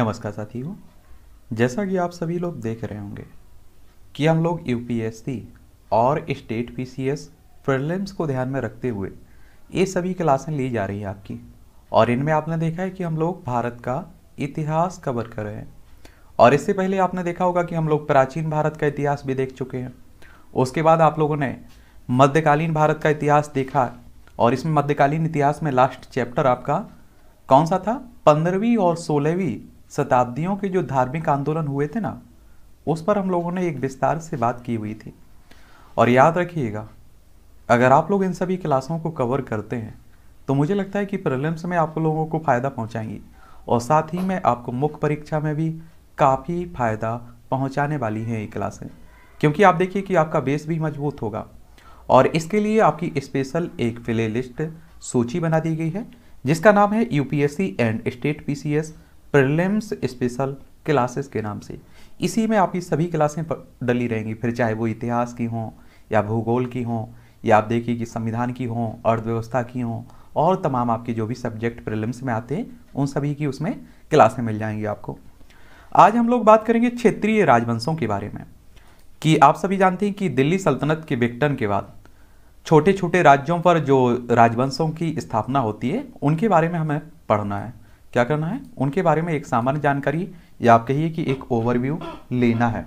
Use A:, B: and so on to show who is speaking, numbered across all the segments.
A: नमस्कार साथियों जैसा कि आप सभी लोग देख रहे होंगे कि हम लोग यू और स्टेट पीसीएस प्रीलिम्स को ध्यान में रखते हुए ये सभी क्लासें ली जा रही है आपकी और इनमें आपने देखा है कि हम लोग भारत का इतिहास कवर कर रहे हैं और इससे पहले आपने देखा होगा कि हम लोग प्राचीन भारत का इतिहास भी देख चुके हैं उसके बाद आप लोगों ने मध्यकालीन भारत का इतिहास देखा और इसमें मध्यकालीन इतिहास में लास्ट चैप्टर आपका कौन सा था पंद्रहवीं और सोलहवीं शताब्दियों के जो धार्मिक आंदोलन हुए थे ना उस पर हम लोगों ने एक विस्तार से बात की हुई थी और याद रखिएगा अगर आप लोग इन सभी क्लासों को कवर करते हैं तो मुझे लगता है कि प्रिलिम्स में आप लोगों को फ़ायदा पहुंचाएंगी और साथ ही में आपको मुख्य परीक्षा में भी काफ़ी फ़ायदा पहुंचाने वाली हैं ये क्लासें क्योंकि आप देखिए कि आपका बेस भी मजबूत होगा और इसके लिए आपकी स्पेशल एक प्ले लिस्ट सूची बना दी गई है जिसका नाम है UPSC and state P prelims special classes के नाम से इसी में आपकी सभी क्लासें डली रहेंगी फिर चाहे वो इतिहास की हों या भूगोल की हों या आप देखिए कि संविधान की हों अर्थव्यवस्था की हों और तमाम आपके जो भी सब्जेक्ट प्रिलिम्स में आते हैं उन सभी की उसमें क्लासें मिल जाएंगी आपको आज हम लोग बात करेंगे क्षेत्रीय राजवंशों के बारे में कि आप सभी जानते हैं कि दिल्ली सल्तनत के विघटन के बाद छोटे छोटे राज्यों पर जो राजवंशों की स्थापना होती है उनके बारे में हमें पढ़ना है क्या करना है उनके बारे में एक सामान्य जानकारी या आप कहिए कि एक ओवरव्यू लेना है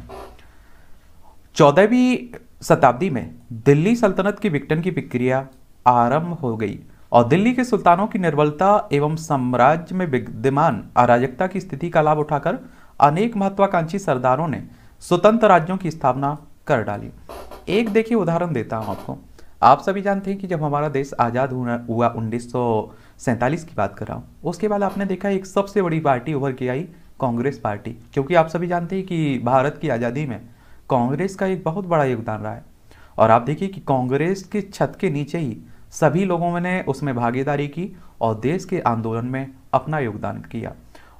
A: चौदहवीं शताब्दी में दिल्ली सल्तनत की विघटन की प्रक्रिया आरंभ हो गई और दिल्ली के सुल्तानों की निर्बलता एवं साम्राज्य में विद्यमान अराजकता की स्थिति का लाभ उठाकर अनेक महत्वाकांक्षी सरदारों ने स्वतंत्र राज्यों की स्थापना कर डाली एक देखिए उदाहरण देता हूँ आपको आप सभी जानते हैं कि जब हमारा देश आज़ाद हुआ उन्नीस सौ सैंतालीस की बात कर रहा हूँ उसके बाद आपने देखा एक सबसे बड़ी पार्टी उभर के आई कांग्रेस पार्टी क्योंकि आप सभी जानते हैं कि भारत की आज़ादी में कांग्रेस का एक बहुत बड़ा योगदान रहा है और आप देखिए कि कांग्रेस के छत के नीचे ही सभी लोगों ने उसमें भागीदारी की और देश के आंदोलन में अपना योगदान किया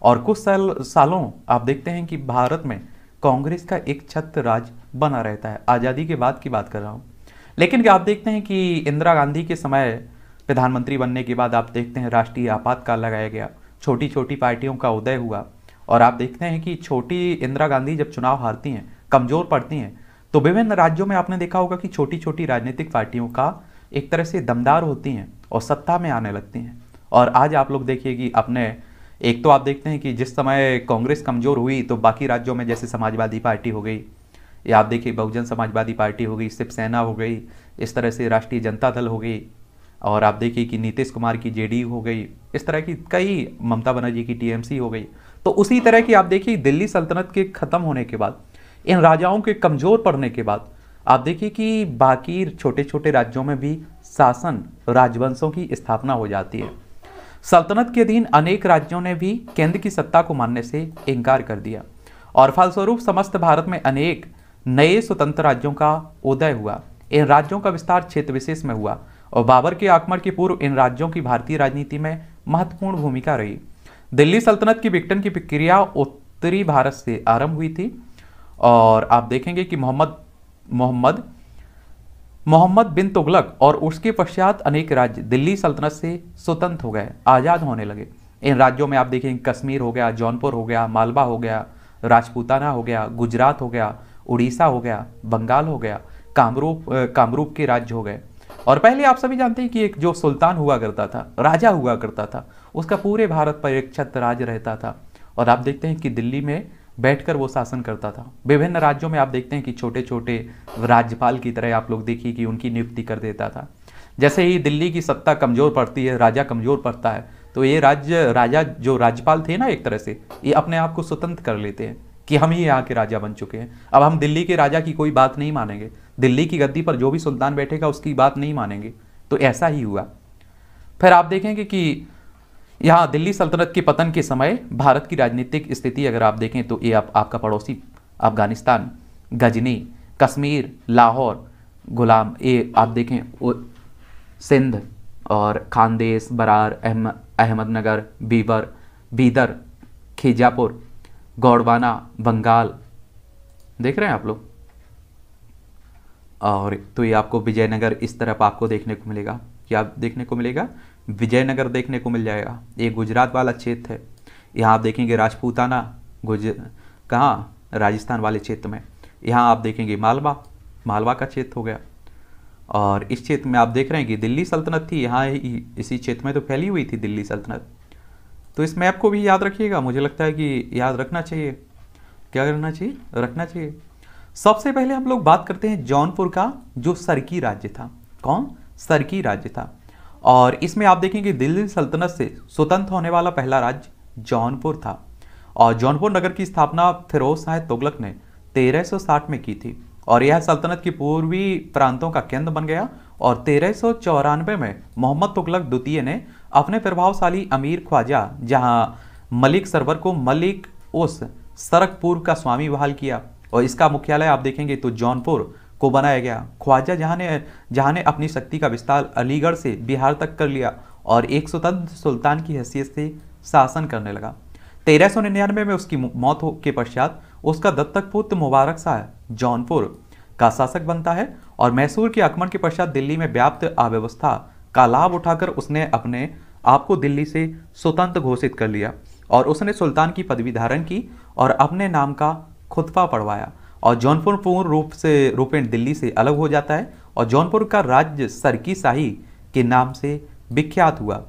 A: और कुछ साल सालों आप देखते हैं कि भारत में कांग्रेस का एक छत राज बना रहता है आज़ादी के बाद की बात कर रहा हूँ लेकिन आप देखते हैं कि इंदिरा गांधी के समय प्रधानमंत्री बनने के बाद आप देखते हैं राष्ट्रीय आपातकाल लगाया गया छोटी छोटी पार्टियों का उदय हुआ और आप देखते हैं कि छोटी इंदिरा गांधी जब चुनाव हारती हैं कमज़ोर पड़ती हैं तो विभिन्न राज्यों में आपने देखा होगा कि छोटी छोटी राजनीतिक पार्टियों का एक तरह से दमदार होती हैं और सत्ता में आने लगती हैं और आज आप लोग देखिए कि अपने एक तो आप देखते हैं कि जिस समय कांग्रेस कमज़ोर हुई तो बाकी राज्यों में जैसे समाजवादी पार्टी हो गई या आप देखिए बहुजन समाजवादी पार्टी हो गई शिवसेना हो गई इस तरह से राष्ट्रीय जनता दल हो गई और आप देखिए कि नीतीश कुमार की जेडी हो गई इस तरह की कई ममता बनर्जी की टीएमसी हो गई तो उसी तरह की आप देखिए दिल्ली सल्तनत के ख़त्म होने के बाद इन राजाओं के कमज़ोर पड़ने के बाद आप देखिए कि बाकी छोटे छोटे राज्यों में भी शासन राजवंशों की स्थापना हो जाती है सल्तनत के अधीन अनेक राज्यों ने भी केंद्र की सत्ता को मानने से इनकार कर दिया और फलस्वरूप समस्त भारत में अनेक नए स्वतंत्र राज्यों का उदय हुआ इन राज्यों का विस्तार क्षेत्र विशेष में हुआ और बाबर के आक्रमण के पूर्व इन राज्यों की भारतीय राजनीति में महत्वपूर्ण भूमिका रही दिल्ली सल्तनत की विघटन की प्रक्रिया उत्तरी भारत से आरंभ हुई थी और आप देखेंगे कि मोहम्मद मोहम्मद मोहम्मद बिन तुगलक और उसके पश्चात अनेक राज्य दिल्ली सल्तनत से स्वतंत्र हो गए आज़ाद होने लगे इन राज्यों में आप देखेंगे कश्मीर हो गया जौनपुर हो गया मालवा हो गया राजपूताना हो गया गुजरात हो गया उड़ीसा हो गया बंगाल हो गया कामरूप कामरूप के राज्य हो गए और पहले आप सभी जानते हैं कि एक जो सुल्तान हुआ करता था राजा हुआ करता था उसका पूरे भारत पर एक छत राज रहता था और आप देखते हैं कि दिल्ली में बैठकर वो शासन करता था विभिन्न राज्यों में आप देखते हैं कि छोटे छोटे राज्यपाल की तरह आप लोग देखिए कि उनकी नियुक्ति कर देता था जैसे ही दिल्ली की सत्ता कमज़ोर पड़ती है राजा कमज़ोर पड़ता है तो ये राज्य राजा जो राज्यपाल थे ना एक तरह से ये अपने आप को स्वतंत्र कर लेते हैं कि हम ही यहाँ के राजा बन चुके हैं अब हम दिल्ली के राजा की कोई बात नहीं मानेंगे दिल्ली की गद्दी पर जो भी सुल्तान बैठेगा उसकी बात नहीं मानेंगे तो ऐसा ही हुआ फिर आप देखेंगे कि यहाँ दिल्ली सल्तनत के पतन के समय भारत की राजनीतिक स्थिति अगर आप देखें तो ये आप, आपका पड़ोसी अफगानिस्तान गजनी कश्मीर लाहौर गुलाम ये आप देखें सिंध और खानदेश बरार अहम अहमदनगर बीबर बीदर खेजापुर गौड़वाना बंगाल देख रहे हैं आप लोग और तो ये आपको विजयनगर इस तरफ आपको देखने को मिलेगा क्या देखने को मिलेगा विजयनगर देखने को मिल जाएगा ये गुजरात वाला क्षेत्र है यहाँ आप देखेंगे राजपूताना गुज कहाँ राजस्थान वाले क्षेत्र में यहाँ आप देखेंगे मालवा मालवा का क्षेत्र हो गया और इस क्षेत्र में आप देख रहे हैं कि दिल्ली सल्तनत थी यहाँ इसी क्षेत्र में तो फैली हुई थी दिल्ली सल्तनत तो इस मैप को भी याद रखिएगा मुझे लगता है कि याद रखना चाहिए क्या करना चाहिए रखना चाहिए सबसे पहले हम लोग बात करते हैं जौनपुर का जो सरकी राज्य था कौन सरकी राज्य था और इसमें आप देखेंगे दिल्ली सल्तनत से स्वतंत्र होने वाला पहला राज्य जौनपुर था और जौनपुर नगर की स्थापना फिरोज शाह तुगलक ने 1360 में की थी और यह सल्तनत की पूर्वी प्रांतों का केंद्र बन गया और तेरह में मोहम्मद तुगलक द्वितीय ने अपने प्रभावशाली अमीर ख्वाजा जहां मलिक सरवर को मलिक उस सरकपुर का स्वामी बहाल किया और इसका मुख्यालय आप देखेंगे तो जौनपुर को बनाया गया ख्वाजा जहाँ ने जहाँ ने अपनी शक्ति का विस्तार अलीगढ़ से बिहार तक कर लिया और एक स्वतंत्र सुल्तान की हैसियत से शासन करने लगा तेरह सौ निन्यानवे में उसकी मौत के पश्चात उसका दत्तक पुत्र मुबारक शाह जौनपुर का शासक बनता है और मैसूर के आक्रमण के पश्चात दिल्ली में व्याप्त अव्यवस्था का लाभ उठाकर उसने अपने आप को दिल्ली से स्वतंत्र घोषित कर लिया और उसने सुल्तान की पदवी धारण की और अपने नाम का खुतफा पढ़वाया और जौनपुर पूर्ण रूप से रूपेण दिल्ली से अलग हो जाता है और जौनपुर का राज्य सरकी शाही के नाम से विख्यात हुआ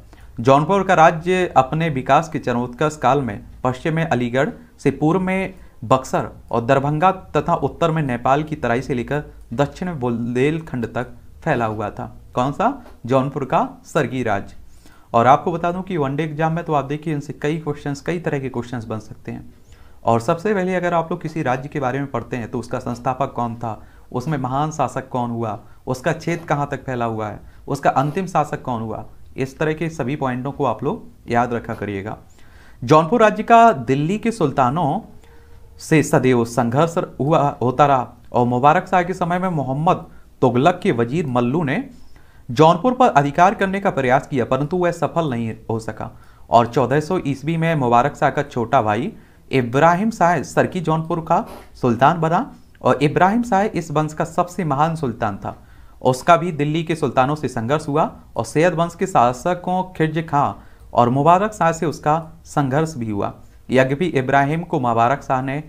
A: जौनपुर का राज्य अपने विकास के चरणोत्कर्ष काल में पश्चिम में अलीगढ़ से पूर्व में बक्सर और दरभंगा तथा उत्तर में नेपाल की तराई से लेकर दक्षिण में बुंदेलखंड तक फैला हुआ था कौन सा जौनपुर का सरगी राज्य और आपको बता दूं कि वनडे एग्जाम में तो आप देखिए इनसे कई क्वेश्चंस कई तरह के क्वेश्चंस बन सकते हैं और सबसे पहले अगर आप लोग किसी राज्य के बारे में पढ़ते हैं तो उसका संस्थापक कौन था उसमें महान शासक कौन हुआ उसका छेद कहाँ तक फैला हुआ है उसका अंतिम शासक कौन हुआ इस तरह के सभी पॉइंटों को आप लोग याद रखा करिएगा जौनपुर राज्य का दिल्ली के सुल्तानों से सदैव संघर्ष हुआ होता रहा और मुबारक शाह के समय में मोहम्मद तुगलक के वजीर मल्लू ने जौनपुर पर अधिकार करने का प्रयास किया परंतु वह सफल नहीं हो सका और 1400 ईस्वी में मुबारक शाह का छोटा भाई इब्राहिम शाह सरकी जौनपुर का सुल्तान बना और इब्राहिम शाह इस वंश का सबसे महान सुल्तान था उसका भी दिल्ली के सुल्तानों से संघर्ष हुआ और सैयद वंश के शासकों खिर्ज खां और मुबारक शाह से उसका संघर्ष भी हुआ यद्यपि इब्राहिम को मुबारक शाह ने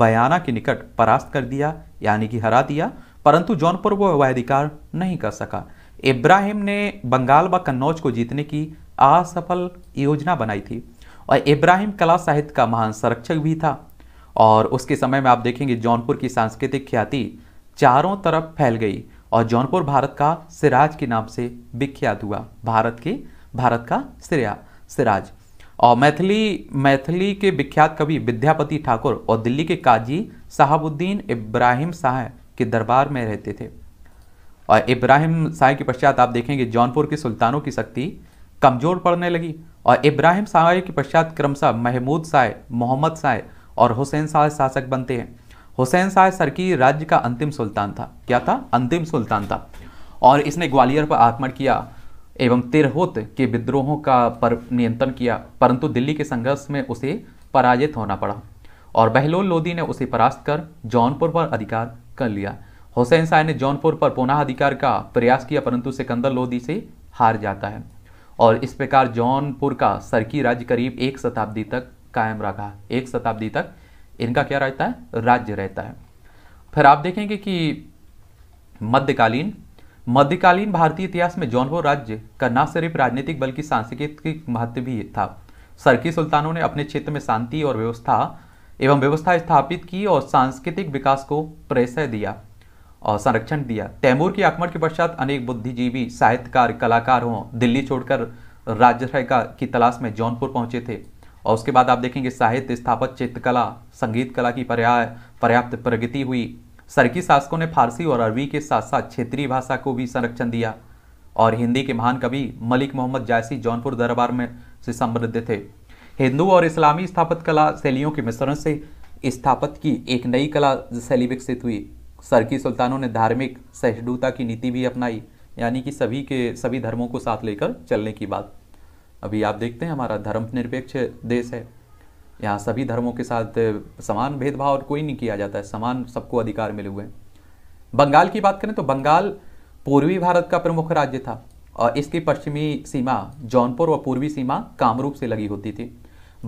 A: बयाना के निकट परास्त कर दिया यानी कि हरा दिया परंतु जौनपुर वो वह अधिकार नहीं कर सका इब्राहिम ने बंगाल व कन्नौज को जीतने की असफल योजना बनाई थी और इब्राहिम कला साहित्य का महान संरक्षक भी था और उसके समय में आप देखेंगे जौनपुर की सांस्कृतिक ख्याति चारों तरफ फैल गई और जौनपुर भारत का सिराज के नाम से विख्यात हुआ भारत के भारत का सिरा सिराज और मैथिली मैथिली के विख्यात कवि विद्यापति ठाकुर और दिल्ली के काजी साहबुद्दीन इब्राहिम शाह के दरबार में रहते थे और इब्राहिम शाह के पश्चात आप देखेंगे जौनपुर के सुल्तानों की शक्ति कमज़ोर पड़ने लगी और इब्राहिम साय के पश्चात क्रमशः महमूद साय मोहम्मद साय और हुसैन साय शासक बनते हैं हुसैन साय सरकी राज्य का अंतिम सुल्तान था क्या था अंतिम सुल्तान था और इसने ग्वालियर पर आक्रमण किया एवं तिरहोत के विद्रोहों का पर नियंत्रण किया परंतु दिल्ली के संघर्ष में उसे पराजित होना पड़ा और बहलोल लोधी ने उसे परास्त कर जौनपुर पर अधिकार कर लिया हुसैन शाह ने जौनपुर पर पुनः अधिकार का प्रयास किया परंतु सिकंदर लोधी से हार जाता है और इस प्रकार जौनपुर का सरकी राज्य करीब एक शताब्दी तक कायम रखा एक शताब्दी तक इनका क्या रहता है राज्य रहता है फिर आप देखेंगे कि मध्यकालीन मध्यकालीन भारतीय इतिहास में जौनपुर राज्य का न सिर्फ राजनीतिक बल्कि सांस्कृतिक महत्व भी था सरकी सुल्तानों ने अपने क्षेत्र में शांति और व्यवस्था एवं व्यवस्था स्थापित की और सांस्कृतिक विकास को प्रशय दिया संरक्षण दिया तैमूर के आक्रमण के पश्चात अनेक बुद्धिजीवी साहित्यकार कलाकार हों दिल्ली छोड़कर राज्यसभा की तलाश में जौनपुर पहुंचे थे और उसके बाद आप देखेंगे साहित्य स्थापत चित्रकला संगीत कला की पर्याय पर्याप्त प्रगति हुई सरकी शासकों ने फारसी और अरबी के साथ साथ क्षेत्रीय भाषा को भी संरक्षण दिया और हिंदी के महान कवि मलिक मोहम्मद जायसी जौनपुर दरबार में से समृद्ध थे हिंदू और इस्लामी स्थापत कला शैलियों के मिश्रण से स्थापत की एक नई कला शैली विकसित हुई सरकी सुल्तानों ने धार्मिक सहिष्णुता की नीति भी अपनाई यानी कि सभी के सभी धर्मों को साथ लेकर चलने की बात अभी आप देखते हैं हमारा धर्म निरपेक्ष देश है यहाँ सभी धर्मों के साथ समान भेदभाव और कोई नहीं किया जाता है समान सबको अधिकार मिले हुए हैं बंगाल की बात करें तो बंगाल पूर्वी भारत का प्रमुख राज्य था और इसकी पश्चिमी सीमा जौनपुर और पूर्वी सीमा कामरूप से लगी होती थी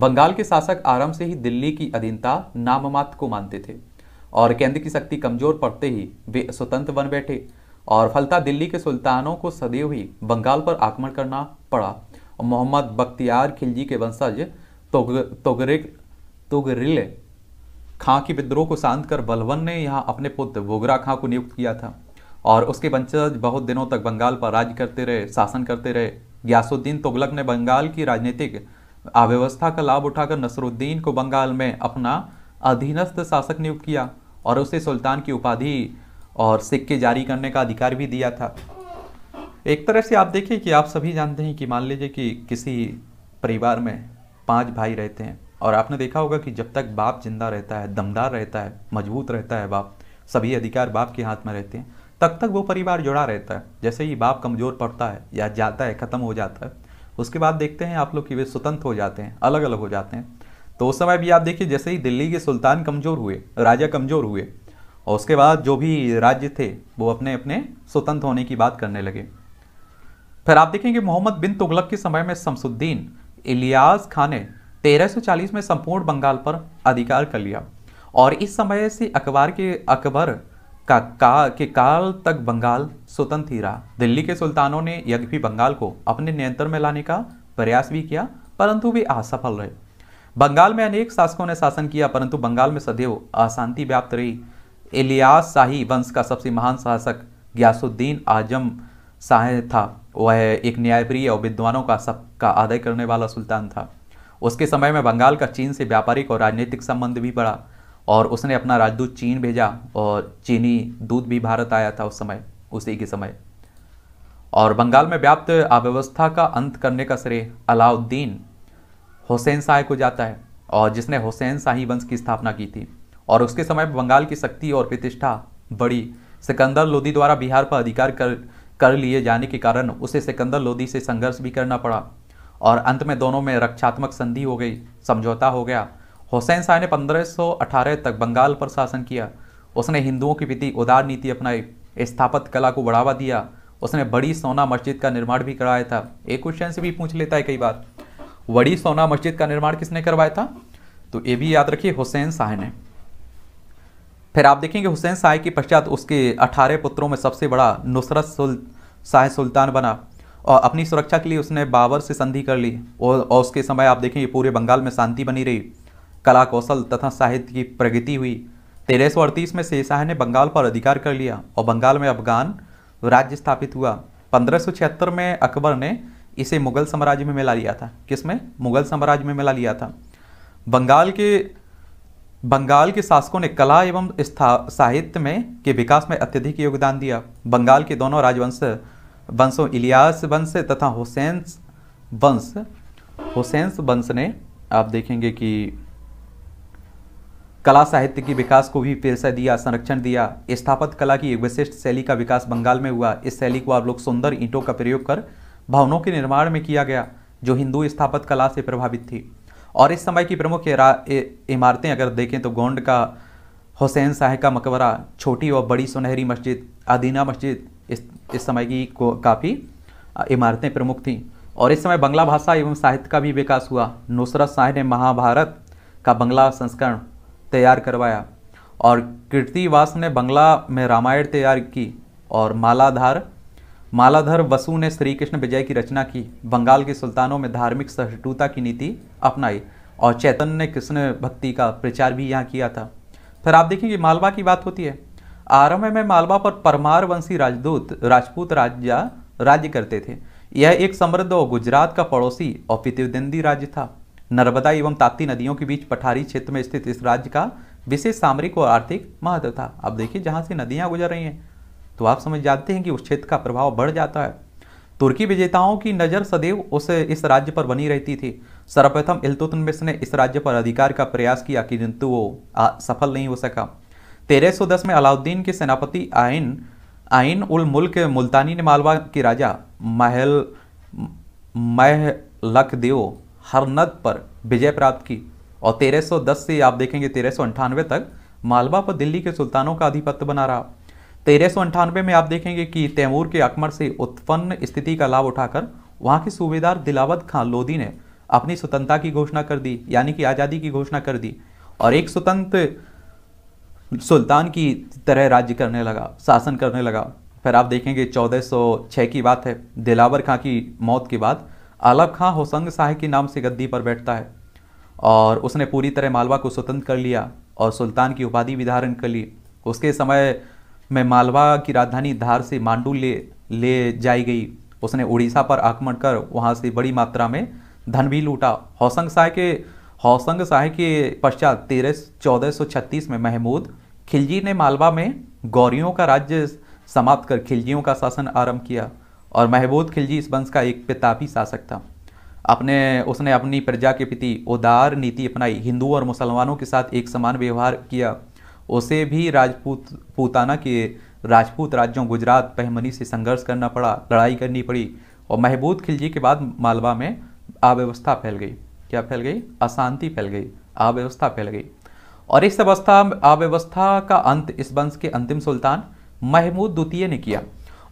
A: बंगाल के शासक आराम से ही दिल्ली की अधीनता नाममात्र को मानते थे और केंद्र की शक्ति कमजोर पड़ते ही वे स्वतंत्र बन बैठे और फलता दिल्ली के सुल्तानों को सदैव ही बंगाल पर आक्रमण करना पड़ा और मोहम्मद बख्तियार खिलजी के वंशज तोगरे तोगरिल खां की विद्रोह को शांत कर बलवन ने यहाँ अपने पुत्र बोगरा खां को नियुक्त किया था और उसके वंशज बहुत दिनों तक बंगाल पर राज करते रहे शासन करते रहे ग्यासुद्दीन तुगलक ने बंगाल की राजनीतिक अव्यवस्था का लाभ उठाकर नसरुद्दीन को बंगाल में अपना अधीनस्थ शासक नियुक्त किया और उसे सुल्तान की उपाधि और सिक्के जारी करने का अधिकार भी दिया था एक तरह से आप देखिए कि आप सभी जानते हैं कि मान लीजिए कि किसी परिवार में पांच भाई रहते हैं और आपने देखा होगा कि जब तक बाप जिंदा रहता है दमदार रहता है मजबूत रहता है बाप सभी अधिकार बाप के हाथ में रहते हैं तब तक वो परिवार जुड़ा रहता है जैसे ही बाप कमज़ोर पड़ता है या जाता है ख़त्म हो जाता है उसके बाद देखते हैं आप लोग कि वे स्वतंत्र हो जाते हैं अलग अलग हो जाते हैं तो उस समय भी आप देखिए जैसे ही दिल्ली के सुल्तान कमज़ोर हुए राजा कमज़ोर हुए और उसके बाद जो भी राज्य थे वो अपने अपने स्वतंत्र होने की बात करने लगे फिर आप देखेंगे मोहम्मद बिन तुगलक के समय में शमसुद्दीन इलियास खान ने 1340 में संपूर्ण बंगाल पर अधिकार कर लिया और इस समय से अखबार के अकबर का, का के काल तक बंगाल स्वतंत्र ही रहा दिल्ली के सुल्तानों ने यद्यपि बंगाल को अपने नियंत्रण में लाने का प्रयास भी किया परंतु वे असफल रहे बंगाल में अनेक शासकों ने शासन किया परंतु बंगाल में सदैव अशांति व्याप्त रही इलियास शाही वंश का सबसे महान शासक ग्यासुद्दीन आजम शाह था वह एक न्यायप्रिय और विद्वानों का सबका आदय करने वाला सुल्तान था उसके समय में बंगाल का चीन से व्यापारिक और राजनीतिक संबंध भी बढ़ा और उसने अपना राजदूत चीन भेजा और चीनी दूध भी भारत आया था उस समय उसी के समय और बंगाल में व्याप्त अव्यवस्था का अंत करने का श्रेय अलाउद्दीन हुसैन शाह को जाता है और जिसने हुसैन शाही वंश की स्थापना की थी और उसके समय बंगाल की शक्ति और प्रतिष्ठा बड़ी सिकंदर लोदी द्वारा बिहार पर अधिकार कर कर लिए जाने के कारण उसे सिकंदर लोदी से संघर्ष भी करना पड़ा और अंत में दोनों में रक्षात्मक संधि हो गई समझौता हो गया हुसैन शाह ने 1518 तक बंगाल पर शासन किया उसने हिंदुओं के प्रति उदार नीति अपनाई स्थापत कला को बढ़ावा दिया उसने बड़ी सोना मस्जिद का निर्माण भी कराया था एक क्वेश्चन से भी पूछ लेता है कई बार वड़ी सोना मस्जिद का निर्माण किसने करवाया था तो ये भी याद रखिए हुसैन शाह ने फिर आप देखेंगे हुसैन शाह के पश्चात उसके अठारह पुत्रों में सबसे बड़ा नुसरत सुल शाह सुल्तान बना और अपनी सुरक्षा के लिए उसने बाबर से संधि कर ली और, और उसके समय आप देखेंगे पूरे बंगाल में शांति बनी रही कला कौशल तथा साहित्य की प्रगति हुई तेरह सौ अड़तीस में शेरशाह ने बंगाल पर अधिकार कर लिया और बंगाल में अफगान राज्य स्थापित हुआ पंद्रह सौ छिहत्तर में अकबर ने इसे मुगल साम्राज्य में मिला लिया था किसमें मुगल साम्राज्य में मिला लिया था बंगाल के बंगाल के शासकों ने कला एवं साहित्य में के विकास में अत्यधिक योगदान दिया बंगाल के दोनों राजवंश वंशों इलियास वंश तथा हुसैन वंश हुसैन वंश ने आप देखेंगे कि कला साहित्य के विकास को भी से दिया संरक्षण दिया स्थापित कला की एक विशिष्ट शैली का विकास बंगाल में हुआ इस शैली को आप लोग सुंदर ईंटों का प्रयोग कर भवनों के निर्माण में किया गया जो हिंदू स्थापत कला से प्रभावित थी और इस समय की प्रमुख इमारतें अगर देखें तो गोंड का हुसैन शाह का मकबरा छोटी और बड़ी सुनहरी मस्जिद आदीना मस्जिद इस इस समय की काफ़ी इमारतें प्रमुख थीं और इस समय बंगला भाषा एवं साहित्य का भी विकास हुआ नुसरत शाह ने महाभारत का बंगला संस्करण तैयार करवाया और कीर्तिवास ने बंगला में रामायण तैयार की और मालाधार मालाधर वसु ने श्री कृष्ण विजय की रचना की बंगाल के सुल्तानों में धार्मिक सहिष्णुता की नीति अपनाई और चैतन्य ने कृष्ण भक्ति का प्रचार भी यहाँ किया था फिर आप देखेंगे मालवा की बात होती है आरंभ में मालवा पर परमार वंशी राजदूत राजपूत राजा राज्य करते थे यह एक समृद्ध और गुजरात का पड़ोसी और प्रतिद्वंदी राज्य था नर्मदा एवं ताप्ती नदियों के बीच पठारी क्षेत्र में स्थित इस राज्य का विशेष सामरिक और आर्थिक महत्व था अब देखिए जहाँ से नदियाँ गुजर रही हैं तो आप समझ जाते हैं कि उस क्षेत्र का प्रभाव बढ़ जाता है तुर्की विजेताओं की नज़र सदैव उस इस राज्य पर बनी रहती थी सर्वप्रथम इल्तुतमिश ने इस राज्य पर अधिकार का प्रयास किया कि किंतु वो सफल नहीं हो सका 1310 में अलाउद्दीन के सेनापति आइन आइन उल मुल्क मुल्तानी ने मालवा के राजा महल महलकदेव हरनद पर विजय प्राप्त की और 1310 से आप देखेंगे तेरह तक मालवा पर दिल्ली के सुल्तानों का आधिपत्य बना रहा तेरह में आप देखेंगे कि तैमूर के अकमर से उत्पन्न स्थिति का लाभ उठाकर वहाँ के सूबेदार दिलावत खां लोधी ने अपनी स्वतंत्रता की घोषणा कर दी यानी कि आज़ादी की घोषणा कर दी और एक स्वतंत्र सुल्तान की तरह राज्य करने लगा शासन करने लगा फिर आप देखेंगे 1406 की बात है दिलावर खां की मौत के बाद आलब खां होसंग शाह के नाम से गद्दी पर बैठता है और उसने पूरी तरह मालवा को स्वतंत्र कर लिया और सुल्तान की उपाधि भी धारण कर ली उसके समय में मालवा की राजधानी धार से मांडू ले ले जाई गई उसने उड़ीसा पर आक्रमण कर वहाँ से बड़ी मात्रा में धन भी लूटा हौसंग शाह के हौसंग शाह के पश्चात तेरह चौदह सौ छत्तीस में महमूद खिलजी ने मालवा में गौरियों का राज्य समाप्त कर खिलजियों का शासन आरंभ किया और महमूद खिलजी इस वंश का एक पिता भी शासक था अपने उसने अपनी प्रजा के प्रति उदार नीति अपनाई हिंदुओं और मुसलमानों के साथ एक समान व्यवहार किया उसे भी राजपूत पूताना के राजपूत राज्यों गुजरात पहमनी से संघर्ष करना पड़ा लड़ाई करनी पड़ी और महबूद खिलजी के बाद मालवा में अव्यवस्था फैल गई क्या फैल गई अशांति फैल गई अव्यवस्था फैल गई और इस अवस्था अव्यवस्था का अंत इस वंश के अंतिम सुल्तान महमूद द्वितीय ने किया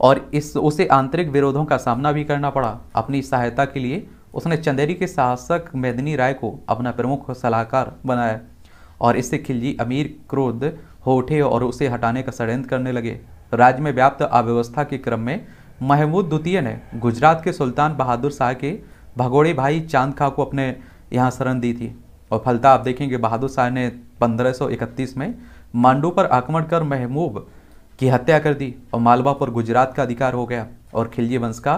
A: और इस उसे आंतरिक विरोधों का सामना भी करना पड़ा अपनी सहायता के लिए उसने चंदेरी के शासक मेदनी राय को अपना प्रमुख सलाहकार बनाया और इससे खिलजी अमीर क्रोध हो उठे और उसे हटाने का षड़यंत्र करने लगे राज्य में व्याप्त अव्यवस्था के क्रम में महमूद द्वितीय ने गुजरात के सुल्तान बहादुर शाह के भगोड़े भाई चांद खां को अपने यहाँ शरण दी थी और फलता आप देखेंगे बहादुर शाह ने 1531 में मांडू पर आक्रमण कर महमूब की हत्या कर दी और मालवा पर गुजरात का अधिकार हो गया और खिलजी वंश का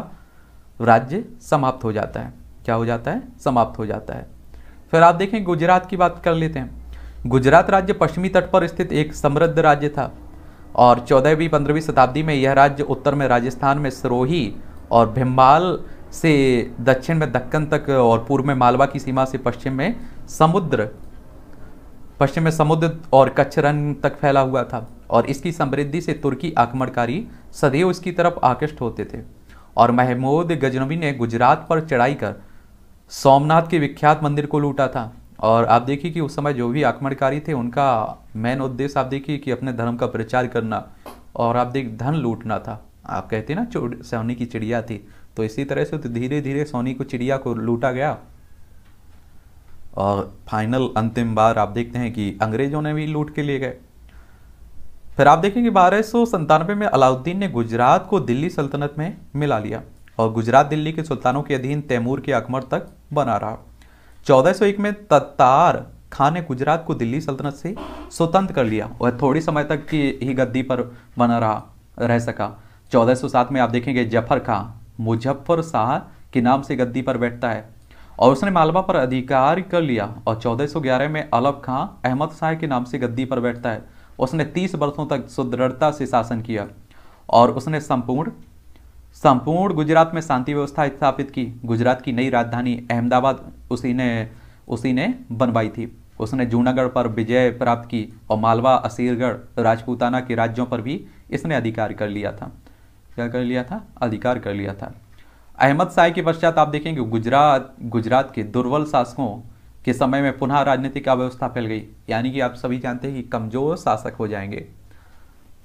A: राज्य समाप्त हो जाता है क्या हो जाता है समाप्त हो जाता है फिर आप देखें गुजरात की बात कर लेते हैं गुजरात राज्य पश्चिमी तट पर स्थित एक समृद्ध राज्य था और चौदहवीं पंद्रहवीं शताब्दी में यह राज्य उत्तर में राजस्थान में सरोही और भिम्बाल से दक्षिण में दक्कन तक और पूर्व में मालवा की सीमा से पश्चिम में समुद्र पश्चिम में समुद्र और कच्छ रन तक फैला हुआ था और इसकी समृद्धि से तुर्की आक्रमणकारी सदैव इसकी तरफ आकृष्ट होते थे और महमूद गजनवी ने गुजरात पर चढ़ाई कर सोमनाथ के विख्यात मंदिर को लूटा था और आप देखिए कि उस समय जो भी आक्रमणकारी थे उनका मेन उद्देश्य आप देखिए कि अपने धर्म का प्रचार करना और आप देख धन लूटना था आप कहते ना सोनी की चिड़िया थी तो इसी तरह से तो धीरे धीरे सोनी को चिड़िया को लूटा गया और फाइनल अंतिम बार आप देखते हैं कि अंग्रेजों ने भी लूट के लिए गए फिर आप देखेंगे बारह सौ में अलाउद्दीन ने गुजरात को दिल्ली सल्तनत में मिला लिया और गुजरात दिल्ली के सुल्तानों के अधीन तैमूर के आक्रमण तक बना रहा 1401 में तत्तार खां ने गुजरात को दिल्ली सल्तनत से स्वतंत्र कर लिया और थोड़ी समय तक की ही गद्दी पर बना रहा रह सका 1407 में आप देखेंगे जफर खां मुजफ्फर शाह के नाम से गद्दी पर बैठता है और उसने मालवा पर अधिकार कर लिया और 1411 में अलब खां अहमद शाह के नाम से गद्दी पर बैठता है उसने 30 वर्षों तक सुदृढ़ता से शासन किया और उसने संपूर्ण संपूर्ण गुजरात में शांति व्यवस्था स्थापित की गुजरात की नई राजधानी अहमदाबाद उसी ने उसी ने बनवाई थी उसने जूनागढ़ पर विजय प्राप्त की और मालवा असीरगढ़ राजपूताना के राज्यों पर भी इसने अधिकार कर लिया था क्या कर लिया था अधिकार कर लिया था अहमद शाह के पश्चात आप देखेंगे गुजरात गुजरात के दुर्बल शासकों के समय में पुनः राजनीतिक अव्यवस्था फैल गई यानी कि आप सभी जानते हैं कि कमजोर शासक हो जाएंगे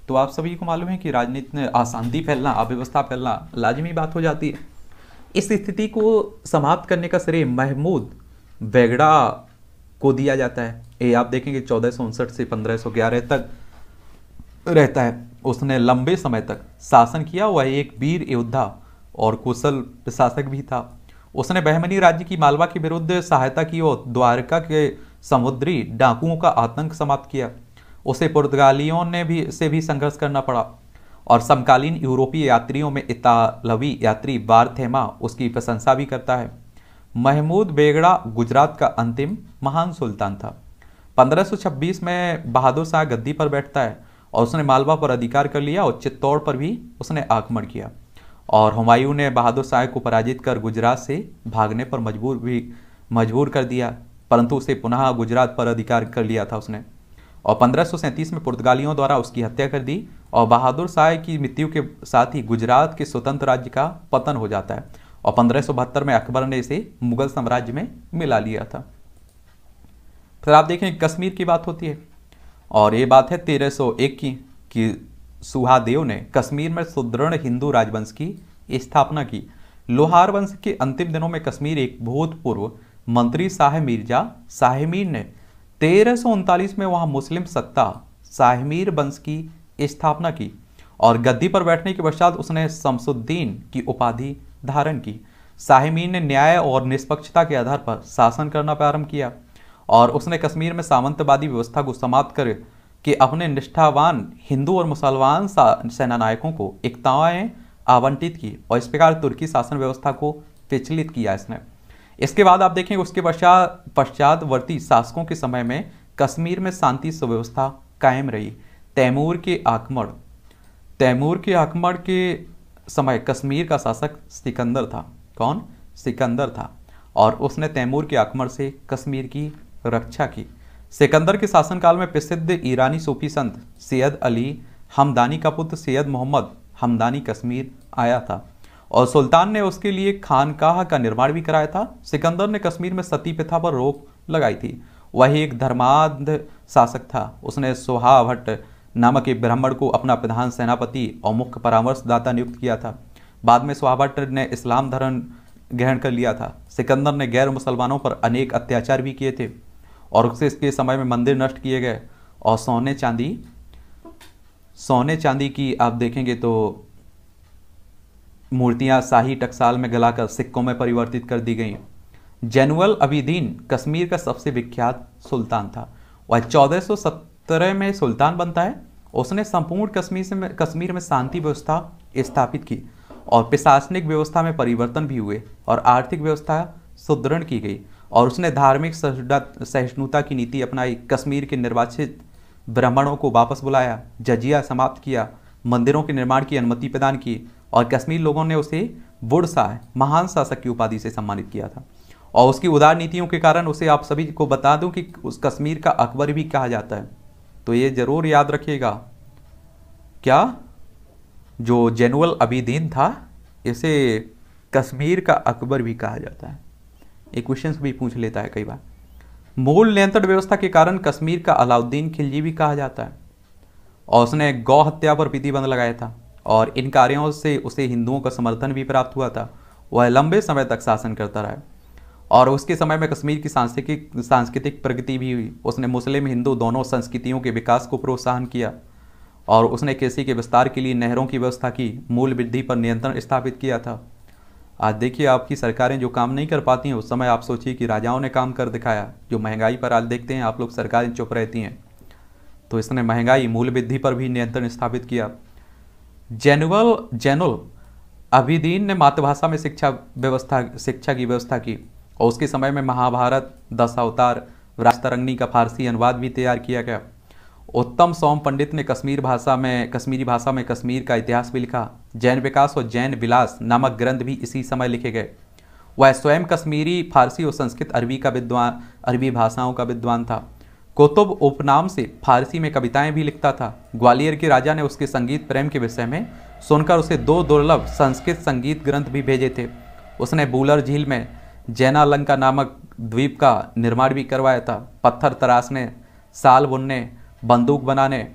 A: तो आप सभी को मालूम है कि राजनीति अशांति फैलना अव्यवस्था फैलना लाजमी बात हो जाती है इस स्थिति को समाप्त करने का श्रेय महमूद वेगड़ा को दिया जाता है ये आप देखेंगे चौदह से पंद्रह तक रहता है उसने लंबे समय तक शासन किया वह एक वीर योद्धा और कुशल प्रशासक भी था उसने बहमनी राज्य की मालवा के विरुद्ध सहायता की और द्वारका के समुद्री डाकुओं का आतंक समाप्त किया उसे पुर्तगालियों ने भी से भी संघर्ष करना पड़ा और समकालीन यूरोपीय यात्रियों में इतालवी यात्री बारथेमा उसकी प्रशंसा भी करता है महमूद बेगड़ा गुजरात का अंतिम महान सुल्तान था 1526 में बहादुर शाह गद्दी पर बैठता है और उसने मालवा पर अधिकार कर लिया और चित्तौड़ पर भी उसने आक्रमण किया और हुमायूं ने बहादुर शाह को पराजित कर गुजरात से भागने पर मजबूर भी मजबूर कर दिया परंतु उसे पुनः गुजरात पर अधिकार कर लिया था उसने और पंद्रह में पुर्तगालियों द्वारा उसकी हत्या कर दी और बहादुर शाह की मृत्यु के साथ ही गुजरात के स्वतंत्र राज्य का पतन हो जाता है और पंद्रह में अकबर ने इसे मुगल साम्राज्य में मिला लिया था फिर आप देखें कश्मीर की बात होती है और ये बात है 1301 की कि सुहादेव ने कश्मीर में सुदृढ़ हिंदू राजवंश की स्थापना की लोहार वंश के अंतिम दिनों में कश्मीर एक भूतपूर्व मंत्री शाह मिर्जा शाहमीर ने तेरह में वहाँ मुस्लिम सत्ता शाहमीर वंश की स्थापना की और गद्दी पर बैठने के पश्चात उसने शमसुद्दीन की उपाधि धारण की साहिमीन ने न्याय और निष्पक्षता के आधार पर शासन करना प्रारंभ किया और उसने कश्मीर में सामंतवादी व्यवस्था को समाप्त कर के अपने निष्ठावान हिंदू और मुसलमान सेनानायकों को एकताएँ आवंटित की और इस प्रकार तुर्की शासन व्यवस्था को विचलित किया इसने इसके बाद आप देखेंगे उसके पश्चात पश्चातवर्ती शासकों के समय में कश्मीर में शांति सुव्यवस्था कायम रही तैमूर के आक्रमण तैमूर के आक्रमण के समय कश्मीर का शासक सिकंदर था कौन सिकंदर था और उसने तैमूर के आक्रमण से कश्मीर की रक्षा की सिकंदर के शासनकाल में प्रसिद्ध ईरानी सूफी संत सैयद अली हमदानी का पुत्र सैयद मोहम्मद हमदानी कश्मीर आया था और सुल्तान ने उसके लिए खानकाह का निर्माण भी कराया था सिकंदर ने कश्मीर में सती प्रथा पर रोक लगाई थी वही एक धर्मांध शासक था उसने सुहाभट्ट भट्ट नामक एक ब्राह्मण को अपना प्रधान सेनापति और मुख्य परामर्शदाता नियुक्त किया था बाद में स्वाभाटर ने इस्लाम धर्म ग्रहण कर लिया था सिकंदर ने गैर मुसलमानों पर अनेक अत्याचार भी किए थे और उससे इसके समय में मंदिर नष्ट किए गए और सोने चांदी सोने चांदी की आप देखेंगे तो मूर्तियां शाही टकसाल में गलाकर सिक्कों में परिवर्तित कर दी गई जैनुअल अबीदीन कश्मीर का सबसे विख्यात सुल्तान था वह 1417 में सुल्तान बनता है उसने संपूर्ण कश्मीर से कश्मीर में शांति व्यवस्था स्थापित की और प्रशासनिक व्यवस्था में परिवर्तन भी हुए और आर्थिक व्यवस्था सुदृढ़ की गई और उसने धार्मिक सहिष्णुता की नीति अपनाई कश्मीर के निर्वाचित ब्राह्मणों को वापस बुलाया जजिया समाप्त किया मंदिरों के निर्माण की अनुमति प्रदान की और कश्मीर लोगों ने उसे बुढ़ शाह महान शासक की उपाधि से सम्मानित किया था और उसकी उदार नीतियों के कारण उसे आप सभी को बता दूं कि उस कश्मीर का अकबर भी कहा जाता है तो ये ज़रूर याद रखिएगा क्या जो जनरल अबीदीन था इसे कश्मीर का अकबर भी कहा जाता है ये क्वेश्चन भी पूछ लेता है कई बार मूल नियंत्रण व्यवस्था के कारण कश्मीर का अलाउद्दीन खिलजी भी कहा जाता है और उसने गौ हत्या पर प्रतिबंध लगाया था और इन कार्यों से उसे हिंदुओं का समर्थन भी प्राप्त हुआ था वह लंबे समय तक शासन करता रहा और उसके समय में कश्मीर की सांस्कृतिक सांस्कृतिक प्रगति भी हुई उसने मुस्लिम हिंदू दोनों संस्कृतियों के विकास को प्रोत्साहन किया और उसने कृषि के विस्तार के लिए नहरों की व्यवस्था की मूल वृद्धि पर नियंत्रण स्थापित किया था आज देखिए आपकी सरकारें जो काम नहीं कर पाती हैं उस समय आप सोचिए कि राजाओं ने काम कर दिखाया जो महंगाई पर आज देखते हैं आप लोग सरकारें चुप रहती हैं तो इसने महंगाई मूल वृद्धि पर भी नियंत्रण स्थापित किया जेनुअल जेनुल अभिदीन ने मातृभाषा में शिक्षा व्यवस्था शिक्षा की व्यवस्था की और उसके समय में महाभारत दस अवतार राजतरंगनी का फारसी अनुवाद भी तैयार किया गया उत्तम सोम पंडित ने कश्मीर भाषा में कश्मीरी भाषा में कश्मीर का इतिहास भी लिखा जैन विकास और जैन विलास नामक ग्रंथ भी इसी समय लिखे गए वह स्वयं कश्मीरी फारसी और संस्कृत अरबी का विद्वान अरबी भाषाओं का विद्वान था कुतुब उपनाम से फारसी में कविताएं भी लिखता था ग्वालियर के राजा ने उसके संगीत प्रेम के विषय में सुनकर उसे दो दुर्लभ संस्कृत संगीत ग्रंथ भी भेजे थे उसने बूलर झील में जैनालंका नामक द्वीप का निर्माण भी करवाया था पत्थर तराशने साल बुनने बंदूक बनाने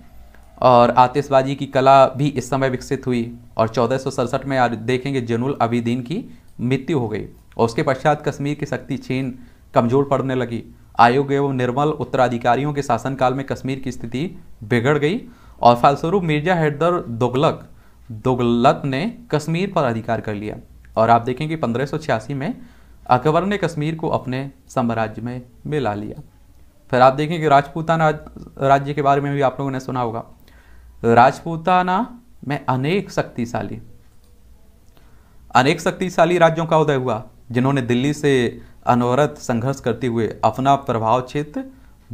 A: और आतिशबाजी की कला भी इस समय विकसित हुई और चौदह में आज देखेंगे जनुल अबिदीन की मृत्यु हो गई और उसके पश्चात कश्मीर की शक्ति छीन कमजोर पड़ने लगी आयोग एवं निर्मल उत्तराधिकारियों के शासनकाल में कश्मीर की स्थिति बिगड़ गई और फलस्वरूप मिर्जा हैदर दुगलक दुगलत ने कश्मीर पर अधिकार कर लिया और आप देखेंगे पंद्रह में अकबर ने कश्मीर को अपने साम्राज्य में मिला लिया फिर आप देखें कि राजपूताना राज्य के बारे में भी आप लोगों ने सुना होगा राजपूताना में अनेक शक्तिशाली अनेक शक्तिशाली राज्यों का उदय हुआ जिन्होंने दिल्ली से अनवरत संघर्ष करते हुए अपना प्रभाव क्षेत्र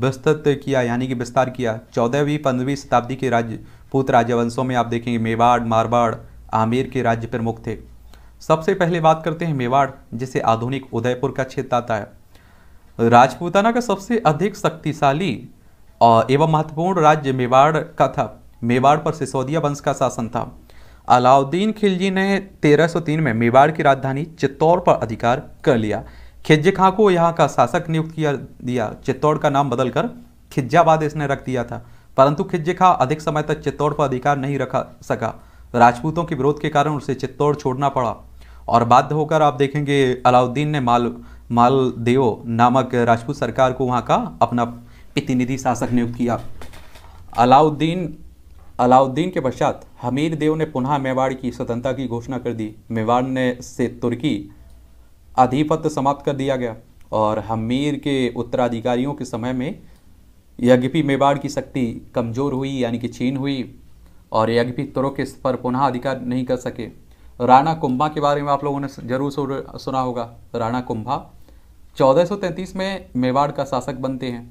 A: विस्तृत किया यानी कि विस्तार किया चौदहवीं पंद्रहवीं शताब्दी के राजपूत राजवंशों में आप देखेंगे मेवाड़ मारवाड़ आमेर के राज्य प्रमुख थे सबसे पहले बात करते हैं मेवाड़ जिसे आधुनिक उदयपुर का क्षेत्र आता है राजपूताना का सबसे अधिक शक्तिशाली एवं महत्वपूर्ण राज्य मेवाड़ का था मेवाड़ पर सिसोदिया वंश का शासन था अलाउद्दीन खिलजी ने 1303 में मेवाड़ की राजधानी चित्तौड़ पर अधिकार कर लिया खिज्जे खां को यहाँ का शासक नियुक्त किया दिया चित्तौड़ का नाम बदलकर खिज्जाबाद इसने रख दिया था परंतु खिज्जे खां अधिक समय तक चित्तौड़ पर अधिकार नहीं रखा सका राजपूतों के विरोध के कारण उसे चित्तौड़ छोड़ना पड़ा और बाध्य होकर आप देखेंगे अलाउद्दीन ने माल मालदेव नामक राजपूत सरकार को वहाँ का अपना प्रतिनिधि शासक नियुक्त किया अलाउद्दीन अलाउद्दीन के पश्चात हमीर देव ने पुनः मेवाड़ की स्वतंत्रता की घोषणा कर दी मेवाड़ ने से तुर्की अधिपत्य समाप्त कर दिया गया और हमीर के उत्तराधिकारियों के समय में यज्ञपी मेवाड़ की शक्ति कमज़ोर हुई यानी कि छीन हुई और यज्ञपी तुर्क इस पर पुनः अधिकार नहीं कर सके राणा कुंभा के बारे में आप लोगों ने जरूर सुना होगा राणा कुंभा 1433 में मेवाड़ का शासक बनते हैं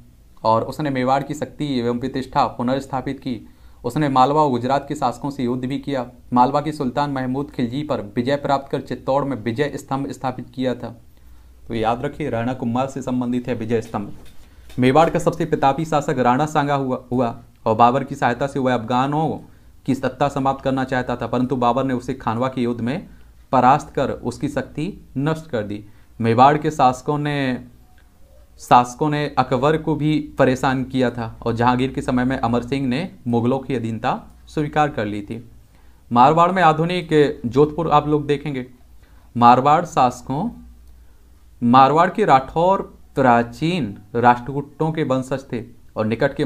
A: और उसने मेवाड़ की शक्ति एवं प्रतिष्ठा पुनर्स्थापित की उसने मालवा और गुजरात के शासकों से युद्ध भी किया मालवा के सुल्तान महमूद खिलजी पर विजय प्राप्त कर चित्तौड़ में विजय स्तंभ स्थापित किया था तो याद रखिए राणा कुंभा से संबंधित है विजय स्तंभ मेवाड़ का सबसे प्रतापी शासक राणा सांगा हुआ हुआ और बाबर की सहायता से वह अफगानों की सत्ता समाप्त करना चाहता था परंतु बाबर ने उसे खानवा के युद्ध में परास्त कर उसकी शक्ति नष्ट कर दी मेवाड़ के शासकों ने शासकों ने अकबर को भी परेशान किया था और जहांगीर के समय में अमर सिंह ने मुगलों की अधीनता स्वीकार कर ली थी मारवाड़ में आधुनिक जोधपुर आप लोग देखेंगे मारवाड़ शासकों मारवाड़ के राठौर प्राचीन राष्ट्रकूटों के वंशज थे और निकट के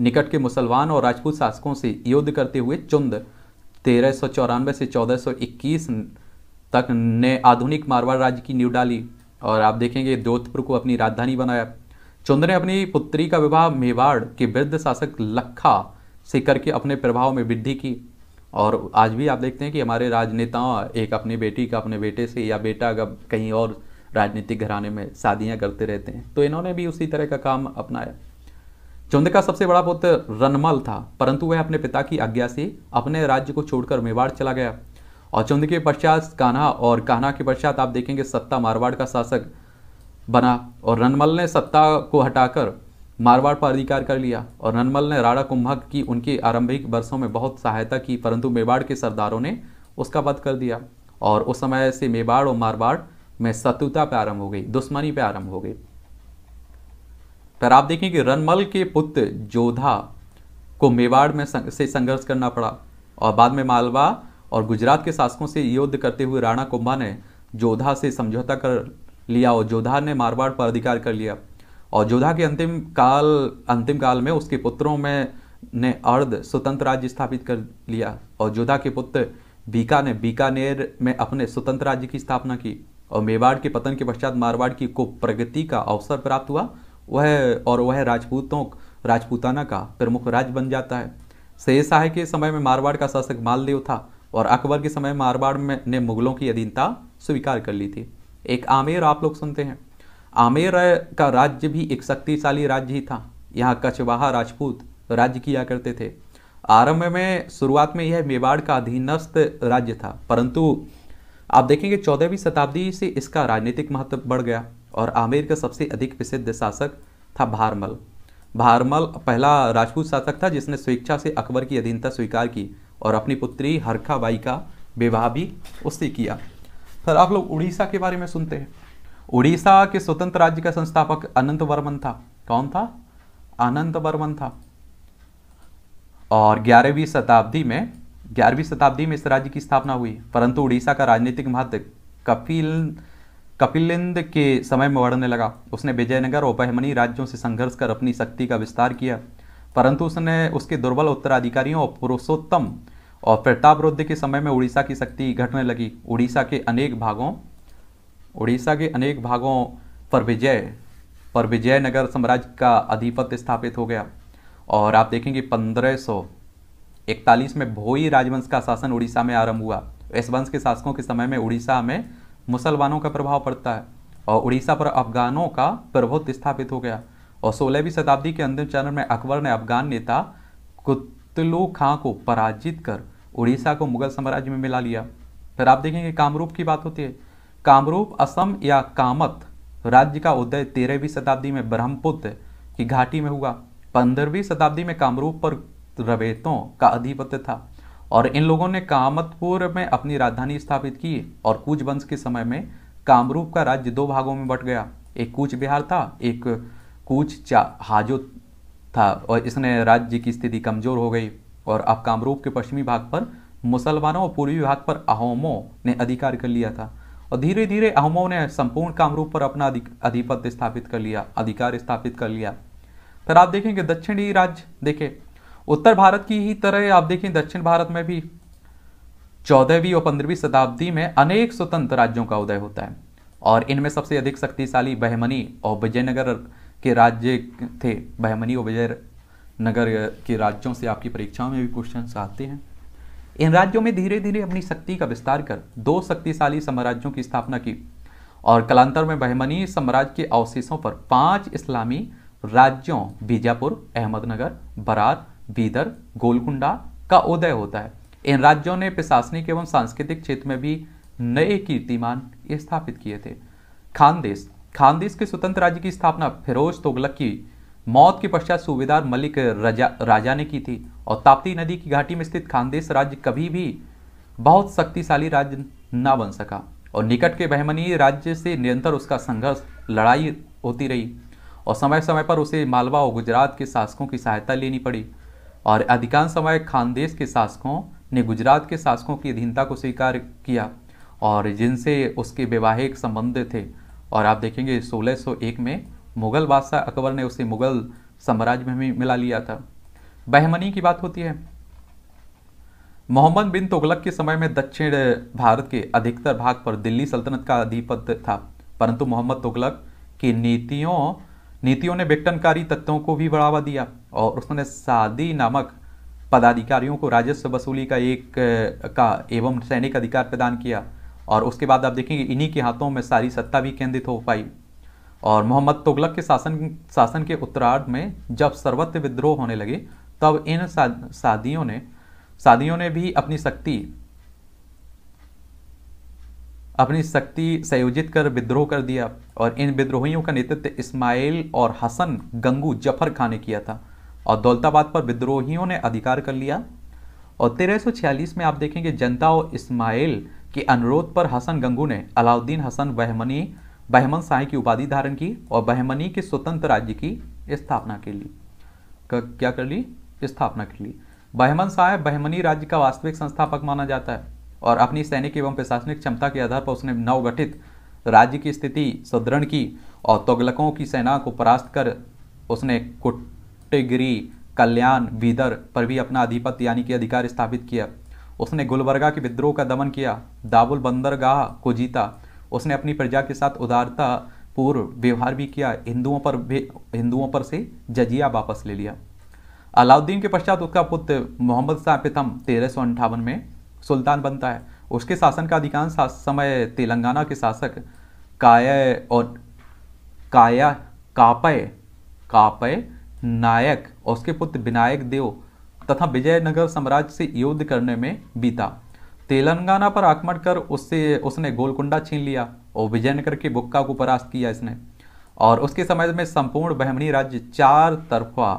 A: निकट के मुसलमान और राजपूत शासकों से युद्ध करते हुए चुंद तेरह से 1421 तक ने आधुनिक मारवाड़ राज्य की नींव डाली और आप देखेंगे जोधपुर को अपनी राजधानी बनाया चुंद ने अपनी पुत्री का विवाह मेवाड़ के वृद्ध शासक लखा से करके अपने प्रभाव में वृद्धि की और आज भी आप देखते हैं कि हमारे राजनेताओं एक अपनी बेटी का अपने बेटे से या बेटा का कहीं और राजनीतिक घराने में शादियां करते रहते हैं तो इन्होंने भी उसी तरह का काम अपनाया चुंद का सबसे बड़ा पुत्र रनमल था परंतु वह अपने पिता की आज्ञा से अपने राज्य को छोड़कर मेवाड़ चला गया और चंद के पश्चात कान्हा और कान्हा के पश्चात आप देखेंगे सत्ता मारवाड़ का शासक बना और रनमल ने सत्ता को हटाकर मारवाड़ पर अधिकार कर लिया और रनमल ने राणा कुंभक की उनके आरंभिक वर्षों में बहुत सहायता की परंतु मेवाड़ के सरदारों ने उसका वध कर दिया और उस समय से मेवाड़ और मारवाड़ में शत्रुता प्रारंभ हो गई दुश्मनी प्रारंभ हो गई फिर आप देखें कि रनमल के पुत्र जोधा को मेवाड़ में संग, से संघर्ष करना पड़ा और बाद में मालवा और गुजरात के शासकों से युद्ध करते हुए राणा कुंभा ने जोधा से समझौता कर लिया और जोधा ने मारवाड़ पर अधिकार कर लिया और जोधा के अंतिम काल अंतिम काल में उसके पुत्रों में ने अर्ध स्वतंत्र राज्य स्थापित कर लिया और जोधा के पुत्र बीका ने बीकानेर में अपने स्वतंत्र राज्य की स्थापना की और मेवाड़ के पतन के पश्चात मारवाड़ की को प्रगति का अवसर प्राप्त हुआ वह और वह राजपूतों राजपूताना का प्रमुख राज्य बन जाता है शेरशाह के समय में मारवाड़ का शासक मालदेव था और अकबर के समय मारवाड़ में ने मुगलों की अधीनता स्वीकार कर ली थी एक आमेर आप लोग सुनते हैं आमेर का राज्य भी एक शक्तिशाली राज्य ही था यहाँ कछवाहा राजपूत राज्य किया करते थे आरंभ में शुरुआत में यह मेवाड़ का अधीनस्थ राज्य था परंतु आप देखेंगे चौदहवीं शताब्दी से इसका राजनीतिक महत्व बढ़ गया और आमेर का सबसे अधिक प्रसिद्ध शासक था भारमल भारमल पहला राजपूत शासक था जिसने स्वेच्छा से अकबर की अधीनता स्वीकार की और अपनी पुत्री हरखा बाई का विवाह भी उससे किया सर आप लोग उड़ीसा के बारे में सुनते हैं उड़ीसा के स्वतंत्र राज्य का संस्थापक अनंत वर्मन था कौन था अनंत वर्मन था और ग्यारहवीं शताब्दी में ग्यारहवीं शताब्दी में इस राज्य की स्थापना हुई परंतु उड़ीसा का राजनीतिक महत्व कपिल कपिलिंद के समय में बढ़ने लगा उसने विजयनगर और बहमनी राज्यों से संघर्ष कर अपनी शक्ति का विस्तार किया परंतु उसने उसके दुर्बल उत्तराधिकारियों और पुरुषोत्तम और प्रताप रुद्ध के समय में उड़ीसा की शक्ति घटने लगी उड़ीसा के अनेक भागों उड़ीसा के अनेक भागों पर विजय पर विजयनगर साम्राज्य का अधिपत्य स्थापित हो गया और आप देखेंगे पंद्रह सौ इकतालीस में भोई राजवंश का शासन उड़ीसा में आरंभ हुआ इस वंश के शासकों के समय में उड़ीसा में मुसलमानों का प्रभाव पड़ता है और उड़ीसा पर अफगानों का प्रभुत्व स्थापित हो गया और सोलहवीं शताब्दी के अंतिम चरण में अकबर ने अफगान नेता कुतलू खां को पराजित कर उड़ीसा को मुगल साम्राज्य में मिला लिया फिर आप देखेंगे कामरूप की बात होती है कामरूप असम या कामत राज्य का उदय तेरहवीं शताब्दी में ब्रह्मपुत्र की घाटी में हुआ पंद्रहवीं शताब्दी में कामरूप पर रवेतों का अधिपत्य था और इन लोगों ने कामतपुर में अपनी राजधानी स्थापित की और कूच वंश के समय में कामरूप का राज्य दो भागों में बट गया एक कूच बिहार था एक कूच हाजो था और इसने राज्य की स्थिति कमजोर हो गई और अब कामरूप के पश्चिमी भाग पर मुसलमानों और पूर्वी भाग पर अहोमों ने अधिकार कर लिया था और धीरे धीरे अहोमों ने संपूर्ण कामरूप पर अपना अधिपत्य स्थापित कर लिया अधिकार स्थापित कर लिया फिर आप देखेंगे दक्षिणी राज्य देखे उत्तर भारत की ही तरह आप देखें दक्षिण भारत में भी चौदहवीं और पंद्रहवीं शताब्दी में अनेक स्वतंत्र राज्यों का उदय होता है और इनमें सबसे अधिक शक्तिशाली बहमनी और विजयनगर के राज्य थे बहमनी और विजयनगर के राज्यों से आपकी परीक्षाओं में भी क्वेश्चन आते हैं इन राज्यों में धीरे धीरे अपनी शक्ति का विस्तार कर दो शक्तिशाली साम्राज्यों की स्थापना की और कलांतर में बहमनी साम्राज्य के अवशेषों पर पांच इस्लामी राज्यों बीजापुर अहमदनगर बरार बीदर गोलकुंडा का उदय होता है इन राज्यों ने प्रशासनिक एवं सांस्कृतिक क्षेत्र में भी नए कीर्तिमान स्थापित किए थे खानदेश खानदेश के स्वतंत्र राज्य की स्थापना फिरोज तोगलक की मौत के पश्चात सूबेदार मलिक राजा राजा ने की थी और ताप्ती नदी की घाटी में स्थित खानदेश राज्य कभी भी बहुत शक्तिशाली राज्य न बन सका और निकट के बहमनी राज्य से निरंतर उसका संघर्ष लड़ाई होती रही और समय समय पर उसे मालवा और गुजरात के शासकों की सहायता लेनी पड़ी और अधिकांश समय खानदेश के शासकों ने गुजरात के शासकों की अधीनता को स्वीकार किया और जिनसे उसके वैवाहिक संबंध थे और आप देखेंगे 1601 में मुगल बादशाह अकबर ने उसे मुगल साम्राज्य में भी मिला लिया था बहमनी की बात होती है मोहम्मद बिन तुगलक के समय में दक्षिण भारत के अधिकतर भाग पर दिल्ली सल्तनत का अधिपत था परंतु मोहम्मद तुगलक की नीतियों नीतियों ने बेटनकारी तत्वों को भी बढ़ावा दिया और उसने सादी नामक पदाधिकारियों को राजस्व वसूली का एक का एवं सैनिक अधिकार प्रदान किया और उसके बाद आप देखेंगे इन्हीं के हाथों में सारी सत्ता भी केंद्रित हो पाई और मोहम्मद तुगलक के शासन शासन के उत्तरार्ध में जब सर्वत्र विद्रोह होने लगे तब इन सादियों ने सादियों ने भी अपनी शक्ति अपनी शक्ति संयोजित कर विद्रोह कर दिया और इन विद्रोहियों का नेतृत्व इस्माइल और हसन गंगू जफर खान ने किया था और दौलताबाद पर विद्रोहियों ने अधिकार कर लिया और तेरह में आप देखेंगे जनता और इस्माइल के अनुरोध पर हसन गंगू ने अलाउद्दीन हसन बहमनी बहमन शाही की उपाधि धारण की और बहमनी के स्वतंत्र राज्य की स्थापना के लिए क्या कर ली स्थापना के लिए बहमन शाह बहमनी राज्य का वास्तविक संस्थापक माना जाता है और अपनी सैनिक एवं प्रशासनिक क्षमता के आधार पर उसने नवगठित राज्य की स्थिति सुदृढ़ की और तुगलकों की सेना को परास्त कर उसने कुट टिगरी कल्याण बीदर पर भी अपना अधिपत्य यानी कि अधिकार स्थापित किया उसने गुलबर्गा के विद्रोह का दमन किया दाबुल बंदरगाह को जीता उसने अपनी प्रजा के साथ उदारता पूर्व व्यवहार भी किया हिंदुओं पर हिंदुओं पर से जजिया वापस ले लिया अलाउद्दीन के पश्चात उसका पुत्र मोहम्मद शाह प्रथम तेरह में सुल्तान बनता है उसके शासन का अधिकांश समय तेलंगाना के शासक काय और काया कापय कापय नायक और उसके पुत्र विनायक देव तथा विजयनगर साम्राज्य से युद्ध करने में बीता तेलंगाना पर आक्रमण कर उससे उसने गोलकुंडा छीन लिया और विजयनगर के बुक्का को परास्त किया इसने और उसके समय में संपूर्ण बहमनी राज्य चार तरफा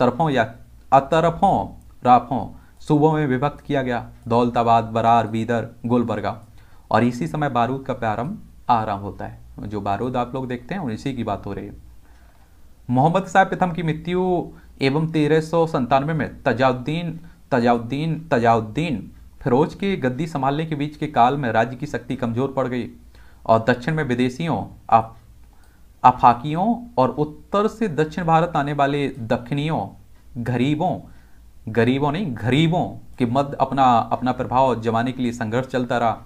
A: तरफों या अतरफों राफों सूबों में विभक्त किया गया दौलताबाद बरार बीदर गुलबर्गा और इसी समय बारूद का प्रारंभ आरंभ होता है जो बारूद आप लोग देखते हैं इसी की बात हो रही है मोहम्मद साहब प्रथम की मृत्यु एवं तेरह सौ संतानवे में तजाउद्दीन तजाउद्दीन तजाउद्दीन फिरोज के गद्दी संभालने के बीच के काल में राज्य की शक्ति कमजोर पड़ गई और दक्षिण में विदेशियों आप, और उत्तर से दक्षिण भारत आने वाले दक्षिणियों गरीबों गरीबों नहीं गरीबों के मध्य अपना अपना प्रभाव जमाने के लिए संघर्ष चलता रहा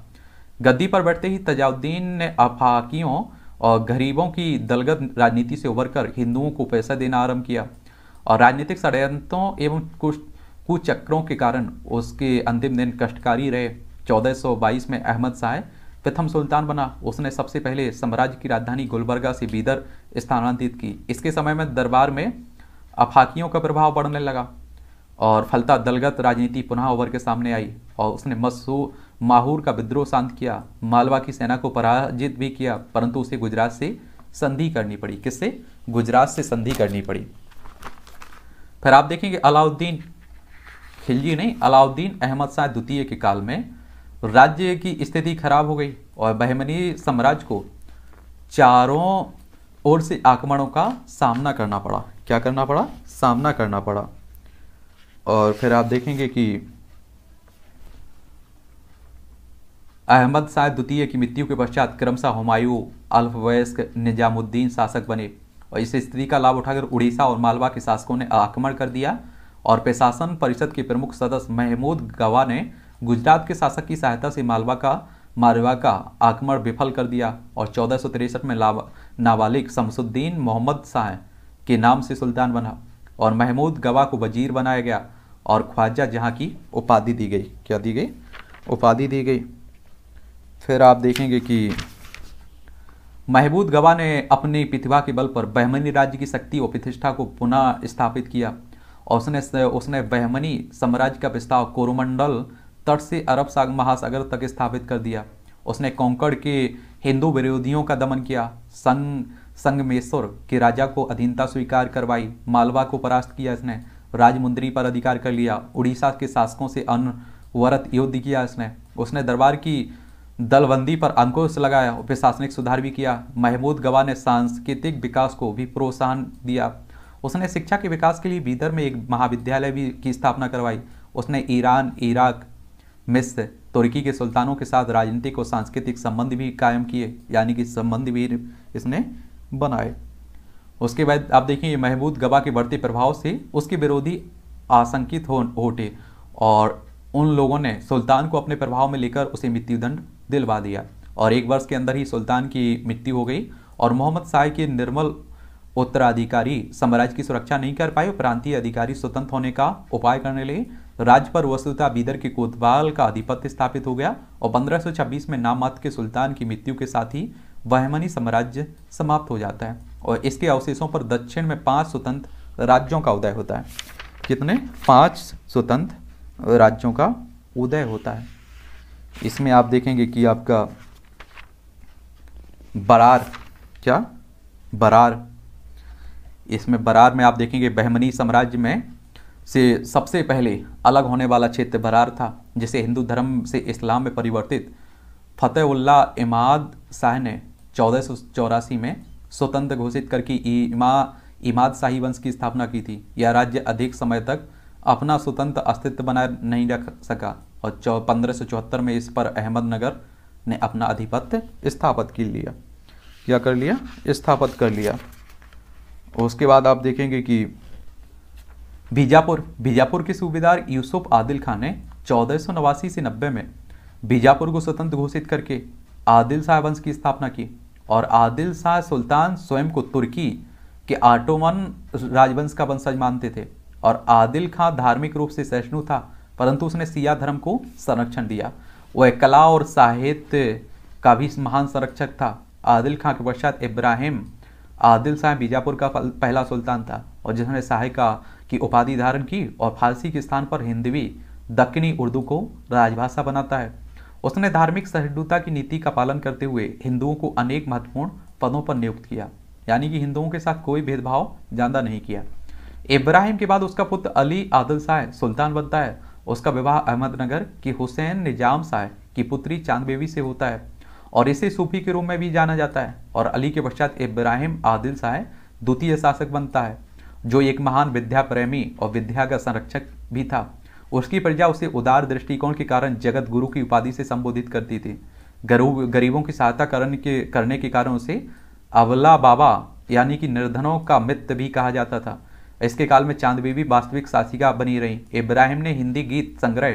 A: गद्दी पर बैठते ही तजाउद्दीन ने अफाकियों और गरीबों की दलगत राजनीति से उभरकर हिंदुओं को पैसा देना आरंभ किया और राजनीतिक षडयंत्रों एवं कुछ कुचक्रों के कारण उसके अंतिम दिन कष्टकारी रहे 1422 में अहमद शाह प्रथम सुल्तान बना उसने सबसे पहले साम्राज्य की राजधानी गुलबर्गा से बीदर स्थानांतरित की इसके समय में दरबार में अफाकियों का प्रभाव बढ़ने लगा और फलता दलगत राजनीति पुनः उभर के सामने आई और उसने मशहूर माहूर का विद्रोह शांत किया मालवा की सेना को पराजित भी किया परंतु उसे गुजरात से संधि करनी पड़ी किससे गुजरात से संधि करनी पड़ी फिर आप देखेंगे अलाउद्दीन खिलजी नहीं अलाउद्दीन अहमद शाह द्वितीय के काल में राज्य की स्थिति खराब हो गई और बहमनी साम्राज्य को चारों ओर से आक्रमणों का सामना करना पड़ा क्या करना पड़ा सामना करना पड़ा और फिर आप देखेंगे कि अहमद शाह द्वितीय की मृत्यु के पश्चात क्रमशः हुमायूं अल्पवयस्क निजामुद्दीन शासक बने और इस स्त्री का लाभ उठाकर उड़ीसा और मालवा के शासकों ने आक्रमण कर दिया और प्रशासन परिषद के प्रमुख सदस्य महमूद गवा ने गुजरात के शासक की सहायता से मालवा का मालवा का आक्रमण विफल कर दिया और चौदह में नाबालिग शमसुद्दीन मोहम्मद शाह के नाम से सुल्तान बना और महमूद गवा को वजीर बनाया गया और ख्वाजा जहाँ की उपाधि दी गई क्या दी गई उपाधि दी गई फिर आप देखेंगे कि महबूद गवा ने अपनी प्रतिभा के बल पर बहमनी राज्य की शक्ति और प्रतिष्ठा को पुनः स्थापित किया और उसने उसने बहमनी साम्राज्य का विस्तार कोरोमंडल तट से अरब सागर महासागर तक स्थापित कर दिया उसने कोंकण के हिंदू विरोधियों का दमन किया संग संगमेश्वर के राजा को अधीनता स्वीकार करवाई मालवा को परास्त किया इसने राजमुंदरी पर अधिकार कर लिया उड़ीसा के शासकों से अनवरत युद्ध किया इसने उसने दरबार की दलबंदी पर अंकुश लगाया और प्रशासनिक सुधार भी किया महमूद गवा ने सांस्कृतिक विकास को भी प्रोत्साहन दिया उसने शिक्षा के विकास के लिए बीदर में एक महाविद्यालय भी की स्थापना करवाई उसने ईरान इराक मिस्र तुर्की के सुल्तानों के साथ राजनीतिक और सांस्कृतिक संबंध भी कायम किए यानी कि संबंध भी इसने बनाए उसके बाद आप देखिए महमूद गवा के बढ़ते प्रभाव से उसके विरोधी आशंकित होटे और उन लोगों ने सुल्तान को अपने प्रभाव में लेकर उसे मृत्युदंड दिलवा दिया और एक वर्ष के अंदर ही सुल्तान की मृत्यु हो गई और मोहम्मद शाह के निर्मल उत्तराधिकारी साम्राज्य की सुरक्षा नहीं कर पाए प्रांतीय अधिकारी स्वतंत्र होने का उपाय करने लगे राज्य पर वस्तुता बीदर के कोतवाल का अधिपत्य स्थापित हो गया और 1526 में नामात के सुल्तान की मृत्यु के साथ ही वहमनी साम्राज्य समाप्त हो जाता है और इसके अवशेषों पर दक्षिण में पांच स्वतंत्र राज्यों का उदय होता है कितने पांच स्वतंत्र राज्यों का उदय होता है इसमें आप देखेंगे कि आपका बरार क्या बरार इसमें बरार में आप देखेंगे बहमनी साम्राज्य में से सबसे पहले अलग होने वाला क्षेत्र बरार था जिसे हिंदू धर्म से इस्लाम में परिवर्तित फतेहुल्ला इमाद शाह ने चौदह में स्वतंत्र घोषित करके इमा इमाद शाही वंश की स्थापना की थी यह राज्य अधिक समय तक अपना स्वतंत्र अस्तित्व बनाए नहीं रख सका और चौ पंद्रह सौ चौहत्तर में इस पर अहमदनगर ने अपना आधिपत्य स्थापित कर लिया क्या कर लिया स्थापित कर लिया उसके बाद आप देखेंगे कि बीजापुर बीजापुर के सूबेदार यूसुफ आदिल खान ने चौदह सौ नवासी से नब्बे में बीजापुर को स्वतंत्र घोषित करके आदिल शाह वंश की स्थापना की और आदिल शाह सुल्तान स्वयं को तुर्की के आटोमन राजवंश का वंशज मानते थे और आदिल खां धार्मिक रूप से सहिष्णु था परंतु उसने सिया धर्म को संरक्षण दिया वह कला और साहित्य का भी महान संरक्षक था आदिल खां के पश्चात इब्राहिम आदिल शाह बीजापुर का पहला सुल्तान था और जिसने शाह का की उपाधि धारण की और फारसी के स्थान पर हिंदवी दक्षिणी उर्दू को राजभाषा बनाता है उसने धार्मिक सहिष्णुता की नीति का पालन करते हुए हिंदुओं को अनेक महत्वपूर्ण पदों पर नियुक्त किया यानी कि हिंदुओं के साथ कोई भेदभाव ज्यादा नहीं किया इब्राहिम के बाद उसका पुत्र अली आदिल शाह सुल्तान बनता है उसका विवाह अहमदनगर की हुसैन निजाम शाह की पुत्री चांद बेबी से होता है और इसे सूफी के रूप में भी जाना जाता है और अली के पश्चात इब्राहिम आदिल शाह द्वितीय शासक बनता है जो एक महान विद्या प्रेमी और विद्या का संरक्षक भी था उसकी प्रजा उसे उदार दृष्टिकोण के कारण जगत गुरु की उपाधि से संबोधित करती थी गरीबों की सहायता करने के करने के कारण उसे अवला बाबा यानी कि निर्धनों का मित्र भी कहा जाता था इसके काल में चांद बीबी वास्तविक शासिका बनी रही इब्राहिम ने हिंदी गीत संग्रह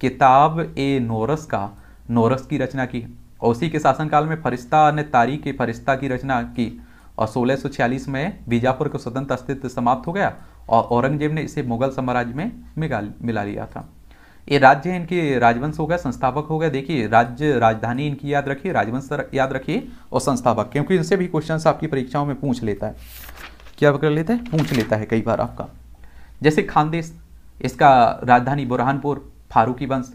A: किताब ए नोरस का नोरस की रचना की उसी के शासनकाल में फरिश्ता ने तारीख के फरिश्ता की रचना की और सोलह में बीजापुर का स्वतंत्र अस्तित्व समाप्त हो गया और औरंगजेब ने इसे मुगल साम्राज्य में मिला लिया था ये राज्य इनके राजवंश हो गए संस्थापक हो गए देखिए राज्य राजधानी इनकी याद रखिए राजवंश याद रखिए और संस्थापक क्योंकि इनसे भी क्वेश्चन आपकी परीक्षाओं में पूछ लेता है क्या कर लेता है पूछ लेता है कई बार आपका जैसे खानदेश इसका राजधानी बुरहानपुर फारूकी वंश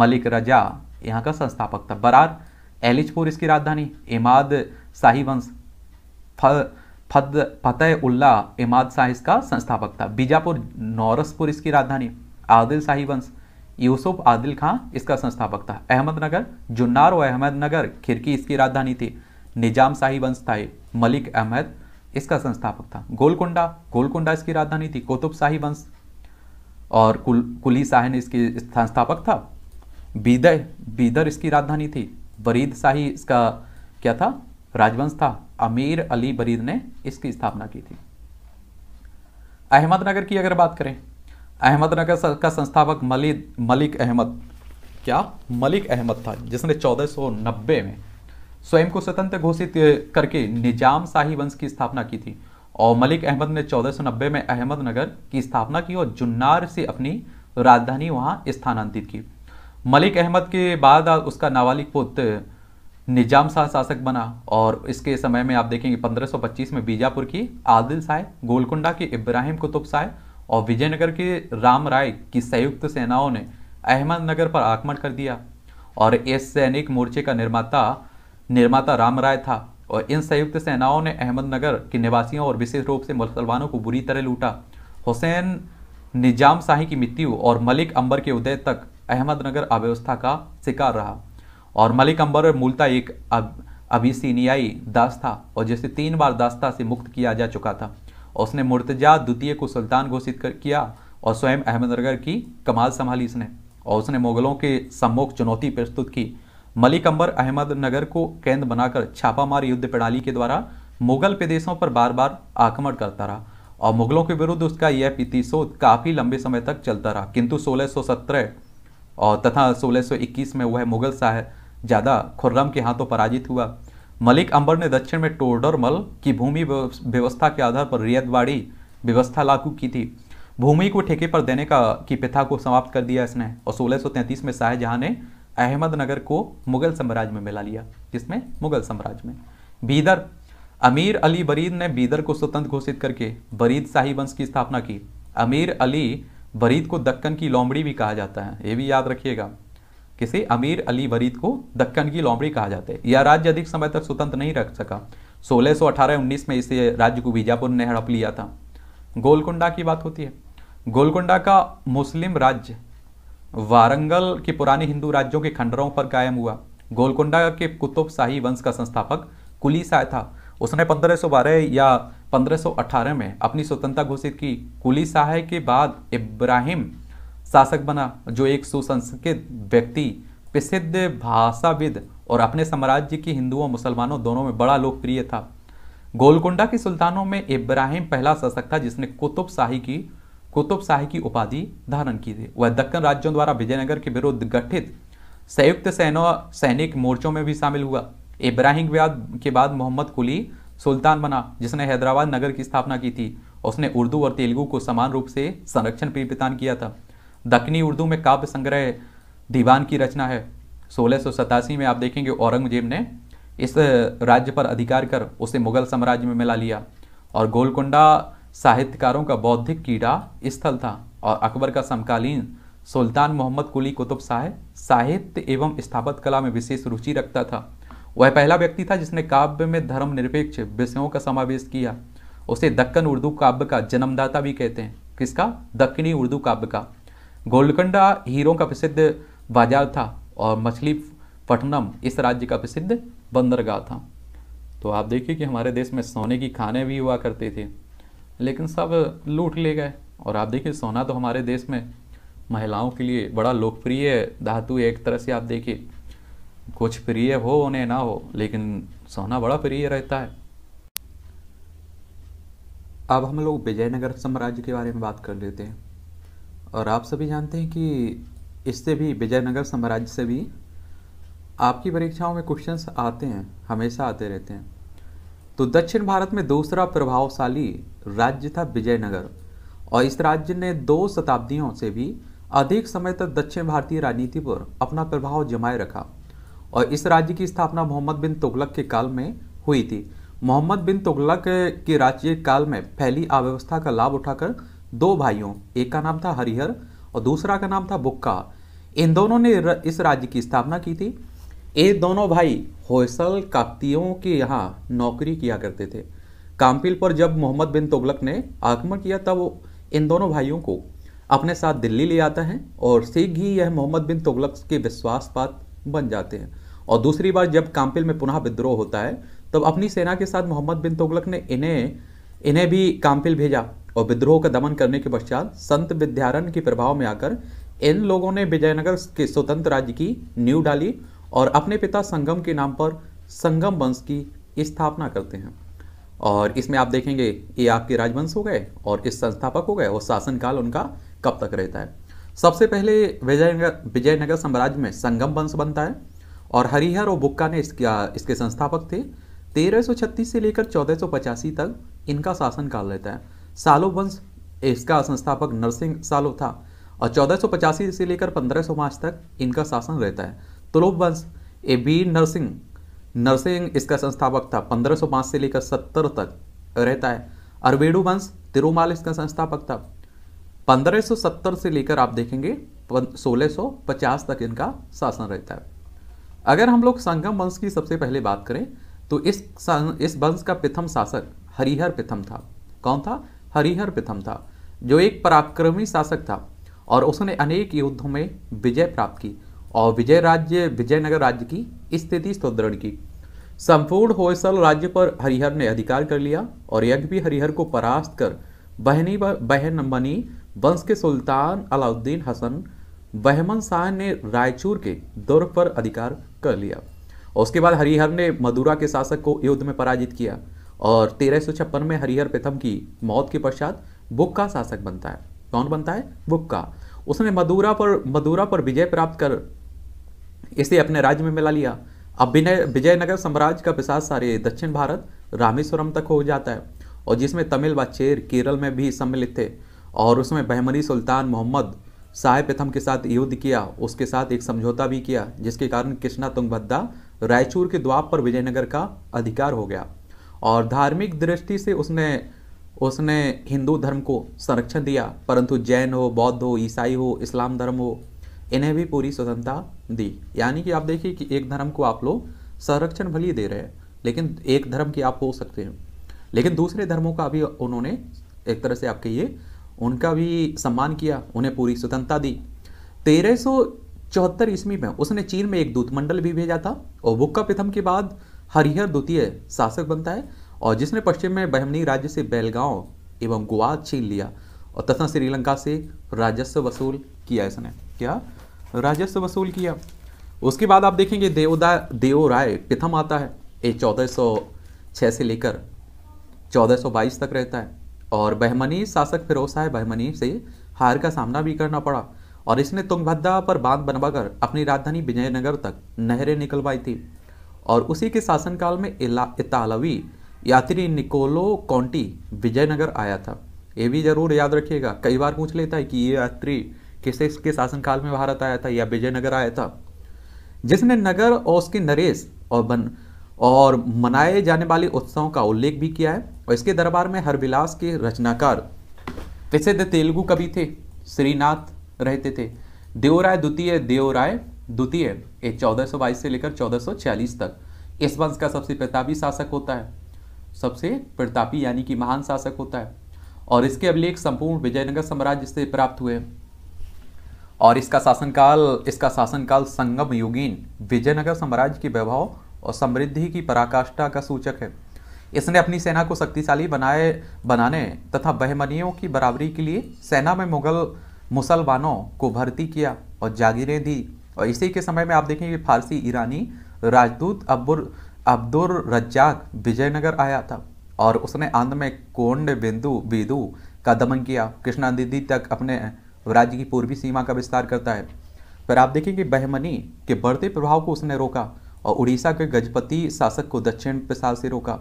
A: मलिक रजा यहाँ का संस्थापक था बरार एलिजपुर इसकी राजधानी इमाद शाही वंश फद फतेह उल्ला इमाद शाह इसका संस्थापक था बीजापुर नौरसपुर इसकी राजधानी आदिल शाही वंश यूसुफ आदिल खां इसका संस्थापक था अहमदनगर जुन्नार और अहमदनगर खिरकी इसकी राजधानी थी निजाम शाही वंश था मलिक अहमद इसका संस्थापक था गोलकुंडा गोलकुंडा इसकी राजधानी थी कौतुब शाही वंश और कुल कुली शाह ने इसकी संस्थापक था बीदर बीदर इसकी राजधानी थी बरीद शाही इसका क्या था राजवंश था अमीर अली बरीद ने इसकी स्थापना की थी अहमदनगर की अगर बात करें अहमदनगर का संस्थापक मलिक मलिक अहमद क्या मलिक अहमद था जिसने 1490 में स्वयं को स्वतंत्र घोषित करके निजाम शाही वंश की स्थापना की थी और मलिक अहमद ने 1490 में अहमदनगर की स्थापना की और जुन्नार से अपनी राजधानी वहां स्थानांतरित की मलिक अहमद के बाद उसका नाबालिग पुत्र निजाम शाह शासक बना और इसके समय में आप देखेंगे 1525 में बीजापुर की आदिल शाह गोलकुंडा के इब्राहिम कुतुब शाह और विजयनगर के राम राय की संयुक्त सेनाओं ने अहमदनगर पर आक्रमण कर दिया और इस सैनिक मोर्चे का निर्माता निर्माता राम राय था और इन संयुक्त सेनाओं ने अहमदनगर के निवासियों और विशेष रूप से मुसलमानों को बुरी तरह लूटा हुसैन निजाम शाही की मृत्यु और मलिक अंबर के उदय तक अहमदनगर अव्यवस्था का शिकार रहा और मलिक अंबर मूलतः एक अभिसीनियाई दास था और जिसे तीन बार दास्ता से मुक्त किया जा चुका था उसने मुर्तजा द्वितीय को सुल्तान घोषित कर किया और स्वयं अहमदनगर की कमाल संभाली इसने और उसने मुगलों के सम्मुख चुनौती प्रस्तुत की मलिक अंबर अहमदनगर को केंद्र बनाकर छापामार युद्ध प्रणाली के द्वारा मुगल प्रदेशों पर बार बार आक्रमण करता रहा और मुगलों के विरुद्ध उसका यह प्रतिशोध काफ़ी लंबे समय तक चलता रहा किंतु 1617 और तथा 1621 में वह मुगल साहब ज़्यादा खुर्रम के हाथों पराजित हुआ मलिक अंबर ने दक्षिण में टोडरमल की भूमि व्यवस्था के आधार पर रियतवाड़ी व्यवस्था लागू की थी भूमि को ठेके पर देने का की प्रथा को समाप्त कर दिया इसने और सोलह में शाहजहां ने अहमदनगर को मुगल साम्राज्य में मिला लिया जिसमें मुगल साम्राज्य में बीदर अमीर अली बरीद ने बीदर को स्वतंत्र घोषित करके बरीद शाही वंश की स्थापना की अमीर अली बरीद को दक्कन की लोमड़ी भी कहा जाता है ये भी याद रखिएगा किसी अमीर अली बरीद को दक्कन की लोमड़ी कहा जाता है यह राज्य अधिक समय तक स्वतंत्र नहीं रख सका 1618-19 में इसे राज्य को बीजापुर ने हड़प लिया था गोलकुंडा की बात होती है गोलकुंडा का मुस्लिम राज्य वारंगल के पुराने हिंदू राज्यों के खंडरों पर कायम हुआ गोलकुंडा के कुतुब शाही वंश का संस्थापक कुली शाह था उसने 1512 या 1518 में अपनी स्वतंत्रता घोषित की कुली शाह के बाद इब्राहिम शासक बना जो एक सुसंस्कृत व्यक्ति प्रसिद्ध भाषाविद और अपने साम्राज्य की हिंदुओं मुसलमानों दोनों में बड़ा लोकप्रिय था गोलकुंडा के सुल्तानों में इब्राहिम पहला शासक था जिसने कुतुब शाही की कुतुब शाही की उपाधि धारण की थी वह दक्कन राज्यों द्वारा विजयनगर के विरुद्ध गठित संयुक्त सैनो सैनिक मोर्चों में भी शामिल हुआ इब्राहिम व्याद के बाद मोहम्मद कुली सुल्तान बना जिसने हैदराबाद नगर की स्थापना की थी उसने उर्दू और तेलुगु को समान रूप से संरक्षण प्रदान किया था दक्षिणी उर्दू में काव्य संग्रह दीवान की रचना है सोलह में आप देखेंगे औरंगजेब ने इस राज्य पर अधिकार कर उसे मुगल साम्राज्य में मिला लिया और गोलकुंडा साहित्यकारों का बौद्धिक कीड़ा स्थल था और अकबर का समकालीन सुल्तान मोहम्मद कुली कुतुब शाह साहित्य एवं स्थापत कला में विशेष रुचि रखता था वह पहला व्यक्ति था जिसने काव्य में धर्मनिरपेक्ष विषयों का समावेश किया उसे दक्कन उर्दू काव्य का जन्मदाता भी कहते हैं किसका दक्षिणी उर्दू काव्य का गोलकंडा हीरों का प्रसिद्ध बाजार था और मछली पटनम इस राज्य का प्रसिद्ध बंदरगाह था तो आप देखिए कि हमारे देश में सोने की खाने भी हुआ करते थे लेकिन सब लूट ले गए और आप देखिए सोना तो हमारे देश में महिलाओं के लिए बड़ा लोकप्रिय धातु एक तरह से आप देखिए कुछ प्रिय हो उन्हें ना हो लेकिन सोना बड़ा प्रिय रहता है अब हम लोग विजयनगर साम्राज्य के बारे में बात कर लेते हैं और आप सभी जानते हैं कि इससे भी विजयनगर साम्राज्य से भी आपकी परीक्षाओं में क्वेश्चंस आते हैं हमेशा आते रहते हैं तो दक्षिण भारत में दूसरा प्रभावशाली राज्य था विजयनगर और इस राज्य ने दो शताब्दियों से भी अधिक समय तक दक्षिण भारतीय राजनीति पर अपना प्रभाव जमाए रखा और इस राज्य की स्थापना मोहम्मद बिन तुगलक के काल में हुई थी मोहम्मद बिन तुगलक के राज्य काल में फैली अव्यवस्था का लाभ उठाकर दो भाइयों एक का नाम था हरिहर और दूसरा का नाम था बुक्का इन दोनों ने इस राज्य की स्थापना की थी ये दोनों भाई होयसल काकतियों के यहाँ नौकरी किया करते थे कामपिल पर जब मोहम्मद बिन तुगलक ने आक्रमण किया तब वो इन दोनों भाइयों को अपने साथ दिल्ली ले आता है और शीघ्र ही यह मोहम्मद बिन तुगलक के विश्वासपात बन जाते हैं और दूसरी बार जब कामपिल में पुनः विद्रोह होता है तब अपनी सेना के साथ मोहम्मद बिन तुगलक ने इन्हें इन्हें भी कामपिल भेजा और विद्रोह का दमन करने के पश्चात संत विद्यारण के प्रभाव में आकर इन लोगों ने विजयनगर के स्वतंत्र राज्य की नींव डाली और अपने पिता संगम के नाम पर संगम वंश की स्थापना करते हैं और इसमें आप देखेंगे ये आपके राजवंश हो गए और इस संस्थापक हो गए और शासनकाल उनका कब तक रहता है सबसे पहले विजयनगर विजयनगर साम्राज्य में संगम वंश बनता है और हरिहर और बुक्का ने इसका इसके संस्थापक थे तेरह से लेकर चौदह तक इनका शासनकाल रहता है सालो वंश इसका संस्थापक नरसिंह सालो था और चौदह से लेकर पंद्रह मार्च तक इनका शासन रहता है तुलोप वंश ए बी नरसिंह नरसिंह इसका संस्थापक था पंद्रह से लेकर सत्तर तक रहता है अरबेडू वंश तिरुमाल इसका संस्थापक था 1570 से लेकर आप देखेंगे 1650 तक इनका शासन रहता है अगर हम लोग संगम वंश की सबसे पहले बात करें तो इस इस वंश का प्रथम शासक हरिहर प्रथम था कौन था हरिहर प्रथम था जो एक पराक्रमी शासक था और उसने अनेक युद्धों में विजय प्राप्त की और विजय राज्य विजयनगर राज्य की स्थिति सुदृढ़ की संपूर्ण होयसल राज्य पर हरिहर ने अधिकार कर लिया और यज्ञ भी हरिहर को परास्त कर बहनी बहन बनी वंश के सुल्तान अलाउद्दीन हसन बहमन शाह ने रायचूर के दौर पर अधिकार कर लिया उसके बाद हरिहर ने मदुरा के शासक को युद्ध में पराजित किया और तेरह में हरिहर प्रथम की मौत के पश्चात बुक्का शासक बनता है कौन बनता है बुक्का उसने मदुरा पर मदुरा पर विजय प्राप्त कर इसे अपने राज्य में मिला लिया अब विनय विजयनगर साम्राज्य का विशाल सारे दक्षिण भारत रामेश्वरम तक हो जाता है और जिसमें तमिल व चेर केरल में भी सम्मिलित थे और उसमें बहमनी सुल्तान मोहम्मद साहेब प्रथम के साथ युद्ध किया उसके साथ एक समझौता भी किया जिसके कारण कृष्णा तुंगभद्दा रायचूर के द्वाब पर विजयनगर का अधिकार हो गया और धार्मिक दृष्टि से उसने उसने हिंदू धर्म को संरक्षण दिया परंतु जैन हो बौद्ध हो ईसाई हो इस्लाम धर्म हो इन्हें भी पूरी स्वतंत्रता दी यानी कि आप देखिए कि एक धर्म को आप लोग संरक्षण भली दे रहे हैं लेकिन एक धर्म की आप हो सकते हैं लेकिन दूसरे धर्मों का भी उन्होंने एक तरह से आप कहिए उनका भी सम्मान किया उन्हें पूरी स्वतंत्रता दी तेरह सौ चौहत्तर ईस्वी में उसने चीन में एक दूतमंडल भी भेजा था और बुक्का प्रथम के बाद हरिहर द्वितीय शासक बनता है और जिसने पश्चिम में बहमनी राज्य से बेलगांव एवं गोवा छीन लिया और तथा श्रीलंका से राजस्व वसूल किया इसने क्या राजस्व वसूल किया उसके बाद आप देखेंगे देवदा देव राय प्रथम आता है ये चौदह से लेकर 1422 तक रहता है और बहमनी शासक फिरोज शाह बहमनी से हार का सामना भी करना पड़ा और इसने तुंगभद्रा पर बांध बनवाकर अपनी राजधानी विजयनगर तक नहरें निकलवाई थी और उसी के शासनकाल में इतालवी यात्री निकोलो कॉन्टी विजयनगर आया था ये भी जरूर याद रखिएगा कई बार पूछ लेता है कि ये यात्री किसे इसके शासनकाल में भारत आया था या विजयनगर आया था जिसने नगर और उसके नरेश और बन और मनाए जाने वाले उत्सवों का उल्लेख भी किया है और इसके दरबार में हरविलास के रचनाकार प्रसिद्ध तेलुगु कवि थे श्रीनाथ रहते थे देवराय द्वितीय देवराय द्वितीय ये चौदह से लेकर चौदह तक इस वंश का सबसे प्रतापी शासक होता है सबसे प्रतापी यानी कि महान शासक होता है और इसके अभिलेख संपूर्ण विजयनगर साम्राज्य से प्राप्त हुए हैं और इसका शासनकाल इसका शासनकाल संगम युगीन विजयनगर साम्राज्य की वैभव और समृद्धि की पराकाष्ठा का सूचक है इसने अपनी सेना को शक्तिशाली बनाए बनाने तथा बहमनियों की बराबरी के लिए सेना में मुगल मुसलमानों को भर्ती किया और जागीरें दी और इसी के समय में आप देखेंगे फारसी ईरानी राजदूत अब्बुर अब्दुल रज्जाक विजयनगर आया था और उसने आंध में कोंड बिंदु बीदू का दमन किया कृष्णा दीदी तक अपने राज्य की पूर्वी सीमा का विस्तार करता है पर आप देखेंगे बहमनी के बढ़ते प्रभाव को उसने रोका और उड़ीसा के गजपति शासक को दक्षिण पिसाल से रोका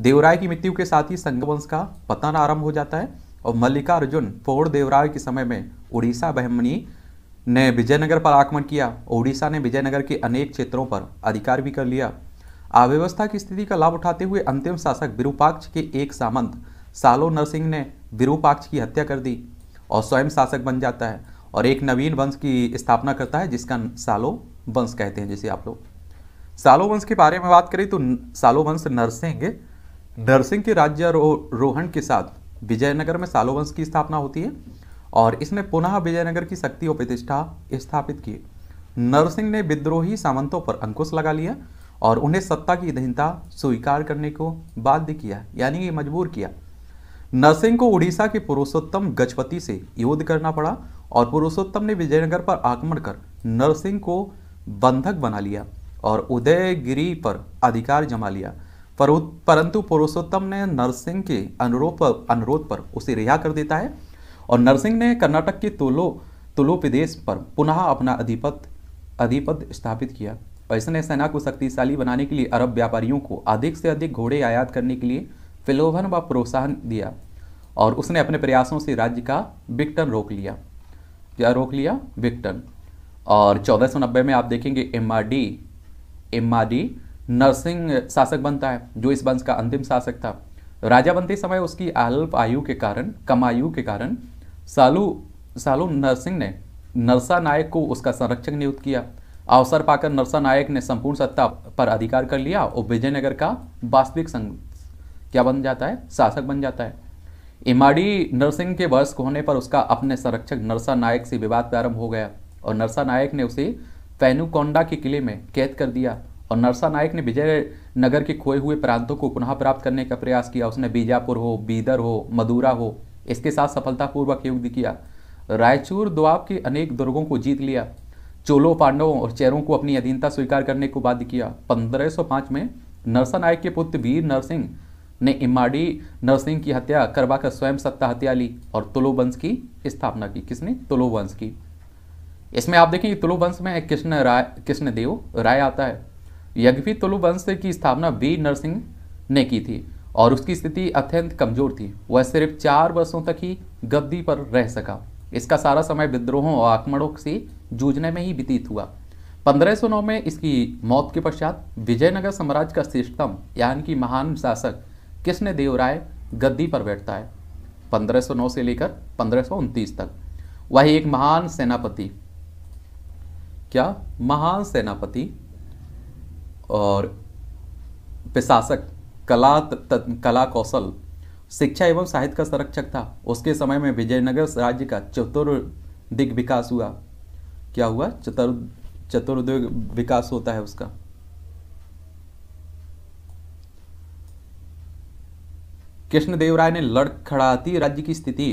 A: देवराय की मृत्यु के साथ ही संगवंश का पतन आरंभ हो जाता है और मल्लिकार्जुन फोड़ देवराय के समय में उड़ीसा बहमनी ने विजयनगर पर आक्रमण किया और उड़ीसा ने विजयनगर के अनेक क्षेत्रों पर अधिकार भी कर लिया अव्यवस्था की स्थिति का लाभ उठाते हुए अंतिम शासक विरूपाक्ष के एक सामंत सालो नरसिंह ने विरूपाक्ष की हत्या कर दी और स्वयं शासक बन जाता है और एक नवीन वंश की स्थापना करता है जिसका सालो वंश कहते हैं जैसे आप लोग सालो वंश के बारे में बात करें तो सालो वंश नरसिंह नरसिंह के राज्य रो, रोहन के साथ विजयनगर में सालो वंश की स्थापना होती है और इसने पुनः विजयनगर की शक्ति और प्रतिष्ठा स्थापित की नरसिंह ने विद्रोही सामंतों पर अंकुश लगा लिया और उन्हें सत्ता की अधीनता स्वीकार करने को बाध्य किया यानी कि मजबूर किया नरसिंह को उड़ीसा के पुरुषोत्तम गजपति से युद्ध करना पड़ा और पुरुषोत्तम ने विजयनगर पर आक्रमण कर नरसिंह को बंधक बना लिया और उदयगिरी पर अधिकार जमा लिया परंतु पुरुषोत्तम ने नरसिंह के अनुरोध पर अनुरोध पर उसे रिहा कर देता है और नरसिंह ने कर्नाटक के तुलो तुलो प्रदेश पर पुनः अपना अधिपत अधिपत स्थापित किया और इसने सेना को शक्तिशाली बनाने के लिए अरब व्यापारियों को अधिक से अधिक घोड़े आयात करने के लिए प्रलोभन व प्रोत्साहन दिया और उसने अपने प्रयासों से राज्य का विक्टन रोक लिया क्या रोक लिया विक्टन और चौदह में आप देखेंगे M R D M R D Narasimha शासक बनता है जो इस वंश का अंतिम शासक था राजा बनते समय उसकी अल्प आयु के कारण कम आयु के कारण सालू सालू नरसिंह ने नरसा नायक को उसका संरक्षक नियुक्त किया अवसर पाकर नरसा नायक ने संपूर्ण सत्ता पर अधिकार कर लिया और विजयनगर का वास्तविक क्या बन जाता है शासक बन जाता है इमाड़ी नरसिंह के वर्ष होने पर उसका अपने संरक्षक नरसा नायक से विवाद प्रारंभ हो गया और नरसा नायक ने उसे फैनुकोंडा के किले में कैद कर दिया और नरसा नायक ने विजय नगर के खोए हुए प्रांतों को पुनः प्राप्त करने का प्रयास किया उसने बीजापुर हो बीदर हो मदुरा हो इसके साथ सफलतापूर्वक युद्ध किया रायचूर दुआब के अनेक दुर्गों को जीत लिया चोलो पांडवों और चेरों को अपनी अधीनता स्वीकार करने को बाध्य किया पंद्रह में नरसा नायक के पुत्र वीर नरसिंह ने इमाडी नरसिंह की हत्या करवाकर स्वयं सत्ता हत्या ली और तुलोवंश वंश की स्थापना की किसने तुलो वंश की इसमें आप देखें तुलो वंश में कृष्ण राय देव राय आता है यज्ञ तुलो वंश की स्थापना वीर नरसिंह ने की थी और उसकी स्थिति अत्यंत कमजोर थी वह सिर्फ चार वर्षों तक ही गद्दी पर रह सका इसका सारा समय विद्रोहों और आक्रमणों से जूझने में ही व्यतीत हुआ 1509 में इसकी मौत के पश्चात विजयनगर साम्राज्य का श्रेष्ठतम यानी कि महान शासक किसने देवराय गद्दी पर बैठता है 1509 से लेकर पंद्रह तक वही एक महान सेनापति क्या महान सेनापति और प्रशासक कला त, कला कौशल शिक्षा एवं साहित्य का संरक्षक था उसके समय में विजयनगर राज्य का चतुर्दिग विकास हुआ क्या हुआ चतुर चतुर्दिग विकास होता है उसका कृष्णदेव राय ने लड़खड़ाती राज्य की स्थिति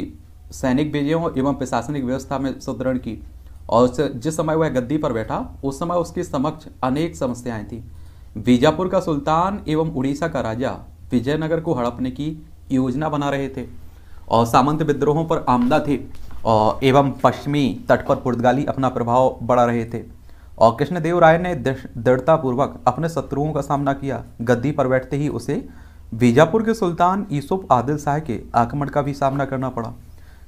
A: सैनिक विजयों एवं प्रशासनिक व्यवस्था में सुदृढ़ की और जिस समय वह गद्दी पर बैठा उस समय उसके समक्ष अनेक समस्याएं थी बीजापुर का सुल्तान एवं उड़ीसा का राजा विजयनगर को हड़पने की योजना बना रहे थे और सामंत विद्रोहों पर आमदा थे और एवं पश्चिमी तट पर पुर्तगाली अपना प्रभाव बढ़ा रहे थे और कृष्णदेव राय ने दृढ़तापूर्वक अपने शत्रुओं का सामना किया गद्दी पर बैठते ही उसे बीजापुर के सुल्तान यूसुफ आदिल शाह के आक्रमण का भी सामना करना पड़ा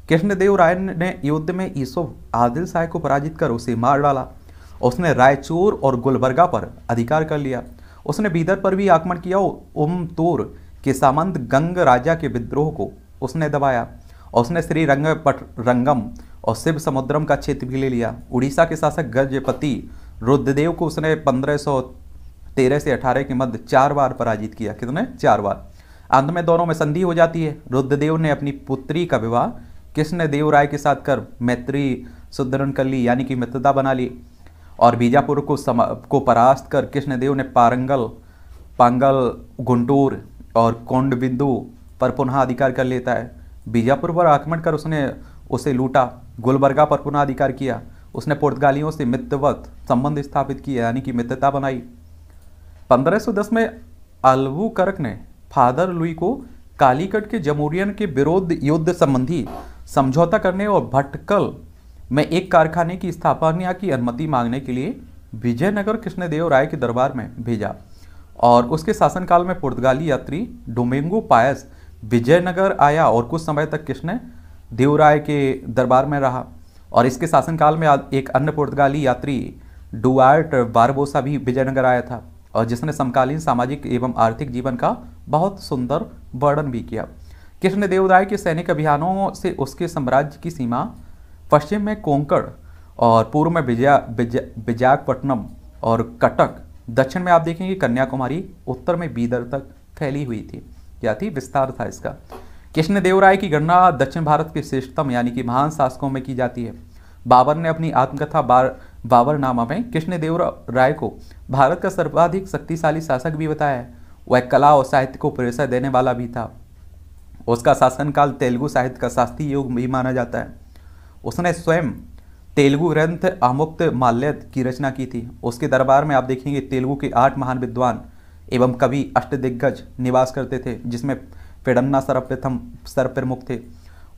A: कृष्णदेव राय ने युद्ध में यूसुफ आदिल शाह को पराजित कर उसे मार डाला उसने रायचूर और गुलबर्गा पर अधिकार कर लिया उसने बीदर पर भी आक्रमण किया उमतूर के सामंत गंग राजा के विद्रोह को उसने दबाया उसने श्री रंग रंगम और शिव समुद्रम का क्षेत्र भी ले लिया उड़ीसा के शासक गजपति रुद्रदेव को उसने पंद्रह तेरह से अठारह के मध्य चार बार पराजित किया कितने चार बार अंत में दोनों में संधि हो जाती है रुद्रदेव ने अपनी पुत्री का विवाह कृष्ण देव राय के साथ कर मैत्री सुदृढ़ कर ली यानी कि मित्रता बना ली और बीजापुर को सम को परास्त कर कृष्णदेव ने पारंगल पांगल गुंटूर और कोंडबिंदु पर पुनः अधिकार कर लेता है बीजापुर पर आक्रमण कर उसने उसे लूटा गुलबर्गा पर पुनः अधिकार किया उसने पुर्तगालियों से मित्रवत संबंध स्थापित किया यानी कि मित्रता बनाई 1510 में अलवू करक ने फादर लुई को कालीकट के जमुरियन के विरोध युद्ध संबंधी समझौता करने और भटकल में एक कारखाने की स्थापना की अनुमति मांगने के लिए विजयनगर कृष्णदेव राय के दरबार में भेजा और उसके शासनकाल में पुर्तगाली यात्री डोमेंगो पायस विजयनगर आया और कुछ समय तक कृष्ण देवराय के दरबार में रहा और इसके शासनकाल में एक अन्य पुर्तगाली यात्री डुआर्ट बारबोसा भी विजयनगर आया था और जिसने समकालीन सामाजिक एवं आर्थिक जीवन का बहुत सुंदर वर्णन भी किया कृष्ण देवराय के सैनिक अभियानों से उसके साम्राज्य की सीमा पश्चिम में कोंकण और पूर्व में विजया विजयापट्टनम और कटक दक्षिण में आप देखेंगे कन्याकुमारी उत्तर में बीदर तक फैली हुई थी या थी विस्तार था इसका कृष्ण देवराय की गणना दक्षिण भारत के श्रेष्ठतम यानी कि महान शासकों में की जाती है बाबर ने अपनी आत्मकथा बार बाबर नामा में कृष्ण देवराय राय को भारत का सर्वाधिक शक्तिशाली शासक भी बताया वह कला और साहित्य को परिसर देने वाला भी था उसका शासनकाल तेलुगु साहित्य का शास्त्रीय युग भी माना जाता है उसने स्वयं तेलुगु ग्रंथ अमुक्त माल्य की रचना की थी उसके दरबार में आप देखेंगे तेलुगु के आठ महान विद्वान एवं कवि अष्टदिग्गज निवास करते थे जिसमें पेडन्ना सर्वप्रथम सर्वप्रमुख थे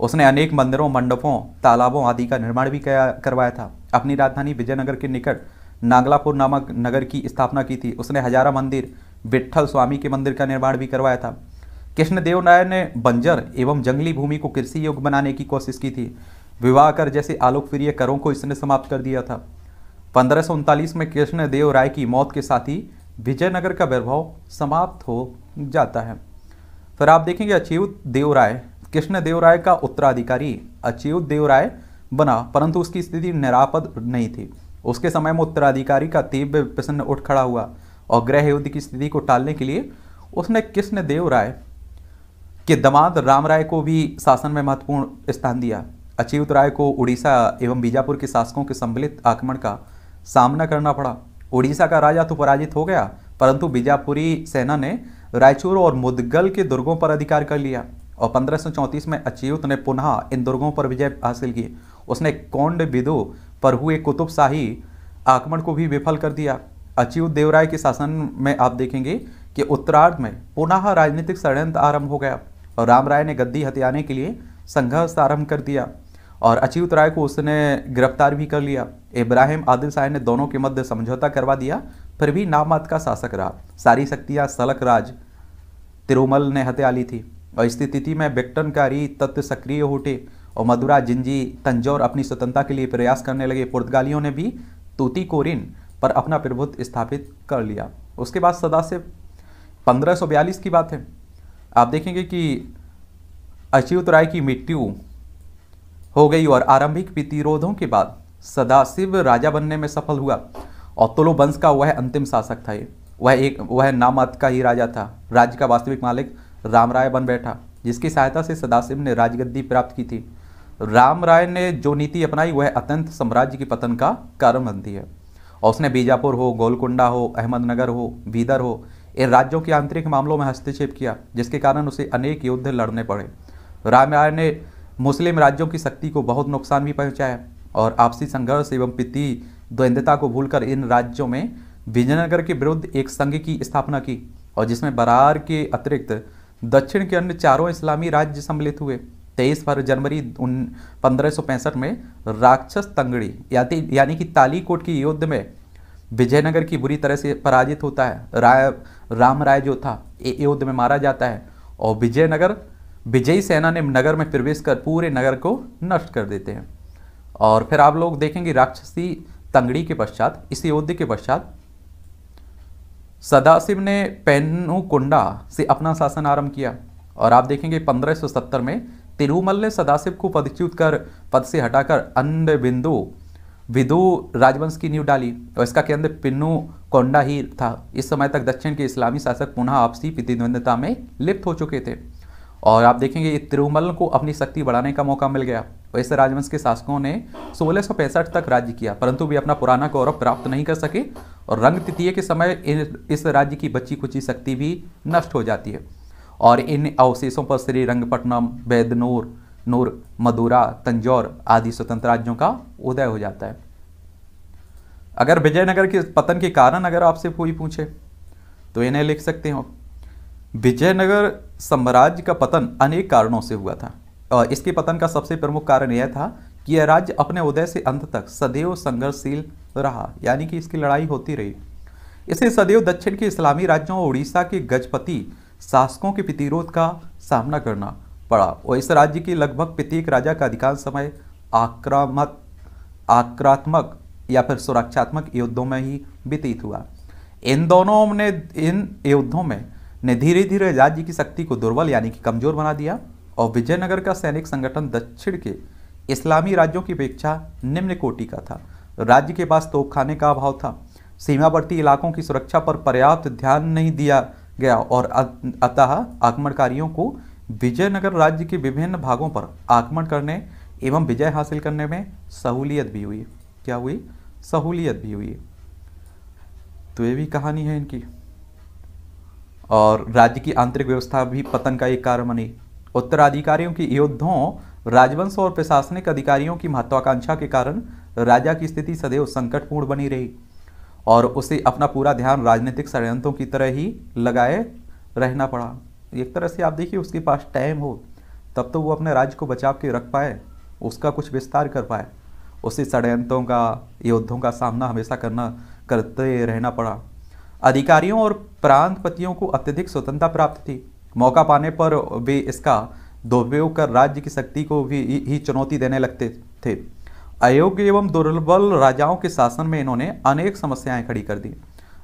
A: उसने अनेक मंदिरों मंडपों तालाबों आदि का निर्माण भी करवाया था अपनी राजधानी विजयनगर के निकट नागलापुर नामक नगर की स्थापना की थी उसने हजारा मंदिर विट्ठल स्वामी के मंदिर का निर्माण भी करवाया था कृष्णदेव नायर ने बंजर एवं जंगली भूमि को कृषि योग्य बनाने की कोशिश की थी विवाह कर जैसे आलोकप्रिय करों को इसने समाप्त कर दिया था पंद्रह में कृष्णदेव राय की मौत के साथ ही विजयनगर का वैभव समाप्त हो जाता है फिर आप देखेंगे अचीव देव राय कृष्ण देव राय का उत्तराधिकारी अचीव देव राय बना परंतु उसकी स्थिति निरापद नहीं थी उसके समय में उत्तराधिकारी का तीव्र प्रसन्न उठ खड़ा हुआ और ग्रह युद्ध की स्थिति को टालने के लिए उसने कृष्ण देव राय के दामाद राम राय को भी शासन में महत्वपूर्ण स्थान दिया अच्युत राय को उड़ीसा एवं बीजापुर के शासकों के सम्मिलित आक्रमण का सामना करना पड़ा उड़ीसा का राजा तो पराजित हो गया परंतु बीजापुरी सेना ने रायचूर और मुदगल के दुर्गों पर अधिकार कर लिया और पंद्रह में अच्युत ने पुनः इन दुर्गों पर विजय हासिल की उसने कौंड विदु पर हुए कुतुब शाही आक्रमण को भी विफल कर दिया अच्युत देवराय के शासन में आप देखेंगे कि उत्तरार्ध में पुनः राजनीतिक षडयंत्र आरंभ हो गया और राम राय ने गद्दी हथियाने के लिए संघर्ष आरंभ कर दिया और अच्युत राय को उसने गिरफ्तार भी कर लिया इब्राहिम आदिल शाह ने दोनों के मध्य समझौता करवा दिया फिर भी नामात का शासक रहा सारी शक्तियाँ सलक राज तिरुमल ने हत्या ली थी और स्थिति में विक्टनकारी तत्व सक्रिय होते और मदुरा जिंजी तंजौर अपनी स्वतंत्रता के लिए प्रयास करने लगे पुर्तगालियों ने भी तूतीकोरिन पर अपना प्रभुत्व स्थापित कर लिया उसके बाद सदा से पंद्रह की बात है आप देखेंगे कि अच्युत राय की मृत्यु हो गई और आरंभिक प्रतिरोधों के बाद सदाशिव राजा बनने में सफल हुआ और तुलो वंश का वह अंतिम शासक था ये वह एक वह नाम का ही राजा था राज्य का वास्तविक मालिक रामराय बन बैठा जिसकी सहायता से सदाशिव ने राजगद्दी प्राप्त की थी राम राय ने जो नीति अपनाई वह अत्यंत साम्राज्य की पतन का कारण बनती है और उसने बीजापुर हो गोलकुंडा हो अहमदनगर हो बीदर हो इन राज्यों के आंतरिक मामलों में हस्तक्षेप किया जिसके कारण उसे अनेक युद्ध लड़ने पड़े राम राय ने मुस्लिम राज्यों की शक्ति को बहुत नुकसान भी पहुंचाया और आपसी संघर्ष एवं पिति द्वंद्वता को भूलकर इन राज्यों में विजयनगर के विरुद्ध एक संघ की स्थापना की और जिसमें बरार के अतिरिक्त दक्षिण के अन्य चारों इस्लामी राज्य सम्मिलित हुए तेईस जनवरी पंद्रह में राक्षस तंगड़ी यानी कि तालीकोट की युद्ध में विजयनगर की बुरी तरह से पराजित होता है राय राम राय जो था युद्ध में मारा जाता है और विजयनगर विजयी सेना ने नगर में प्रवेश कर पूरे नगर को नष्ट कर देते हैं और फिर आप लोग देखेंगे राक्षसी तंगड़ी के पश्चात इस युद्ध के पश्चात सदाशिव ने पेनुकुंडा से अपना शासन आरंभ किया और आप देखेंगे 1570 में तिरुमल ने सदाशिव को पदच्युत कर पद से हटाकर अन्य बिंदु विदु राजवंश की नींव डाली और इसका केंद्र पिन्नू कोंडा ही था इस समय तक दक्षिण के इस्लामी शासक पुनः आपसी प्रतिद्वंदता में लिप्त हो चुके थे और आप देखेंगे तिरुमल को अपनी शक्ति बढ़ाने का मौका मिल गया वैसे राजवंश के शासकों ने सोलह तक राज्य किया परंतु भी अपना पुराना गौरव प्राप्त नहीं कर सके और रंग तृतीय के समय इस राज्य की बच्ची कुची शक्ति भी नष्ट हो जाती है और इन अवशेषों पर श्री रंगपटनम बैदनूर नूर मदुरा तंजौर आदि स्वतंत्र राज्यों का उदय हो जाता है अगर विजयनगर के पतन के कारण अगर आपसे कोई पूछे तो इन्हें लिख सकते हो विजयनगर साम्राज्य का पतन अनेक कारणों से हुआ था और इसके पतन का सबसे प्रमुख कारण यह था कि यह राज्य अपने उदय से अंत तक सदैव संघर्षशील रहा यानी कि इसकी लड़ाई होती रही इसे सदैव दक्षिण के इस्लामी राज्यों और उड़ीसा के गजपति शासकों के प्रतिरोध का सामना करना पड़ा और इस राज्य की लगभग प्रत्येक राजा का अधिकांश समय आक्रामक आक्रात्मक या फिर सुरक्षात्मक युद्धों में ही व्यतीत हुआ इन दोनों ने इन युद्धों में ने धीरे धीरे राज्य की शक्ति को दुर्बल यानी कि कमजोर बना दिया और विजयनगर का सैनिक संगठन दक्षिण के इस्लामी राज्यों की अपेक्षा निम्न कोटि का था राज्य के पास तोपखाने का अभाव था सीमावर्ती इलाकों की सुरक्षा पर पर्याप्त ध्यान नहीं दिया गया और अतः आक्रमणकारियों को विजयनगर राज्य के विभिन्न भागों पर आक्रमण करने एवं विजय हासिल करने में सहूलियत भी हुई क्या हुई सहूलियत भी हुई तो ये भी कहानी है इनकी और राज्य की आंतरिक व्यवस्था भी पतन का एक कारण बनी उत्तराधिकारियों की योद्धों राजवंश और प्रशासनिक अधिकारियों की महत्वाकांक्षा के कारण राजा की स्थिति सदैव संकटपूर्ण बनी रही और उसे अपना पूरा ध्यान राजनीतिक षडयंत्रों की तरह ही लगाए रहना पड़ा एक तरह से आप देखिए उसके पास टाइम हो तब तो वो अपने राज्य को बचाव के रख पाए उसका कुछ विस्तार कर पाए उसे षडयंत्रों का योद्धों का सामना हमेशा करना करते रहना पड़ा अधिकारियों और प्रांतपतियों को अत्यधिक स्वतंत्रता प्राप्त थी मौका पाने पर वे इसका दुरुपयोग कर राज्य की शक्ति को भी ही चुनौती देने लगते थे अयोग्य एवं दुर्बल राजाओं के शासन में इन्होंने अनेक समस्याएं खड़ी कर दी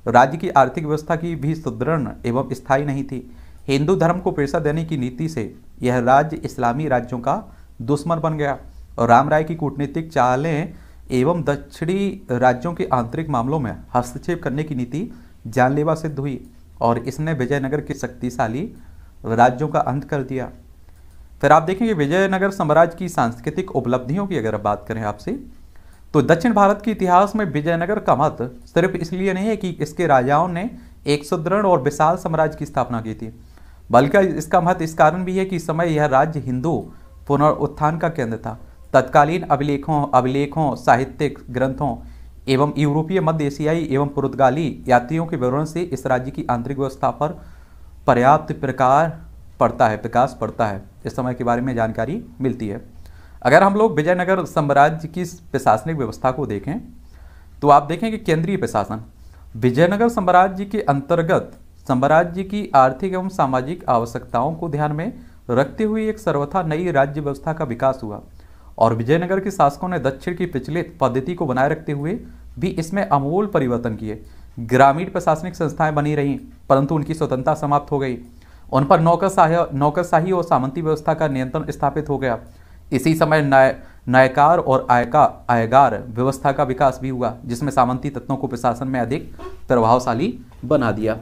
A: राज्य की आर्थिक व्यवस्था की भी सुदृढ़ एवं स्थायी नहीं थी हिंदू धर्म को पैसा देने की नीति से यह राज्य इस्लामी राज्यों का दुश्मन बन गया और राम राय की कूटनीतिक चालें एवं दक्षिणी राज्यों के आंतरिक मामलों में हस्तक्षेप करने की नीति जानलेवा सिद्ध हुई और इसने विजयनगर के शक्तिशाली राज्यों का अंत कर दिया फिर आप देखेंगे विजयनगर साम्राज्य की सांस्कृतिक उपलब्धियों की अगर बात करें आपसे तो दक्षिण भारत के इतिहास में विजयनगर का मत सिर्फ इसलिए नहीं है कि इसके राजाओं ने एक सुदृढ़ और विशाल साम्राज्य की स्थापना की थी बल्कि इसका मत इस कारण भी है कि इस समय यह राज्य हिंदू पुनरुत्थान का केंद्र था तत्कालीन अभिलेखों अभिलेखों साहित्यिक ग्रंथों एवं यूरोपीय मध्य एशियाई एवं पुर्तगाली यात्रियों के विवरण से इस राज्य की आंतरिक व्यवस्था पर पर्याप्त प्रकार पड़ता है विकास पड़ता है इस समय के बारे में जानकारी मिलती है अगर हम लोग विजयनगर साम्राज्य की प्रशासनिक व्यवस्था को देखें तो आप देखें कि केंद्रीय प्रशासन विजयनगर साम्राज्य के अंतर्गत साम्राज्य की आर्थिक एवं सामाजिक आवश्यकताओं को ध्यान में रखते हुए एक सर्वथा नई राज्य व्यवस्था का विकास हुआ और विजयनगर के शासकों ने दक्षिण की पिछले पद्धति को बनाए रखते हुए भी इसमें अमूल परिवर्तन किए ग्रामीण प्रशासनिक संस्थाएं बनी रहीं परंतु उनकी स्वतंत्रता समाप्त हो गई उन पर नौकरशाही नौकरशाही और सामंती व्यवस्था का नियंत्रण स्थापित हो गया इसी समय नाय नायकार और आयका आयगार व्यवस्था का विकास भी हुआ जिसमें सामंती तत्वों को प्रशासन में अधिक प्रभावशाली बना दिया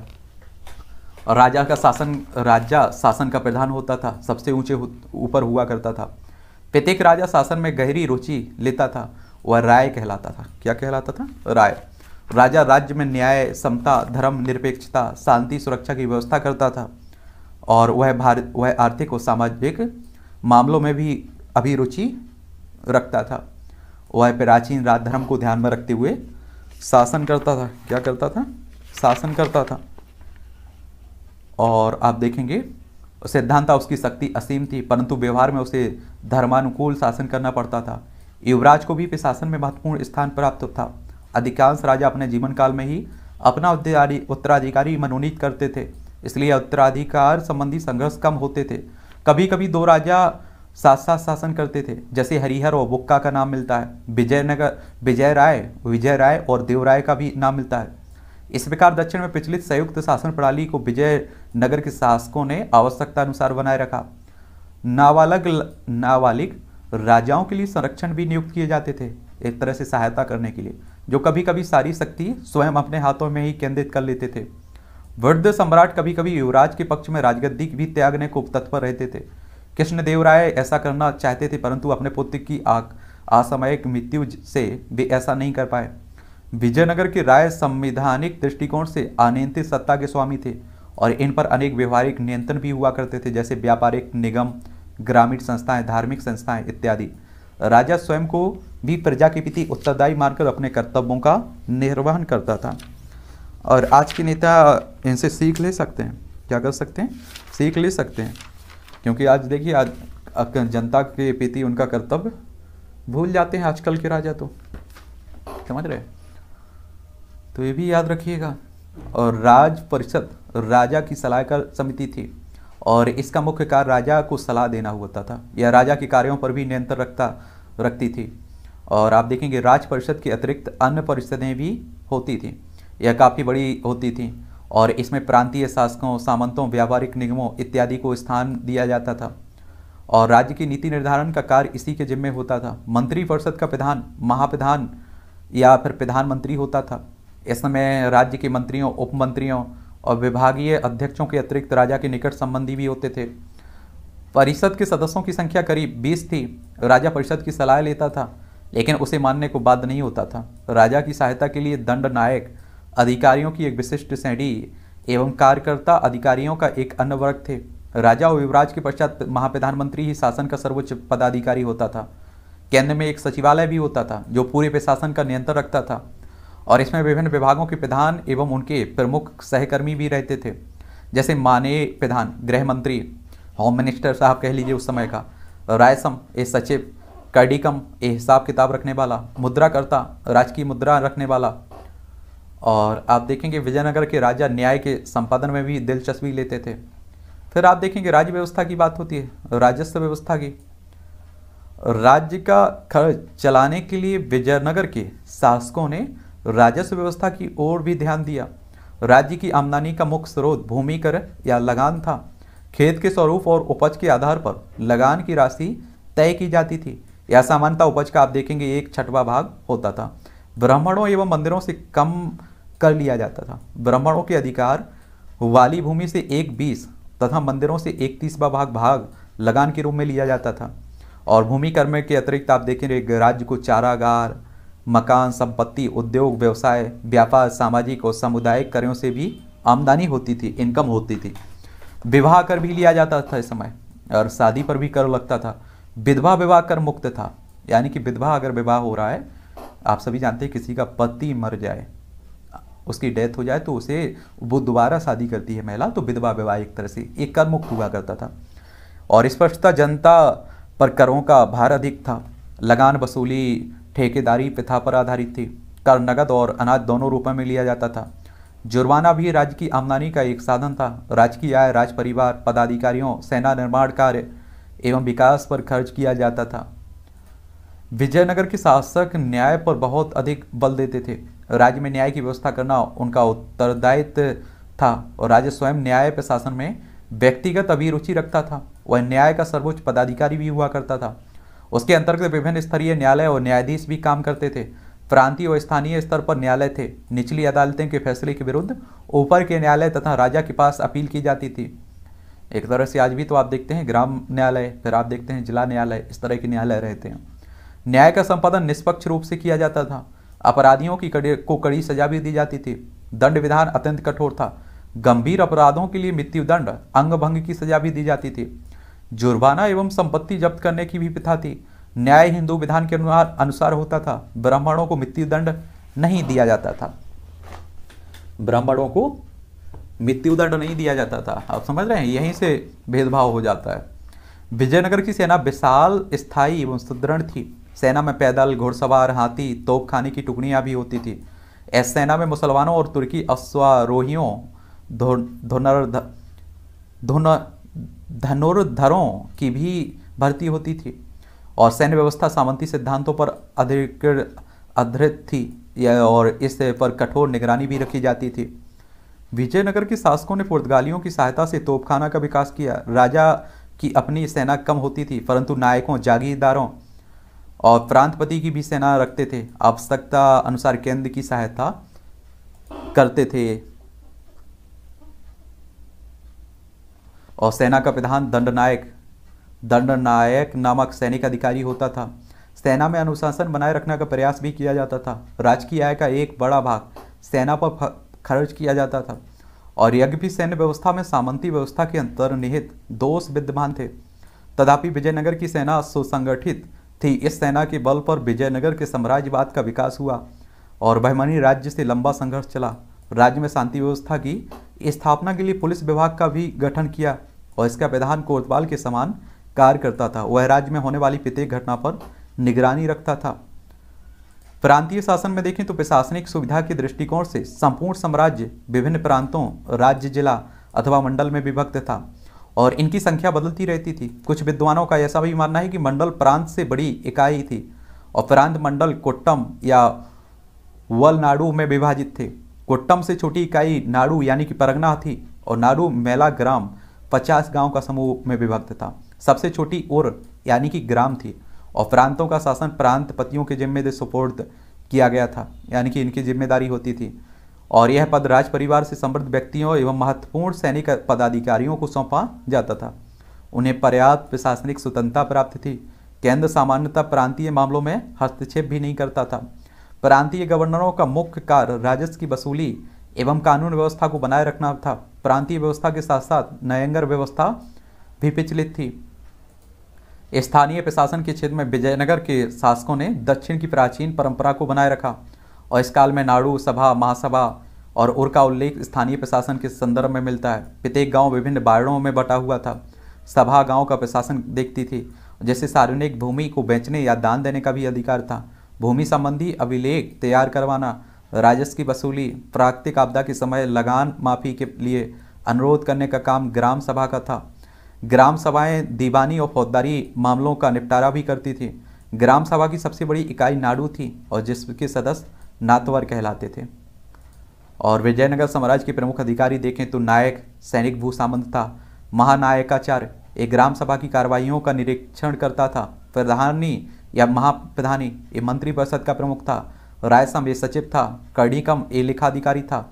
A: राजा का शासन राजा शासन का प्रधान होता था सबसे ऊंचे ऊपर हुआ करता था प्रत्येक राजा शासन में गहरी रुचि लेता था वह राय कहलाता था क्या कहलाता था राय राजा राज्य में न्याय समता धर्म निरपेक्षता शांति सुरक्षा की व्यवस्था करता था और वह भारत वह आर्थिक और सामाजिक मामलों में भी अभिरुचि रुचि रखता था वह प्राचीन राज धर्म को ध्यान में रखते हुए शासन करता था क्या करता था शासन करता था और आप देखेंगे सिद्धांत उसकी शक्ति असीम थी परंतु व्यवहार में उसे धर्मानुकूल शासन करना पड़ता था युवराज को भी प्रशासन में महत्वपूर्ण स्थान प्राप्त था अधिकांश राजा अपने जीवन काल में ही अपना उत्तराधिकारी मनोनीत करते थे इसलिए उत्तराधिकार संबंधी संघर्ष कम होते थे कभी कभी दो राजा साथ साथ शासन करते थे जैसे हरिहर और बुक्का का नाम मिलता है विजयनगर विजय राय विजय राय और देवराय का भी नाम मिलता है इस प्रकार दक्षिण में प्रचलित संयुक्त शासन प्रणाली को विजय नगर के शासकों ने आवश्यकता अनुसार बनाए रखा नाबालग नाबालिग राजाओं के लिए संरक्षण भी नियुक्त किए जाते थे एक तरह से सहायता करने के लिए जो कभी कभी सारी शक्ति स्वयं अपने हाथों में ही केंद्रित कर लेते थे वृद्ध सम्राट कभी कभी युवराज के पक्ष में राजगद्दी भी त्यागने को तत्पर रहते थे कृष्णदेव राय ऐसा करना चाहते थे परंतु अपने पुत्र की आग असामयिक मृत्यु से वे ऐसा नहीं कर पाए विजयनगर के राय संवैधानिक दृष्टिकोण से अनियंत्रित सत्ता के स्वामी थे और इन पर अनेक व्यवहारिक नियंत्रण भी हुआ करते थे जैसे व्यापारिक निगम ग्रामीण संस्थाएं धार्मिक संस्थाएं इत्यादि राजा स्वयं को भी प्रजा के प्रति उत्तरदायी मानकर अपने कर्तव्यों का निर्वहन करता था और आज के नेता इनसे सीख ले सकते हैं क्या कर सकते हैं सीख ले सकते हैं क्योंकि आज देखिए आज जनता के प्रति उनका कर्तव्य भूल जाते हैं आजकल के राजा तो समझ रहे तो ये भी याद रखिएगा और राज परिषद राजा की सलाहकार समिति थी और इसका मुख्य कार्य राजा को सलाह देना होता था या राजा के कार्यों पर भी नियंत्रण रखता रखती थी और आप देखेंगे राज परिषद के अतिरिक्त अन्य परिषदें भी होती थी यह काफ़ी बड़ी होती थी और इसमें प्रांतीय शासकों सामंतों व्यापारिक निगमों इत्यादि को स्थान दिया जाता था और राज्य की नीति निर्धारण का कार्य इसी के जिम्मे होता था मंत्री परिषद का प्रधान महाप्रधान या फिर प्रधानमंत्री होता था इस समय राज्य के मंत्रियों उप मंत्रियों और विभागीय अध्यक्षों के अतिरिक्त राजा के निकट संबंधी भी होते थे परिषद के सदस्यों की संख्या करीब 20 थी राजा परिषद की सलाह लेता था लेकिन उसे मानने को बाध्य नहीं होता था राजा की सहायता के लिए दंड नायक अधिकारियों की एक विशिष्ट श्रेणी एवं कार्यकर्ता अधिकारियों का एक अन्य वर्ग थे राजा और युवराज के पश्चात महाप्रधानमंत्री ही शासन का सर्वोच्च पदाधिकारी होता था केंद्र में एक सचिवालय भी होता था जो पूरे प्रशासन का नियंत्रण रखता था और इसमें विभिन्न विभागों के प्रधान एवं उनके प्रमुख सहकर्मी भी रहते थे जैसे माने प्रधान गृह मंत्री होम मिनिस्टर साहब कह लीजिए उस समय का रायसम ए सचिव कर्डिकम ए हिसाब किताब रखने वाला मुद्रा करता राजकीय मुद्रा रखने वाला और आप देखेंगे विजयनगर के राजा न्याय के संपादन में भी दिलचस्पी लेते थे फिर आप देखेंगे राज्य व्यवस्था की बात होती है राजस्व व्यवस्था की राज्य का खर्च चलाने के लिए विजयनगर के शासकों ने राजस्व व्यवस्था की ओर भी ध्यान दिया राज्य की आमदनी का मुख्य स्रोत भूमि कर या लगान था खेत के स्वरूप और उपज के आधार पर लगान की राशि तय की जाती थी या सामान्यता उपज का आप देखेंगे एक छठवा भाग होता था ब्राह्मणों एवं मंदिरों से कम कर लिया जाता था ब्राह्मणों के अधिकार वाली भूमि से एक बीस तथा मंदिरों से एक तीसवा भाग भाग लगान के रूप में लिया जाता था और भूमि कर्म के अतिरिक्त आप देखेंगे राज्य को चारागार मकान संपत्ति उद्योग व्यवसाय व्यापार सामाजिक और सामुदायिक कार्यों से भी आमदनी होती थी इनकम होती थी विवाह कर भी लिया जाता था इस समय और शादी पर भी कर लगता था विधवा विवाह कर मुक्त था यानी कि विधवा अगर विवाह हो रहा है आप सभी जानते हैं किसी का पति मर जाए उसकी डेथ हो जाए तो उसे वो दोबारा शादी करती है महिला तो विधवा विवाह एक तरह से एक कर मुक्त हुआ करता था और स्पष्टता जनता पर करों का भार अधिक था लगान वसूली ठेकेदारी प्रथा पर आधारित थी कर नगद और अनाज दोनों रूपों में लिया जाता था जुर्माना भी राज्य की आमदनी का एक साधन था राजकीय आय राज परिवार पदाधिकारियों सेना निर्माण कार्य एवं विकास पर खर्च किया जाता था विजयनगर के शासक न्याय पर बहुत अधिक बल देते थे राज्य में न्याय की व्यवस्था करना उनका उत्तरदायित्व था और राज्य स्वयं न्याय प्रशासन में व्यक्तिगत अभिरुचि रखता था वह न्याय का सर्वोच्च पदाधिकारी भी हुआ करता था उसके अंतर्गत विभिन्न स्तरीय न्यायालय और न्यायाधीश भी काम करते थे प्रांतीय और स्थानीय स्तर पर न्यायालय थे निचली अदालतें के फैसले के विरुद्ध ऊपर के न्यायालय तथा राजा के पास अपील की जाती थी एक तरह से आज भी तो आप देखते हैं ग्राम न्यायालय फिर आप देखते हैं जिला न्यायालय इस तरह के न्यायालय रहते हैं न्याय का संपादन निष्पक्ष रूप से किया जाता था अपराधियों की कड़ी, को कड़ी सजा भी दी जाती थी दंड विधान अत्यंत कठोर था गंभीर अपराधों के लिए मृत्युदंड अंग भंग की सजा भी दी जाती थी जुर्माना एवं संपत्ति जब्त करने की भी प्रथा थी न्याय हिंदू विधान के अनुसार होता था ब्राह्मणों को मृत्युदंड नहीं दिया जाता था ब्राह्मणों को मृत्युदंड नहीं दिया जाता था आप समझ रहे हैं यहीं से भेदभाव हो जाता है विजयनगर की सेना विशाल स्थायी एवं सुदृढ़ थी सेना में पैदल घुड़सवार हाथी तोप खाने की टुकड़ियाँ भी होती थी ऐसे सेना में मुसलमानों और तुर्की अश्वारोहियों धुनर्ध धुन धनुर्धरों की भी भर्ती होती थी और सैन्य व्यवस्था सामंती सिद्धांतों पर अधिकृत अधिक थी और इस पर कठोर निगरानी भी रखी जाती थी विजयनगर के शासकों ने पुर्तगालियों की सहायता से तोपखाना का विकास किया राजा की अपनी सेना कम होती थी परंतु नायकों जागीरदारों और प्रांतपति की भी सेना रखते थे आवश्यकता अनुसार केंद्र की सहायता करते थे और सेना का प्रधान दंडनायक दंडनायक नामक सैनिक अधिकारी होता था सेना में अनुशासन बनाए रखने का प्रयास भी किया जाता था राजकीय आय का एक बड़ा भाग सेना पर खर्च किया जाता था और यज्ञ भी सैन्य व्यवस्था में सामंती व्यवस्था के अंतर्निहित दोष विद्यमान थे तथापि विजयनगर की सेना सुसंगठित थी इस सेना के बल पर विजयनगर के साम्राज्यवाद का विकास हुआ और बहमनी राज्य से लंबा संघर्ष चला राज्य में शांति व्यवस्था की स्थापना के लिए पुलिस विभाग का भी गठन किया और इसका विधान कोतवाल के समान कार्य करता था वह राज्य में होने वाली प्रत्येक घटना पर निगरानी रखता था प्रांतीय शासन में देखें तो प्रशासनिक सुविधा के दृष्टिकोण से संपूर्ण साम्राज्य विभिन्न प्रांतों राज्य जिला अथवा मंडल में विभक्त था और इनकी संख्या बदलती रहती थी कुछ विद्वानों का ऐसा भी मानना है कि मंडल प्रांत से बड़ी इकाई थी और प्रांत मंडल कोट्टम या वलनाडु में विभाजित थे कोट्टम से छोटी इकाई नाडु यानी कि परगना थी और नाडु मेला ग्राम पचास गांव का समूह में विभक्त था सबसे छोटी और यानी कि ग्राम थी और प्रांतों का शासन प्रांत पतियों के जिम्मे सुपोर्द किया गया था यानी कि इनकी जिम्मेदारी होती थी और यह पद राज परिवार से समृद्ध व्यक्तियों एवं महत्वपूर्ण सैनिक पदाधिकारियों को सौंपा जाता था उन्हें पर्याप्त प्रशासनिक स्वतंत्रता प्राप्त थी केंद्र सामान्यतः प्रांतीय मामलों में हस्तक्षेप भी नहीं करता था प्रांतीय गवर्नरों का मुख्य कार्य राजस्व की वसूली एवं कानून व्यवस्था को बनाए रखना था प्रांतीय व्यवस्था के साथ साथ नयंगर व्यवस्था भी विचलित थी स्थानीय प्रशासन के क्षेत्र में विजयनगर के शासकों ने दक्षिण की प्राचीन परंपरा को बनाए रखा और इस काल में नाड़ू सभा महासभा और उर का उल्लेख स्थानीय प्रशासन के संदर्भ में मिलता है प्रत्येक गांव विभिन्न बारणों में बटा हुआ था सभा गांव का प्रशासन देखती थी जैसे सार्वजनिक भूमि को बेचने या दान देने का भी अधिकार था भूमि संबंधी अभिलेख तैयार करवाना राजस्व की वसूली प्राकृतिक आपदा के समय लगान माफी के लिए अनुरोध करने का काम ग्राम सभा का था ग्राम सभाएं दीवानी और फौजदारी मामलों का निपटारा भी करती थी ग्राम सभा की सबसे बड़ी इकाई नाडू थी और जिसके सदस्य नातवर कहलाते थे और विजयनगर साम्राज्य के प्रमुख अधिकारी देखें तो नायक सैनिक भूसामंत था महानायकाचार्य एक ग्राम सभा की कार्रवाइयों का निरीक्षण करता था प्रधानी या महाप्रधानी ये मंत्री परिषद का प्रमुख था रायसम ये सचिव था कर्णिकम ये लेखाधिकारी था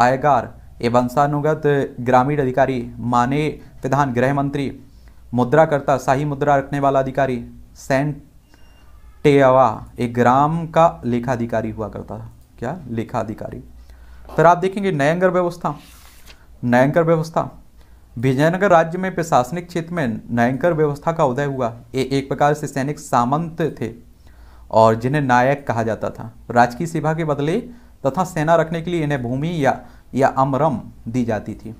A: आयगार ये वंशानुगत ग्रामीण अधिकारी माने प्रधान गृह मंत्री मुद्रा करता शाही मुद्रा रखने वाला अधिकारी सेंट टेवा एक ग्राम का लेखाधिकारी हुआ करता था क्या लेखाधिकारी फिर आप देखेंगे नयंगर व्यवस्था नयंकर व्यवस्था विजयनगर राज्य में प्रशासनिक क्षेत्र में नयंकर व्यवस्था का उदय हुआ ये एक प्रकार से सैनिक सामंत थे और जिन्हें नायक कहा जाता था राजकीय सेवा के बदले तथा सेना रखने के लिए इन्हें भूमि या या अमरम दी जाती थी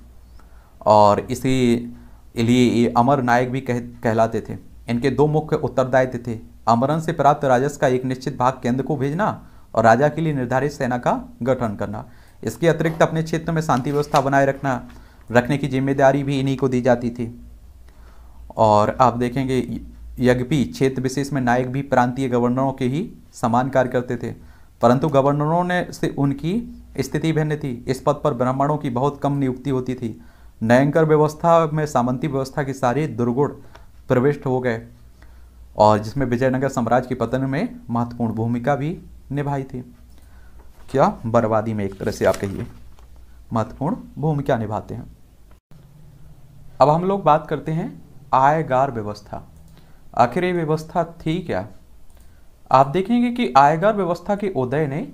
A: और इसी लिए ये अमर नायक भी कह कहलाते थे इनके दो मुख्य उत्तरदायित्व थे आमरण से प्राप्त राजस्व का एक निश्चित भाग केंद्र को भेजना और राजा के लिए निर्धारित सेना का गठन करना इसके अतिरिक्त अपने क्षेत्र में शांति व्यवस्था बनाए रखना रखने की जिम्मेदारी भी इन्हीं को दी जाती थी और आप देखेंगे यज्ञपी क्षेत्र विशेष में नायक भी प्रांतीय गवर्नरों के ही समान कार्य करते थे परंतु गवर्नरों ने से उनकी स्थिति भिन्न थी इस पद पर ब्राह्मणों की बहुत कम नियुक्ति होती थी नयंकर व्यवस्था में सामंती व्यवस्था के सारे दुर्गुण प्रविष्ट हो गए और जिसमें विजयनगर साम्राज्य के पतन में महत्वपूर्ण भूमिका भी निभाई थी क्या बर्बादी में एक तरह से आप कहिए महत्वपूर्ण भूमिका निभाते हैं अब हम लोग बात करते हैं आयगार व्यवस्था आखिर ये व्यवस्था थी क्या आप देखेंगे कि आयगार व्यवस्था के उदय ने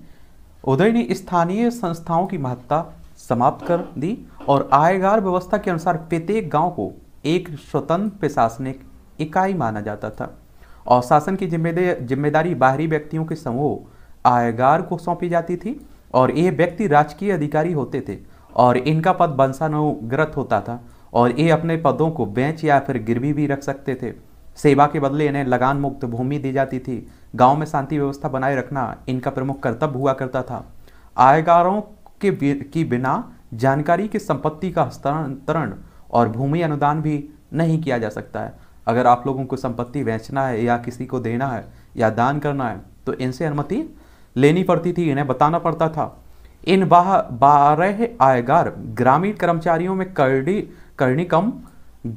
A: उदय ने स्थानीय संस्थाओं की महत्ता समाप्त कर दी और आयगार व्यवस्था के अनुसार प्रत्येक गांव को एक स्वतंत्र प्रशासनिक इकाई माना जाता था और शासन की जिम्मेदारी बाहरी व्यक्तियों के समूह आयगार को सौंपी जाती थी और ये व्यक्ति राजकीय अधिकारी होते थे और इनका पद वंशानुग्रत होता था और ये अपने पदों को बेंच या फिर गिरवी भी रख सकते थे सेवा के बदले इन्हें लगान मुक्त भूमि दी जाती थी गांव में शांति व्यवस्था बनाए रखना इनका प्रमुख कर्तव्य हुआ करता था आयगारों के की बिना जानकारी के संपत्ति का हस्तांतरण और भूमि अनुदान भी नहीं किया जा सकता है अगर आप लोगों को संपत्ति बेचना है या किसी को देना है या दान करना है तो इनसे अनुमति लेनी पड़ती थी इन्हें बताना पड़ता था इन बारह आयगार ग्रामीण कर्मचारियों में करणी करनी कम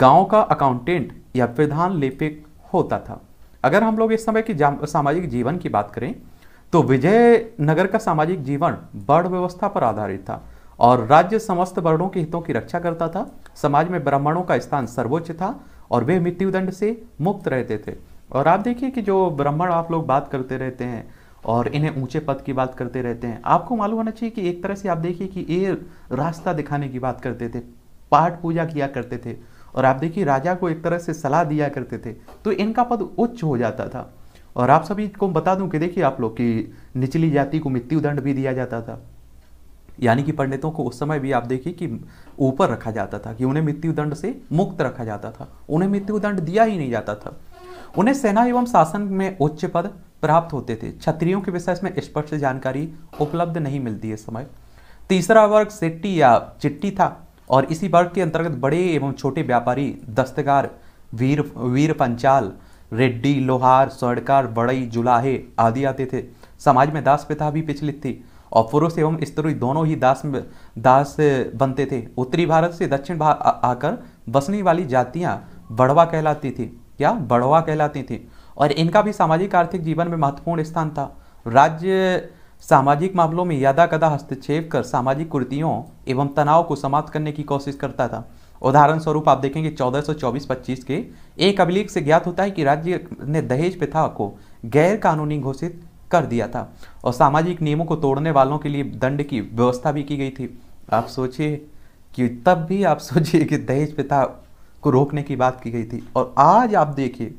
A: गांव का अकाउंटेंट या प्रधान लिपिक होता था अगर हम लोग इस समय की सामाजिक जीवन की बात करें तो विजयनगर का सामाजिक जीवन वर्ण व्यवस्था पर आधारित था और राज्य समस्त वर्णों के हितों की रक्षा करता था समाज में ब्राह्मणों का स्थान सर्वोच्च था और वे मृत्युदंड से मुक्त रहते थे और आप देखिए कि जो ब्राह्मण आप लोग बात करते रहते हैं और इन्हें ऊंचे पद की बात करते रहते हैं आपको मालूम होना चाहिए कि एक तरह से आप देखिए कि ये रास्ता दिखाने की बात करते थे पाठ पूजा किया करते थे और आप देखिए राजा को एक तरह से सलाह दिया करते थे तो इनका पद उच्च हो जाता था और आप सभी को बता दूं कि देखिए आप लोग कि निचली जाति को मृत्युदंड भी दिया जाता था यानी कि पंडितों को उस समय भी आप देखिए कि ऊपर रखा जाता था कि उन्हें मृत्यु दंड से मुक्त रखा जाता था उन्हें मृत्यु दंड दिया ही नहीं जाता था उन्हें सेना एवं शासन में उच्च पद प्राप्त होते थे क्षत्रियों के विषय में स्पष्ट जानकारी उपलब्ध नहीं मिलती है समय तीसरा वर्ग सेट्टी या चिट्टी था और इसी वर्ग के अंतर्गत बड़े एवं छोटे व्यापारी दस्तकार वीर वीर पंचाल रेड्डी लोहार स्वर्णकार बड़ई जुलाहे आदि आते थे समाज में दास पिता भी पिछलित थी और पुरुष एवं स्त्री दोनों ही दास दास बनते थे उत्तरी भारत से दक्षिण भारत आकर बसने वाली जातियाँ बढ़वा कहलाती थी क्या बढ़वा कहलाती थी और इनका भी सामाजिक आर्थिक जीवन में महत्वपूर्ण स्थान था राज्य सामाजिक मामलों में यादा कदा हस्तक्षेप कर सामाजिक कुर्तियों एवं तनाव को समाप्त करने की कोशिश करता था उदाहरण स्वरूप आप देखेंगे 1424-25 के एक अभिलेख से ज्ञात होता है कि राज्य ने दहेज प्रथा को गैर कानूनी घोषित कर दिया था और सामाजिक नियमों को तोड़ने वालों के लिए दंड की व्यवस्था भी की गई थी आप सोचिए कि तब भी आप सोचिए कि दहेज प्रथा को रोकने की बात की गई थी और आज आप देखिए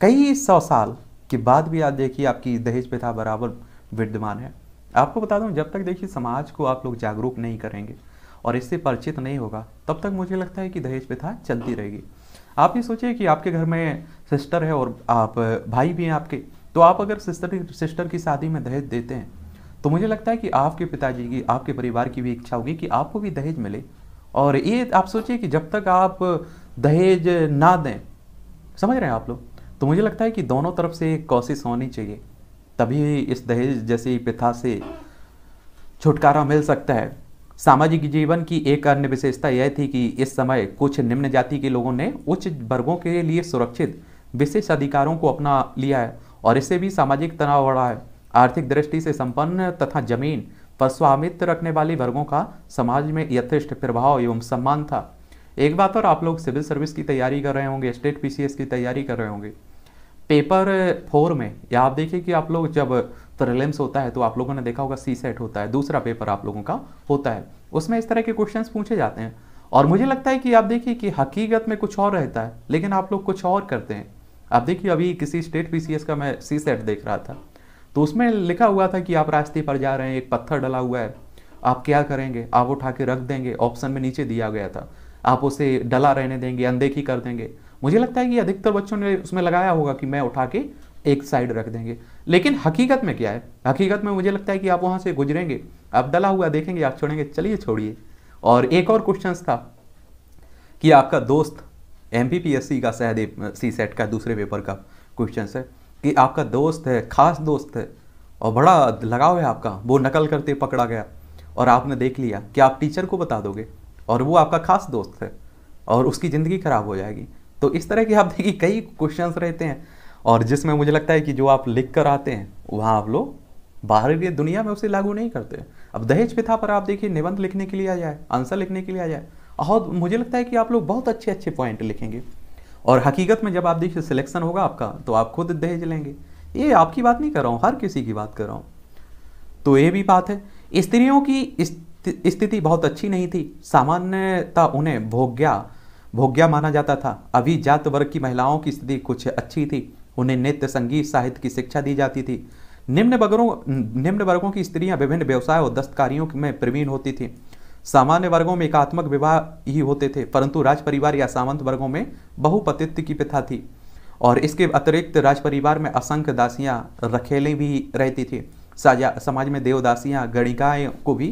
A: कई सौ साल के बाद भी आप देखिए आपकी दहेज प्रथा बराबर विद्यमान है आपको बता दूं जब तक देखिए समाज को आप लोग जागरूक नहीं करेंगे और इससे परिचित नहीं होगा तब तक मुझे लगता है कि दहेज प्रथा चलती रहेगी आप ये सोचिए कि आपके घर में सिस्टर है और आप भाई भी हैं आपके तो आप अगर सिस्टर सिस्टर की शादी में दहेज देते हैं तो मुझे लगता है कि आपके पिताजी की आपके परिवार की भी इच्छा होगी कि आपको भी दहेज मिले और ये आप सोचिए कि जब तक आप दहेज ना दें समझ रहे हैं आप लोग तो मुझे लगता है कि दोनों तरफ से कोशिश होनी चाहिए तभी इस दहेज जैसी प्रथा से छुटकारा मिल सकता है सामाजिक जीवन की एक अन्य विशेषता यह थी कि इस समय कुछ निम्न जाति के लोगों ने उच्च वर्गों के लिए सुरक्षित विशेष अधिकारों को अपना लिया है और इससे भी सामाजिक तनाव बढ़ा है आर्थिक दृष्टि से संपन्न तथा जमीन पर स्वामित्व रखने वाले वर्गों का समाज में यथेष्ट प्रभाव एवं सम्मान था एक बात और आप लोग सिविल सर्विस की तैयारी कर रहे होंगे स्टेट पीसीएस की तैयारी कर रहे होंगे पेपर फोर में या आप देखिए कि आप लोग जब प्रिलिम्स होता है तो आप लोगों ने देखा होगा सी सेट होता है दूसरा पेपर आप लोगों का होता है उसमें इस तरह के क्वेश्चंस पूछे जाते हैं और मुझे लगता है कि आप देखिए कि हकीकत में कुछ और रहता है लेकिन आप लोग कुछ और करते हैं आप देखिए अभी किसी स्टेट पीसीएस का मैं सी सेट देख रहा था तो उसमें लिखा हुआ था कि आप रास्ते पर जा रहे हैं एक पत्थर डला हुआ है आप क्या करेंगे आप उठा के रख देंगे ऑप्शन में नीचे दिया गया था आप उसे डला रहने देंगे अनदेखी कर देंगे मुझे लगता है कि अधिकतर बच्चों ने उसमें लगाया होगा कि मैं उठा के एक साइड रख देंगे लेकिन हकीकत में क्या है हकीकत में मुझे लगता है कि आप वहाँ से गुजरेंगे आप डला हुआ देखेंगे आप छोड़ेंगे चलिए छोड़िए और एक और क्वेश्चन था कि आपका दोस्त एम का शायद सी सेट का दूसरे पेपर का क्वेश्चन है कि आपका दोस्त है खास दोस्त है और बड़ा लगाव है आपका वो नकल करते पकड़ा गया और आपने देख लिया कि आप टीचर को बता दोगे और वो आपका खास दोस्त है और उसकी ज़िंदगी खराब हो जाएगी तो इस तरह की आप देखिए कई क्वेश्चन रहते हैं और जिसमें मुझे लगता है कि जो आप लिख कर आते हैं वहाँ आप लोग बाहर की दुनिया में उसे लागू नहीं करते अब दहेज पिथा पर आप देखिए निबंध लिखने के लिए आ जाए आंसर लिखने के लिए आ जाए और मुझे लगता है कि आप लोग बहुत अच्छे अच्छे पॉइंट लिखेंगे और हकीकत में जब आप देखिए सिलेक्शन होगा आपका तो आप खुद दहेज लेंगे ये आपकी बात नहीं कर रहा हूँ हर किसी की बात कर रहा हूँ तो ये भी बात है स्त्रियों की स्थिति बहुत अच्छी नहीं थी सामान्यतः उन्हें भोग्या भोग्या माना जाता था अभी जात वर्ग की महिलाओं की स्थिति कुछ अच्छी थी उन्हें नृत्य संगीत साहित्य की शिक्षा दी जाती थी निम्न वर्गों निम्न वर्गों की स्त्रियां विभिन्न व्यवसाय और दस्तकारियों में प्रवीण होती थी सामान्य वर्गों में एकात्मक विवाह ही होते थे परंतु राज परिवार या सामंत वर्गों में बहुपतित्व की प्रथा थी और इसके अतिरिक्त राज परिवार में असंख्य दासियां रखेले भी रहती थी समाज में देवदासियां गणिकाएं को भी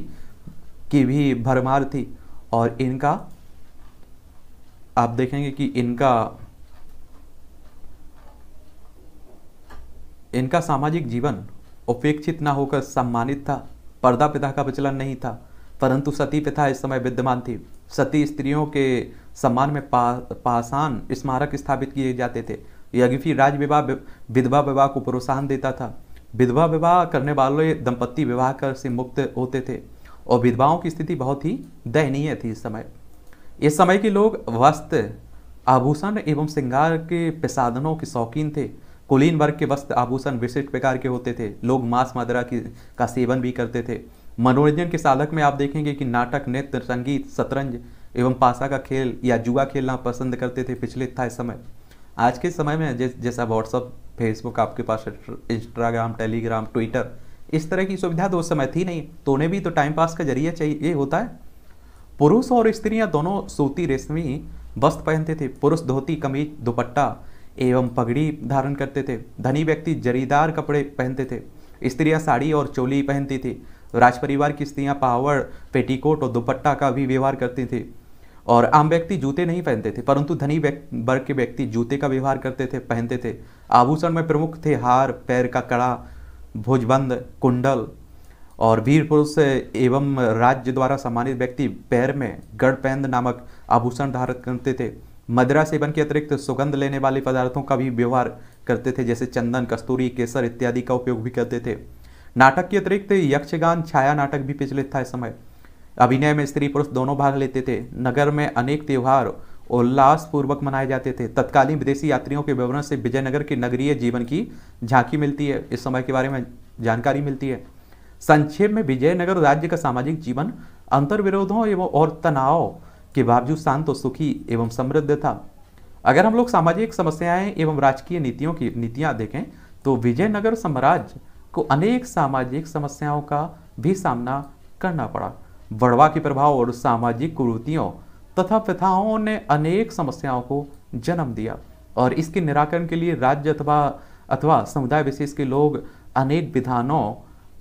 A: की भी भरमार थी और इनका आप देखेंगे कि इनका इनका सामाजिक जीवन उपेक्षित ना होकर सम्मानित था पर्दा पिता का विचलन नहीं था परंतु सती प्रथा इस समय विद्यमान थी सती स्त्रियों के सम्मान में पा, पाषाण स्मारक स्थापित किए जाते थे फिर राज विवाह विधवा विवाह को प्रोत्साहन देता था विधवा विवाह करने वाले दंपत्ति विवाह कर से मुक्त होते थे और विधवाओं की स्थिति बहुत ही दयनीय थी इस समय इस समय के लोग वस्त्र आभूषण एवं श्रृंगार के प्रसाधनों के शौकीन थे कुलीन वर्ग के वस्त्र आभूषण विशिष्ट प्रकार के होते थे लोग मांस मदरा की का सेवन भी करते थे मनोरंजन के साधक में आप देखेंगे कि नाटक नृत्य संगीत शतरंज एवं पासा का खेल या जुआ खेलना पसंद करते थे पिछले था समय आज के समय में जिस जैसा व्हाट्सअप फेसबुक आपके पास इंस्टाग्राम टेलीग्राम ट्विटर इस तरह की सुविधा तो उस समय थी नहीं तो उन्हें भी तो टाइम पास का जरिया चाहिए ये होता है पुरुष और स्त्रियां दोनों सूती रेशमी वस्त्र पहनते थे पुरुष धोती कमीज दुपट्टा एवं पगड़ी धारण करते थे धनी व्यक्ति जरीदार कपड़े पहनते थे स्त्रियां साड़ी और चोली पहनती थी तो राज परिवार की स्त्रियाँ पावर पेटीकोट और दुपट्टा का भी व्यवहार करती थी और आम व्यक्ति जूते नहीं पहनते थे परंतु धनी वर्ग के व्यक्ति जूते का व्यवहार करते थे पहनते थे आभूषण में प्रमुख थे हार पैर का कड़ा भुजबंद कुंडल और वीर पुरुष एवं राज्य द्वारा सम्मानित व्यक्ति पैर में गढ़पैंद नामक आभूषण धारण करते थे मदरा सेवन के अतिरिक्त सुगंध लेने वाले पदार्थों का भी व्यवहार करते थे जैसे चंदन कस्तूरी केसर इत्यादि का उपयोग भी करते थे नाटक के अतिरिक्त यक्षगान छाया नाटक भी प्रचलित था इस समय अभिनय में स्त्री पुरुष दोनों भाग लेते थे नगर में अनेक त्यौहार उल्लासपूर्वक मनाए जाते थे तत्कालीन विदेशी यात्रियों के विवरण से विजयनगर के नगरीय जीवन की झांकी मिलती है इस समय के बारे में जानकारी मिलती है संक्षेप में विजयनगर राज्य का सामाजिक जीवन अंतर्विरोधों एवं और तनाव के बावजूद शांत और सुखी एवं समृद्ध था अगर हम लोग सामाजिक समस्याएं एवं राजकीय नीतियों की नीतियां देखें तो विजयनगर साम्राज्य को अनेक सामाजिक समस्याओं का भी सामना करना पड़ा बढ़वा के प्रभाव और सामाजिक कुरूतियों तथा प्रथाओं ने अनेक समस्याओं को जन्म दिया और इसके निराकरण के लिए राज्य अथवा अथवा समुदाय विशेष के लोग अनेक विधानों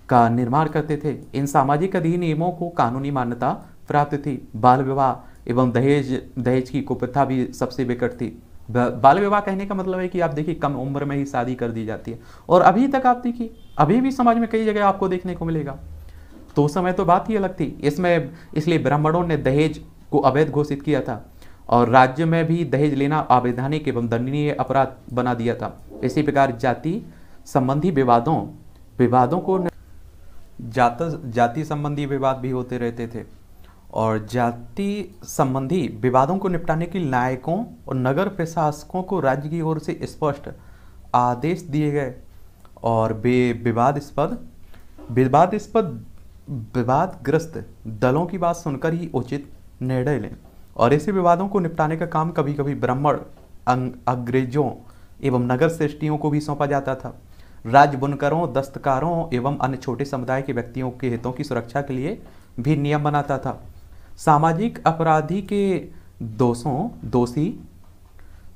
A: का निर्माण करते थे इन सामाजिक अधिनियमों को कानूनी मान्यता प्राप्त थी बाल विवाह एवं दहेज दहेज की कुप्रथा भी सबसे बिकट थी बाल विवाह कहने का मतलब है कि आप देखिए कम उम्र में ही शादी कर दी जाती है और अभी तक आप देखिए अभी भी समाज में कई जगह आपको देखने को मिलेगा तो उस समय तो बात ही अलग थी इसमें इसलिए ब्राह्मणों ने दहेज को अवैध घोषित किया था और राज्य में भी दहेज लेना आवैधानिक एवं दंडनीय अपराध बना दिया था इसी प्रकार जाति संबंधी विवादों विवादों को जात जाति संबंधी विवाद भी होते रहते थे और जाति संबंधी विवादों को निपटाने के नायकों और नगर प्रशासकों को राज्य की ओर से स्पष्ट आदेश दिए गए और बे विवादस्पद विवादस्पद विवादग्रस्त दलों की बात सुनकर ही उचित निर्णय लें और ऐसे विवादों को निपटाने का काम कभी कभी ब्राह्मण अंग्रेजों एवं नगर श्रेष्ठियों को भी सौंपा जाता था राज्य बुनकरों दस्तकारों एवं अन्य छोटे समुदाय के व्यक्तियों के हितों की सुरक्षा के लिए भी नियम बनाता था सामाजिक अपराधी के दोषों दोषी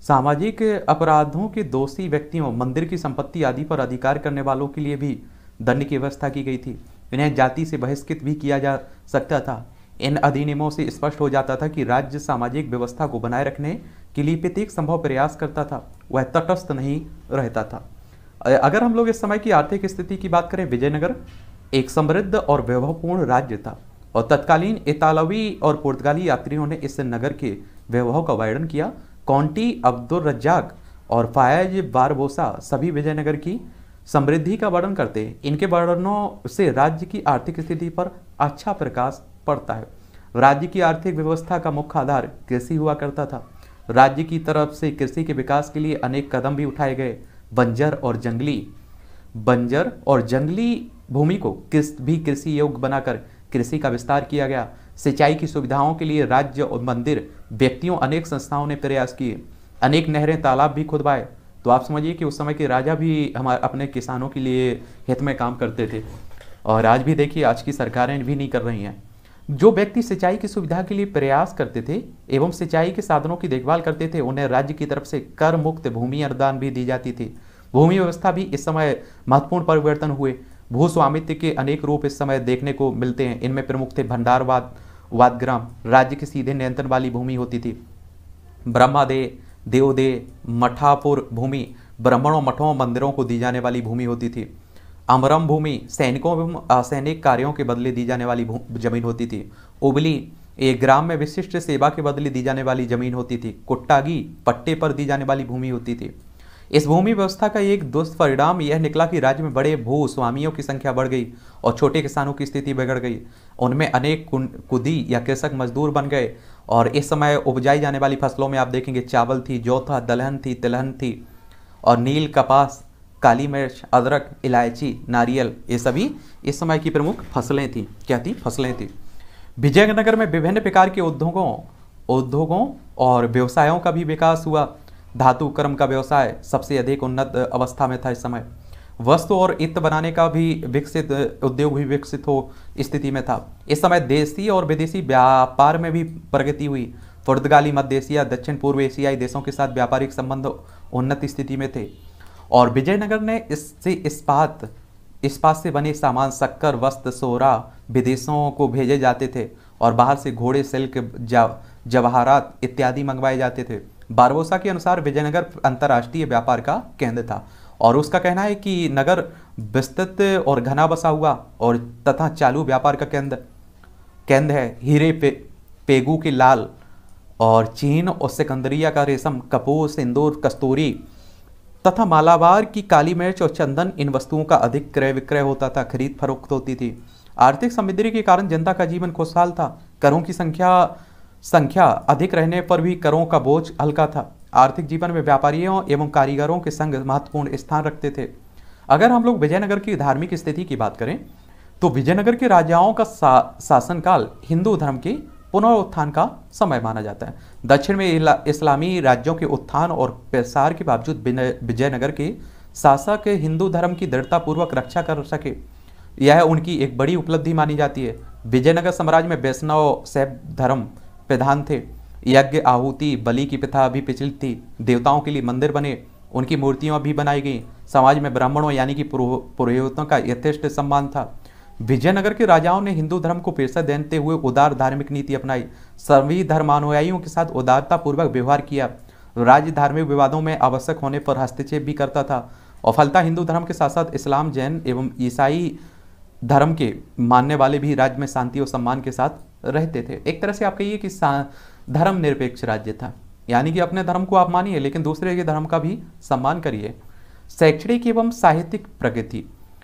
A: सामाजिक अपराधों के दोषी व्यक्तियों मंदिर की संपत्ति आदि पर अधिकार करने वालों के लिए भी दंड की व्यवस्था की गई थी इन्हें जाति से बहिष्कृत भी किया जा सकता था इन अधिनियमों से स्पष्ट हो जाता था कि राज्य सामाजिक व्यवस्था को बनाए रखने के लिए प्रत्येक संभव प्रयास करता था वह तटस्थ नहीं रहता था अगर हम लोग इस समय की आर्थिक स्थिति की बात करें विजयनगर एक समृद्ध और वैभवपूर्ण राज्य था और तत्कालीन इतालवी और पुर्तगाली यात्रियों ने इस नगर के वैभव का वर्णन किया कॉन्टी अब्दुल रज्जाक और फायज बारबोसा सभी विजयनगर की समृद्धि का वर्णन करते हैं इनके वर्णनों से राज्य की आर्थिक स्थिति पर अच्छा प्रकाश पड़ता है राज्य की आर्थिक व्यवस्था का मुख्य आधार कृषि हुआ करता था राज्य की तरफ से कृषि के विकास के लिए अनेक कदम भी उठाए गए बंजर और जंगली बंजर और जंगली भूमि को किस भी कृषि योग बनाकर कृषि का विस्तार किया गया सिंचाई की सुविधाओं के लिए राज्य और मंदिर व्यक्तियों अनेक संस्थाओं ने प्रयास किए अनेक नहरें तालाब भी खुदवाए तो आप समझिए कि उस समय के राजा भी हमारे अपने किसानों के लिए हित में काम करते थे और आज भी देखिए आज की सरकारें भी नहीं कर रही हैं जो व्यक्ति सिंचाई की सुविधा के लिए प्रयास करते थे एवं सिंचाई के साधनों की देखभाल करते थे उन्हें राज्य की तरफ से कर मुक्त भूमि अनुदान भी दी जाती थी भूमि व्यवस्था भी इस समय महत्वपूर्ण परिवर्तन हुए भूस्वामित्व के अनेक रूप इस समय देखने को मिलते हैं इनमें प्रमुख थे भंडारवाद वादग्राम राज्य के सीधे नियंत्रण वाली भूमि होती थी ब्रह्मादेह देवदेह मठापुर भूमि ब्राह्मणों मठों मंदिरों को दी जाने वाली भूमि होती थी अमरम भूमि सैनिकों एवं असैनिक कार्यों के बदले दी जाने वाली जमीन होती थी उबली एक ग्राम में विशिष्ट सेवा के बदले दी जाने वाली जमीन होती थी कुट्टागी पट्टे पर दी जाने वाली भूमि होती थी इस भूमि व्यवस्था का एक दुष्परिणाम यह निकला कि राज्य में बड़े भू स्वामियों की संख्या बढ़ गई और छोटे किसानों की स्थिति बिगड़ गई उनमें अनेक कुदी या कृषक मजदूर बन गए और इस समय उपजाई जाने वाली फसलों में आप देखेंगे चावल थी जौ था दलहन थी तिलहन थी और नील कपास काली मिर्च अदरक इलायची नारियल ये सभी इस समय की प्रमुख फसलें थी क्या थी फसलें थी विजयनगर में विभिन्न प्रकार के उद्योगों उद्योगों और व्यवसायों का भी विकास हुआ धातु कर्म का व्यवसाय सबसे अधिक उन्नत अवस्था में था इस समय वस्तु और इत्र बनाने का भी विकसित उद्योग भी विकसित हो स्थिति में था इस समय देशी और विदेशी व्यापार में भी प्रगति हुई पुर्तगाली मध्य एशिया दक्षिण पूर्व एशियाई देशों के साथ व्यापारिक संबंध उन्नत स्थिति में थे और विजयनगर ने इससे इस्पात इस्पात से बने सामान शक्कर वस्त्र सोरा विदेशों को भेजे जाते थे और बाहर से घोड़े सिल्क जवाहरात इत्यादि मंगवाए जाते थे बारबोसा के अनुसार विजयनगर अंतर्राष्ट्रीय व्यापार का केंद्र था और उसका कहना है कि नगर विस्तृत और घना बसा हुआ और तथा चालू व्यापार का केंद्र केंद्र है हीरे पे पेगू के लाल और चीन और सिकंदरिया का रेशम कपूर सिंदूर कस्तूरी तथा मालाबार की काली मिर्च और चंदन इन वस्तुओं का अधिक क्रय विक्रय होता था खरीद फरोख्त होती थी आर्थिक समृद्धि के कारण जनता का जीवन खुशहाल था करों की संख्या संख्या अधिक रहने पर भी करों का बोझ हल्का था आर्थिक जीवन में व्यापारियों एवं कारीगरों के संग महत्वपूर्ण स्थान रखते थे अगर हम लोग विजयनगर की धार्मिक स्थिति की बात करें तो विजयनगर के राजाओं का सा, शासनकाल हिंदू धर्म के पुनरुत्थान का समय माना जाता है दक्षिण में इस्लामी राज्यों के उत्थान और प्रसार के बावजूद विजयनगर के शासक हिंदू धर्म की दृढ़तापूर्वक रक्षा कर सके यह उनकी एक बड़ी उपलब्धि मानी जाती है विजयनगर साम्राज्य में वैष्णव शैव धर्म प्रधान थे यज्ञ आहूति बलि की प्रथा भी प्रचलित थी देवताओं के लिए मंदिर बने उनकी मूर्तियाँ भी बनाई गई समाज में ब्राह्मणों यानी कि पुरोहितों का यथेष्ट सम्मान था विजयनगर के राजाओं ने हिंदू धर्म को पेशा देते हुए उदार धार्मिक नीति अपनाई सभी धर्मानुयायियों के साथ उदारतापूर्वक व्यवहार किया राज्य धार्मिक विवादों में आवश्यक होने पर हस्तक्षेप भी करता था और फलता हिंदू धर्म के साथ साथ इस्लाम जैन एवं ईसाई धर्म के मानने वाले भी राज्य में शांति और सम्मान के साथ रहते थे एक तरह से आप कहिए कि धर्म निरपेक्ष राज्य था यानी कि अपने धर्म को आप मानिए लेकिन दूसरे के धर्म का भी सम्मान करिए शैक्षणिक एवं साहित्यिक प्रगति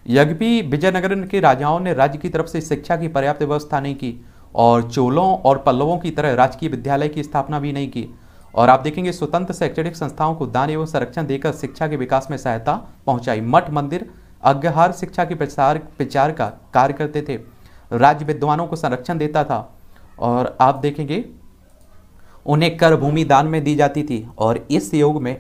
A: यद्यपि विजयनगर के राजाओं ने राज्य की तरफ से शिक्षा की पर्याप्त व्यवस्था नहीं की और चोलों और पल्लवों की तरह राजकीय विद्यालय की स्थापना भी नहीं की और आप देखेंगे स्वतंत्र शैक्षणिक संस्थाओं को दान एवं संरक्षण देकर शिक्षा के विकास में सहायता पहुंचाई मठ मंदिर अग्रहार शिक्षा के प्रचार प्रचार का कार्य करते थे राज्य विद्वानों को संरक्षण देता था और आप देखेंगे उन्हें कर भूमि दान में दी जाती थी और इस योग में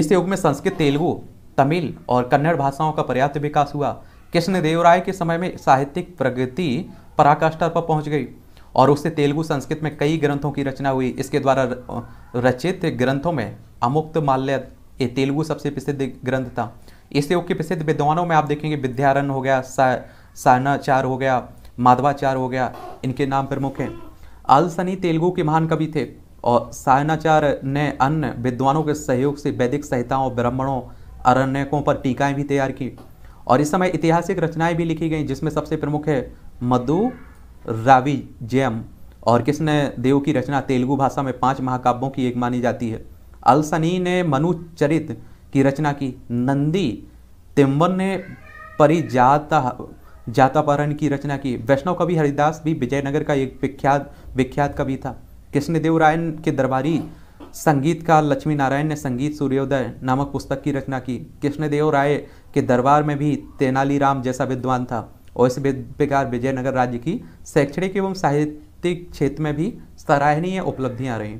A: इस युग में संस्कृत तेलुगु तमिल और कन्नड़ भाषाओं का पर्याप्त विकास हुआ कृष्णदेव राय के समय में साहित्यिक प्रगति पराकाष्ठा पर पहुंच गई और उससे तेलुगु संस्कृत में कई ग्रंथों की रचना हुई इसके द्वारा रचित ग्रंथों में अमुक्त माल्य ये तेलुगु सबसे प्रसिद्ध ग्रंथ था इस युग के प्रसिद्ध विद्वानों में आप देखेंगे विद्यारण हो गया सानाचार हो गया माधवाचार हो गया इनके नाम प्रमुख हैं आलसनी तेलुगु के महान कवि थे और सायनाचार ने अन्य विद्वानों के सहयोग से वैदिक संहिताओं ब्राह्मणों अरण्यकों पर टीकाएं भी तैयार की और इस समय ऐतिहासिक रचनाएं भी लिखी गई जिसमें सबसे प्रमुख है मधु रावी जयम और किसने देव की रचना तेलुगु भाषा में पांच महाकाव्यों की एक मानी जाती है अलसनी ने मनुचरित की रचना की नंदी तिम्बन ने परिजात जातापरण की रचना की वैष्णव कवि हरिदास भी विजयनगर का एक विख्यात विख्यात कवि था कृष्णदेव राय के दरबारी संगीत का लक्ष्मी नारायण ने संगीत सूर्योदय नामक पुस्तक की रचना की कृष्णदेव राय के दरबार में भी तेनालीराम जैसा विद्वान था और इस प्रकार विजयनगर राज्य की शैक्षणिक एवं साहित्यिक क्षेत्र में भी सराहनीय उपलब्धियाँ रहीं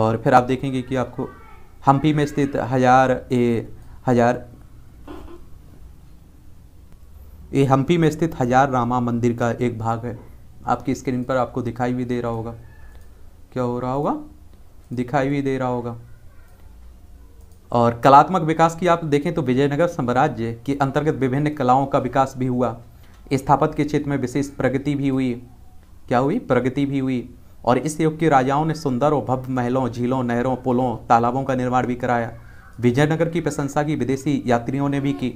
A: और फिर आप देखेंगे कि आपको हम्पी में स्थित हजार ए हजार ये हम्पी में स्थित हजार रामा मंदिर का एक भाग है आपकी स्क्रीन पर आपको दिखाई भी दे रहा होगा क्या हो रहा होगा दिखाई भी दे रहा होगा और कलात्मक विकास की आप देखें तो विजयनगर साम्राज्य के अंतर्गत विभिन्न कलाओं का विकास भी हुआ स्थापत के क्षेत्र में विशेष प्रगति भी हुई क्या हुई प्रगति भी हुई और इस युग के राजाओं ने सुंदर और भव्य महलों झीलों नहरों पुलों तालाबों का निर्माण भी कराया विजयनगर की प्रशंसा की विदेशी यात्रियों ने भी की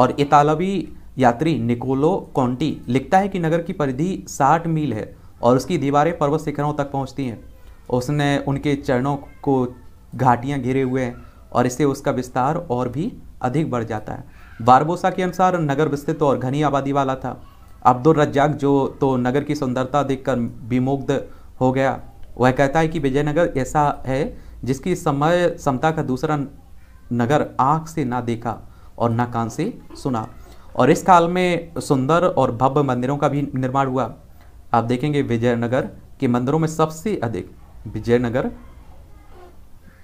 A: और इतालवी यात्री निकोलो कॉन्टी लिखता है कि नगर की परिधि 60 मील है और उसकी दीवारें पर्वत शिखरों तक पहुंचती हैं उसने उनके चरणों को घाटियां घिरे हुए हैं और इससे उसका विस्तार और भी अधिक बढ़ जाता है बारबोसा के अनुसार नगर विस्तृत और घनी आबादी वाला था अब्दुल रज्जाक जो तो नगर की सुंदरता देखकर विमुग्ध हो गया वह कहता है कि विजयनगर ऐसा है जिसकी समय समता का दूसरा नगर आँख से ना देखा और ना कान से सुना और इस काल में सुंदर और भव्य मंदिरों का भी निर्माण हुआ आप देखेंगे विजयनगर के मंदिरों में सबसे अधिक विजयनगर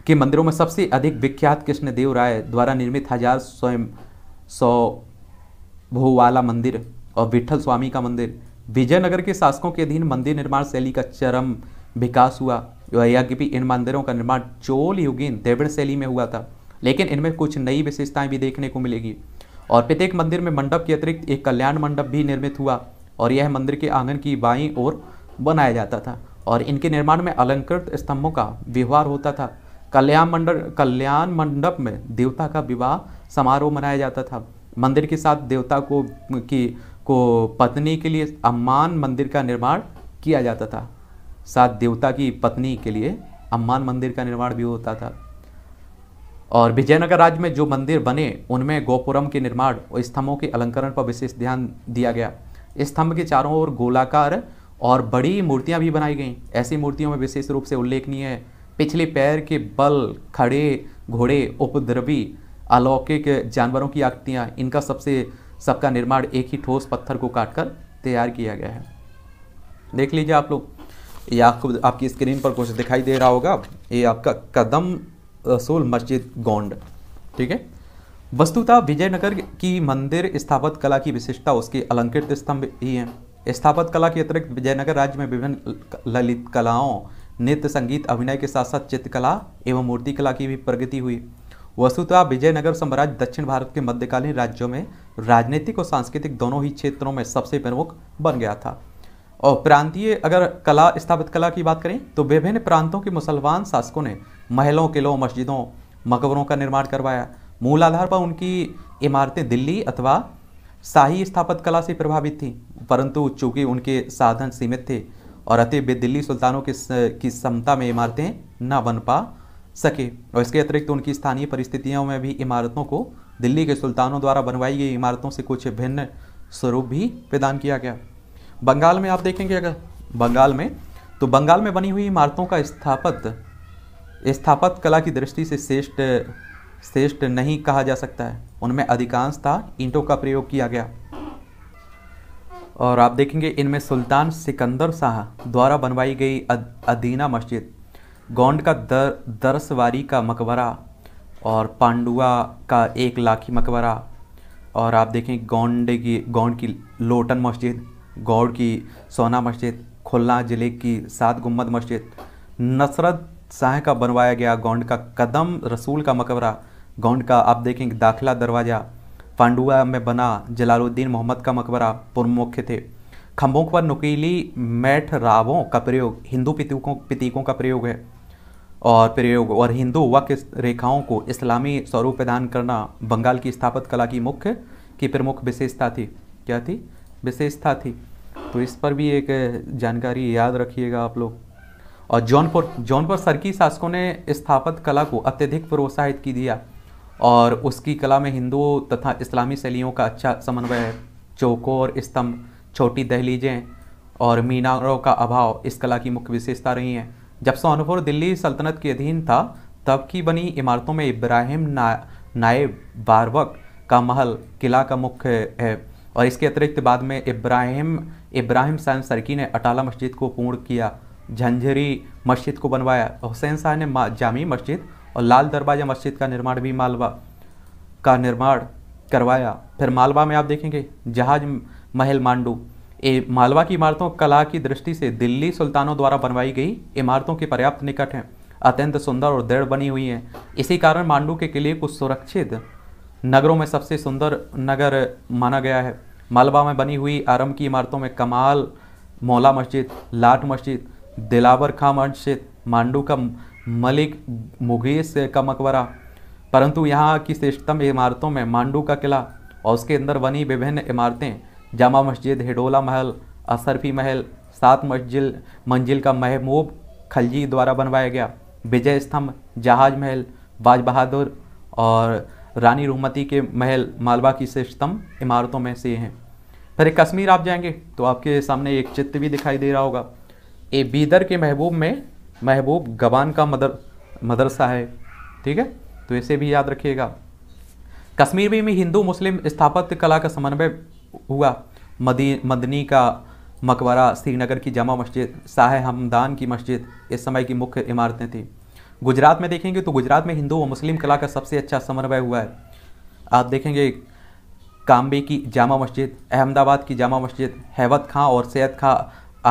A: के मंदिरों में सबसे अधिक विख्यात कृष्णदेव राय द्वारा निर्मित हजार स्वयं सौ भोवाला मंदिर और विठल स्वामी का मंदिर विजयनगर के शासकों के अधीन मंदिर निर्माण शैली का चरम विकास हुआ यज्ञ भी इन मंदिरों का निर्माण चोल युगीन देवड़ शैली में हुआ था लेकिन इनमें कुछ नई विशेषताएं भी देखने को मिलेगी और प्रत्येक मंदिर में मंडप के अतिरिक्त एक कल्याण मंडप भी निर्मित हुआ और यह मंदिर के आंगन की बाई ओर बनाया जाता था और इनके निर्माण में अलंकृत स्तंभों का व्यवहार होता था कल्याण मंडप कल्याण मंडप में देवता का विवाह समारोह मनाया जाता था मंदिर के साथ देवता को की को पत्नी के लिए अम्मान मंदिर का निर्माण किया जाता था साथ देवता की पत्नी के लिए अम्मान मंदिर का निर्माण भी होता था और विजयनगर राज्य में जो मंदिर बने उनमें गोपुरम के निर्माण और स्तंभों के अलंकरण पर विशेष ध्यान दिया गया स्तंभ के चारों ओर गोलाकार और बड़ी मूर्तियां भी बनाई गईं ऐसी मूर्तियों में विशेष रूप से उल्लेखनीय है पिछले पैर के बल खड़े घोड़े उपद्रवी अलौकिक जानवरों की आकृतियाँ इनका सबसे सबका निर्माण एक ही ठोस पत्थर को काटकर तैयार किया गया है देख लीजिए आप लोग ये आपको आपकी स्क्रीन पर कुछ दिखाई दे रहा होगा ये आपका कदम रसूल मस्जिद गोंड ठीक है वस्तुतः विजयनगर की मंदिर स्थापत कला की विशेषता उसकी अलंकृत स्तंभ ही है स्थापत कला के अतिरिक्त विजयनगर राज्य में विभिन्न ललित कलाओं नृत्य संगीत अभिनय के साथ साथ चित्रकला एवं मूर्तिकला की भी प्रगति हुई वस्तुतः विजयनगर साम्राज्य दक्षिण भारत के मध्यकालीन राज्यों में राजनीतिक और सांस्कृतिक दोनों ही क्षेत्रों में सबसे प्रमुख बन गया था और प्रांतीय अगर कला स्थापित कला की बात करें तो विभिन्न प्रांतों के मुसलमान शासकों ने महलों किलों मस्जिदों मकबरों का निर्माण करवाया मूल आधार पर उनकी इमारतें दिल्ली अथवा शाही स्थापित कला से प्रभावित थी परंतु चूंकि उनके साधन सीमित थे और अति दिल्ली सुल्तानों के की क्षमता में इमारतें न बन पा सके और इसके अतिरिक्त तो उनकी स्थानीय परिस्थितियों में भी इमारतों को दिल्ली के सुल्तानों द्वारा बनवाई गई इमारतों से कुछ भिन्न स्वरूप भी प्रदान किया गया बंगाल में आप देखेंगे अगर बंगाल में तो बंगाल में बनी हुई इमारतों का स्थापत स्थापत कला की दृष्टि से श्रेष्ठ श्रेष्ठ नहीं कहा जा सकता है उनमें अधिकांशतः ईंटों का प्रयोग किया गया और आप देखेंगे इनमें सुल्तान सिकंदर शाह द्वारा बनवाई गई अदीना मस्जिद गोंड का दर दरसवारी का मकबरा और पांडुआ का एक लाखी मकबरा और आप देखें गोंड की गोंड की लोटन मस्जिद गौड़ की सोना मस्जिद खुलना ज़िले की सात गुम्मद मस्जिद नसरत शाह का बनवाया गया गौंड का कदम रसूल का मकबरा गौंड का आप देखेंगे दाखिला दरवाज़ा पांडुआ में बना जलालुद्दीन मोहम्मद का मकबरा मुख्य थे खम्भों पर नुकीली मैठ रावों का प्रयोग हिंदू प्रतीकों प्रतीकों का प्रयोग है और प्रयोग और हिंदू वक् रेखाओं को इस्लामी स्वरूप प्रदान करना बंगाल की स्थापत कला की मुख्य की प्रमुख विशेषता थी क्या थी विशेषता थी तो इस पर भी एक जानकारी याद रखिएगा आप लोग और जौनपुर जौनपुर सरकी शासकों ने स्थापित कला को अत्यधिक प्रोत्साहित की दिया और उसकी कला में हिंदुओं तथा इस्लामी शैलियों का अच्छा समन्वय है चौकों और स्तंभ छोटी दहलीजें और मीनारों का अभाव इस कला की मुख्य विशेषता रही है जब सोनपुर दिल्ली सल्तनत के अधीन था तब की बनी इमारतों में इब्राहिम ना नायब बारवक का महल किला का मुख्य है और इसके अतिरिक्त बाद में इब्राहिम इब्राहिम साहब सरकी ने अटाला मस्जिद को पूर्ण किया झंझरी मस्जिद को बनवाया हुसैन शाह ने जामी मस्जिद और लाल दरवाजा मस्जिद का निर्माण भी मालवा का निर्माण करवाया फिर मालवा में आप देखेंगे जहाज महल मांडू ए मालवा की इमारतों कला की दृष्टि से दिल्ली सुल्तानों द्वारा बनवाई गई इमारतों के पर्याप्त निकट हैं अत्यंत सुंदर और दृढ़ बनी हुई हैं इसी कारण मांडू के किले को सुरक्षित नगरों में सबसे सुंदर नगर माना गया है मालवा में बनी हुई आरम की इमारतों में कमाल मौला मस्जिद लाट मस्जिद दिलावर खां मस्जिद मांडू का मलिक मुगेश का मकबरा परंतु यहाँ की श्रेष्ठतम इमारतों में मांडू का किला और उसके अंदर बनी विभिन्न इमारतें जामा मस्जिद हिडोला महल असरफी महल सात मस्जिल मंजिल का महमूब खलजी द्वारा बनवाया गया विजय स्तंभ जहाज महल बाज बहादुर और रानी रोमती के महल मालवा की श्रेष्ठतम इमारतों में से हैं फिर कश्मीर आप जाएंगे तो आपके सामने एक चित्र भी दिखाई दे रहा होगा ए बीदर के महबूब में महबूब गवान का मदर मदरसा है ठीक है तो इसे भी याद रखिएगा कश्मीर भी में हिंदू मुस्लिम स्थापत्य कला का समन्वय हुआ मदी मदनी का मकबरा श्रीनगर की जामा मस्जिद शाह हमदान की मस्जिद इस समय की मुख्य इमारतें थीं गुजरात में देखेंगे तो गुजरात में हिंदू व मुस्लिम कला का सबसे अच्छा समन्वय हुआ है आप देखेंगे काम्बे की जामा मस्जिद अहमदाबाद की जामा मस्जिद हैवत खां और सैद खां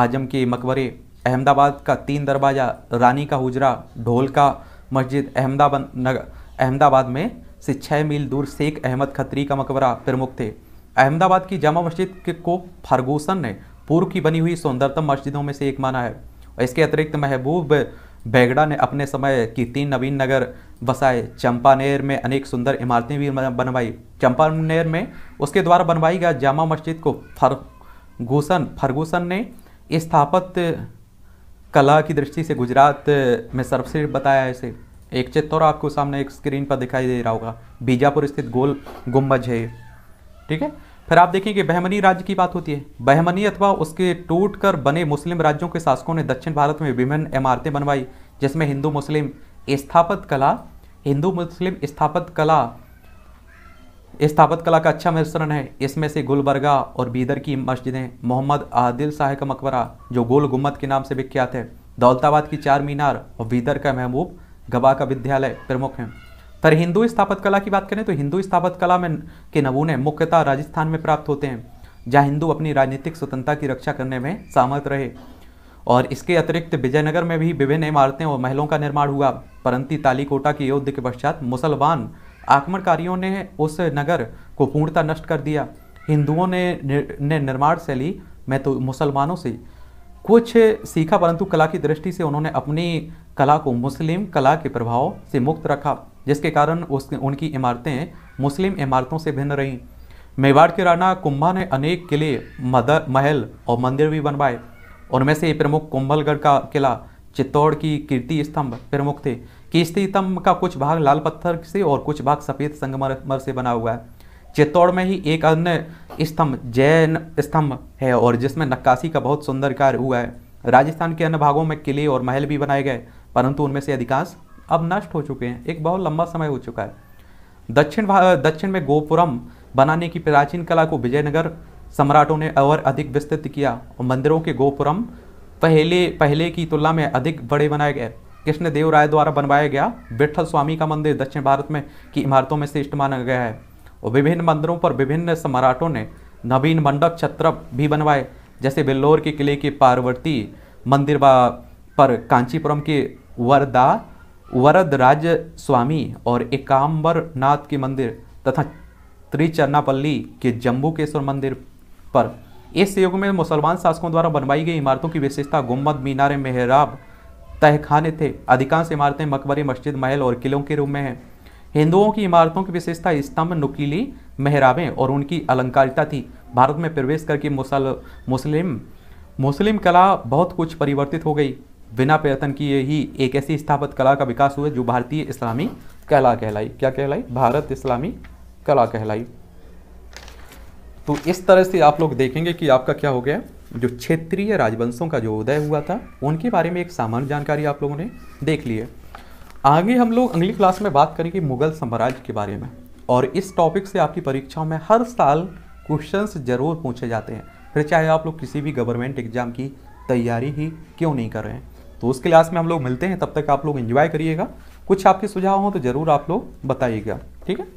A: आजम के मकबरे अहमदाबाद का तीन दरवाज़ा रानी का हुजरा ढोल का मस्जिद अहमदाबाद नगर अहमदाबाद में से छः मील दूर शेख अहमद खत्री का मकबरा प्रमुख थे अहमदाबाद की जामा मस्जिद को फार्गूसन ने पूर्व की बनी हुई सौंदरतम मस्जिदों में से एक माना है इसके अतिरिक्त महबूब बैगड़ा ने अपने समय की तीन नवीन नगर बसाए चंपानेर में अनेक सुंदर इमारतें भी बनवाई चंपानेर में उसके द्वारा बनवाई गया जामा मस्जिद को फरगूसन फरगूसन ने स्थापत्य कला की दृष्टि से गुजरात में सर्वश्रेष्ठ बताया इसे एक चित्तौर आपको सामने एक स्क्रीन पर दिखाई दे रहा होगा बीजापुर स्थित गोल गुम्बज है ठीक है फिर आप देखेंगे बहमनी राज्य की बात होती है बहमनी अथवा उसके टूट कर बने मुस्लिम राज्यों के शासकों ने दक्षिण भारत में विभिन्न इमारतें बनवाई जिसमें हिंदू मुस्लिम स्थापत कला हिंदू मुस्लिम स्थापत कला स्थापत कला का अच्छा मिश्रण है इसमें से गुलबर्गा और बीदर की मस्जिदें मोहम्मद आदिल शाह का मकबरा जो गोल गुम्मत के नाम से विख्यात है दौलताबाद की चार मीनार और बीदर का महबूब गबा का विद्यालय प्रमुख हैं पर हिंदू कला की बात करें तो हिंदू कला में के नमूने मुख्यतः राजस्थान में प्राप्त होते हैं जहाँ हिंदू अपनी राजनीतिक स्वतंत्रता की रक्षा करने में सामर्थ रहे और इसके अतिरिक्त विजयनगर में भी विभिन्न इमारतें और महलों का निर्माण हुआ परंतु तालीकोटा के युद्ध के पश्चात मुसलमान आक्रमणकारियों ने उस नगर को पूर्णता नष्ट कर दिया हिंदुओं ने ने निर्माण शैली में तो मुसलमानों से कुछ सीखा परंतु कला की दृष्टि से उन्होंने अपनी कला को मुस्लिम कला के प्रभाव से मुक्त रखा जिसके कारण उस उनकी इमारतें मुस्लिम इमारतों से भिन्न रहीं मेवाड़ के राणा कुंभा ने अनेक किले मदर महल और मंदिर भी बनवाए उनमें से प्रमुख कुंभलगढ़ का किला चित्तौड़ की कीर्ति स्तंभ प्रमुख थे कीर्ति स्तंभ का कुछ भाग लाल पत्थर से और कुछ भाग सफ़ेद संगमरमर से बना हुआ है चित्तौड़ में ही एक अन्य स्तंभ जैन स्तंभ है और जिसमें नक्काशी का बहुत सुंदर कार्य हुआ है राजस्थान के अन्य भागों में किले और महल भी बनाए गए परंतु उनमें से अधिकांश अब नष्ट हो चुके हैं एक बहुत लंबा समय हो चुका है दक्षिण दक्षिण में गोपुरम बनाने की प्राचीन कला को विजयनगर सम्राटों ने और अधिक विस्तृत किया और मंदिरों के गोपुरम पहले पहले की तुलना में अधिक बड़े बनाए गए कृष्णदेव राय द्वारा बनवाया गया विठल स्वामी का मंदिर दक्षिण भारत में की इमारतों में श्रेष्ठ माना गया है और विभिन्न मंदिरों पर विभिन्न सम्राटों ने नवीन मंडप छत्र भी बनवाए जैसे बेल्लोर के किले के पार्वती मंदिर पर कांचीपुरम के वरदा वरद राज स्वामी और एकाम्बर नाथ के मंदिर तथा त्रिचरनापल्ली के जम्बूकेश्वर मंदिर पर इस युग में मुसलमान शासकों द्वारा बनवाई गई इमारतों की विशेषता गुम्बद मीनार मेहराब तहखाने थे अधिकांश इमारतें मकबरी मस्जिद महल और किलों के रूप में हैं हिंदुओं की इमारतों की विशेषता स्तंभ नुकीली मेहराबें और उनकी अलंकारिता थी भारत में प्रवेश करके मुसल मुस्लिम मुस्लिम कला बहुत कुछ परिवर्तित हो गई बिना प्रयत्न किए ही एक ऐसी स्थापित कला का विकास हुआ जो भारतीय इस्लामी कला कहलाई क्या कहलाई भारत इस्लामी कला कहलाई तो इस तरह से आप लोग देखेंगे कि आपका क्या हो गया जो क्षेत्रीय राजवंशों का जो उदय हुआ था उनके बारे में एक सामान्य जानकारी आप लोगों ने देख ली है आगे हम लोग अगली क्लास में बात करेंगे मुगल साम्राज्य के बारे में और इस टॉपिक से आपकी परीक्षाओं में हर साल क्वेश्चंस जरूर पूछे जाते हैं फिर चाहे आप लोग किसी भी गवर्नमेंट एग्जाम की तैयारी ही क्यों नहीं कर रहे हैं तो उस क्लास में हम लोग मिलते हैं तब तक आप लोग इन्जॉय करिएगा कुछ आपके सुझाव हो तो ज़रूर आप लोग बताइएगा ठीक है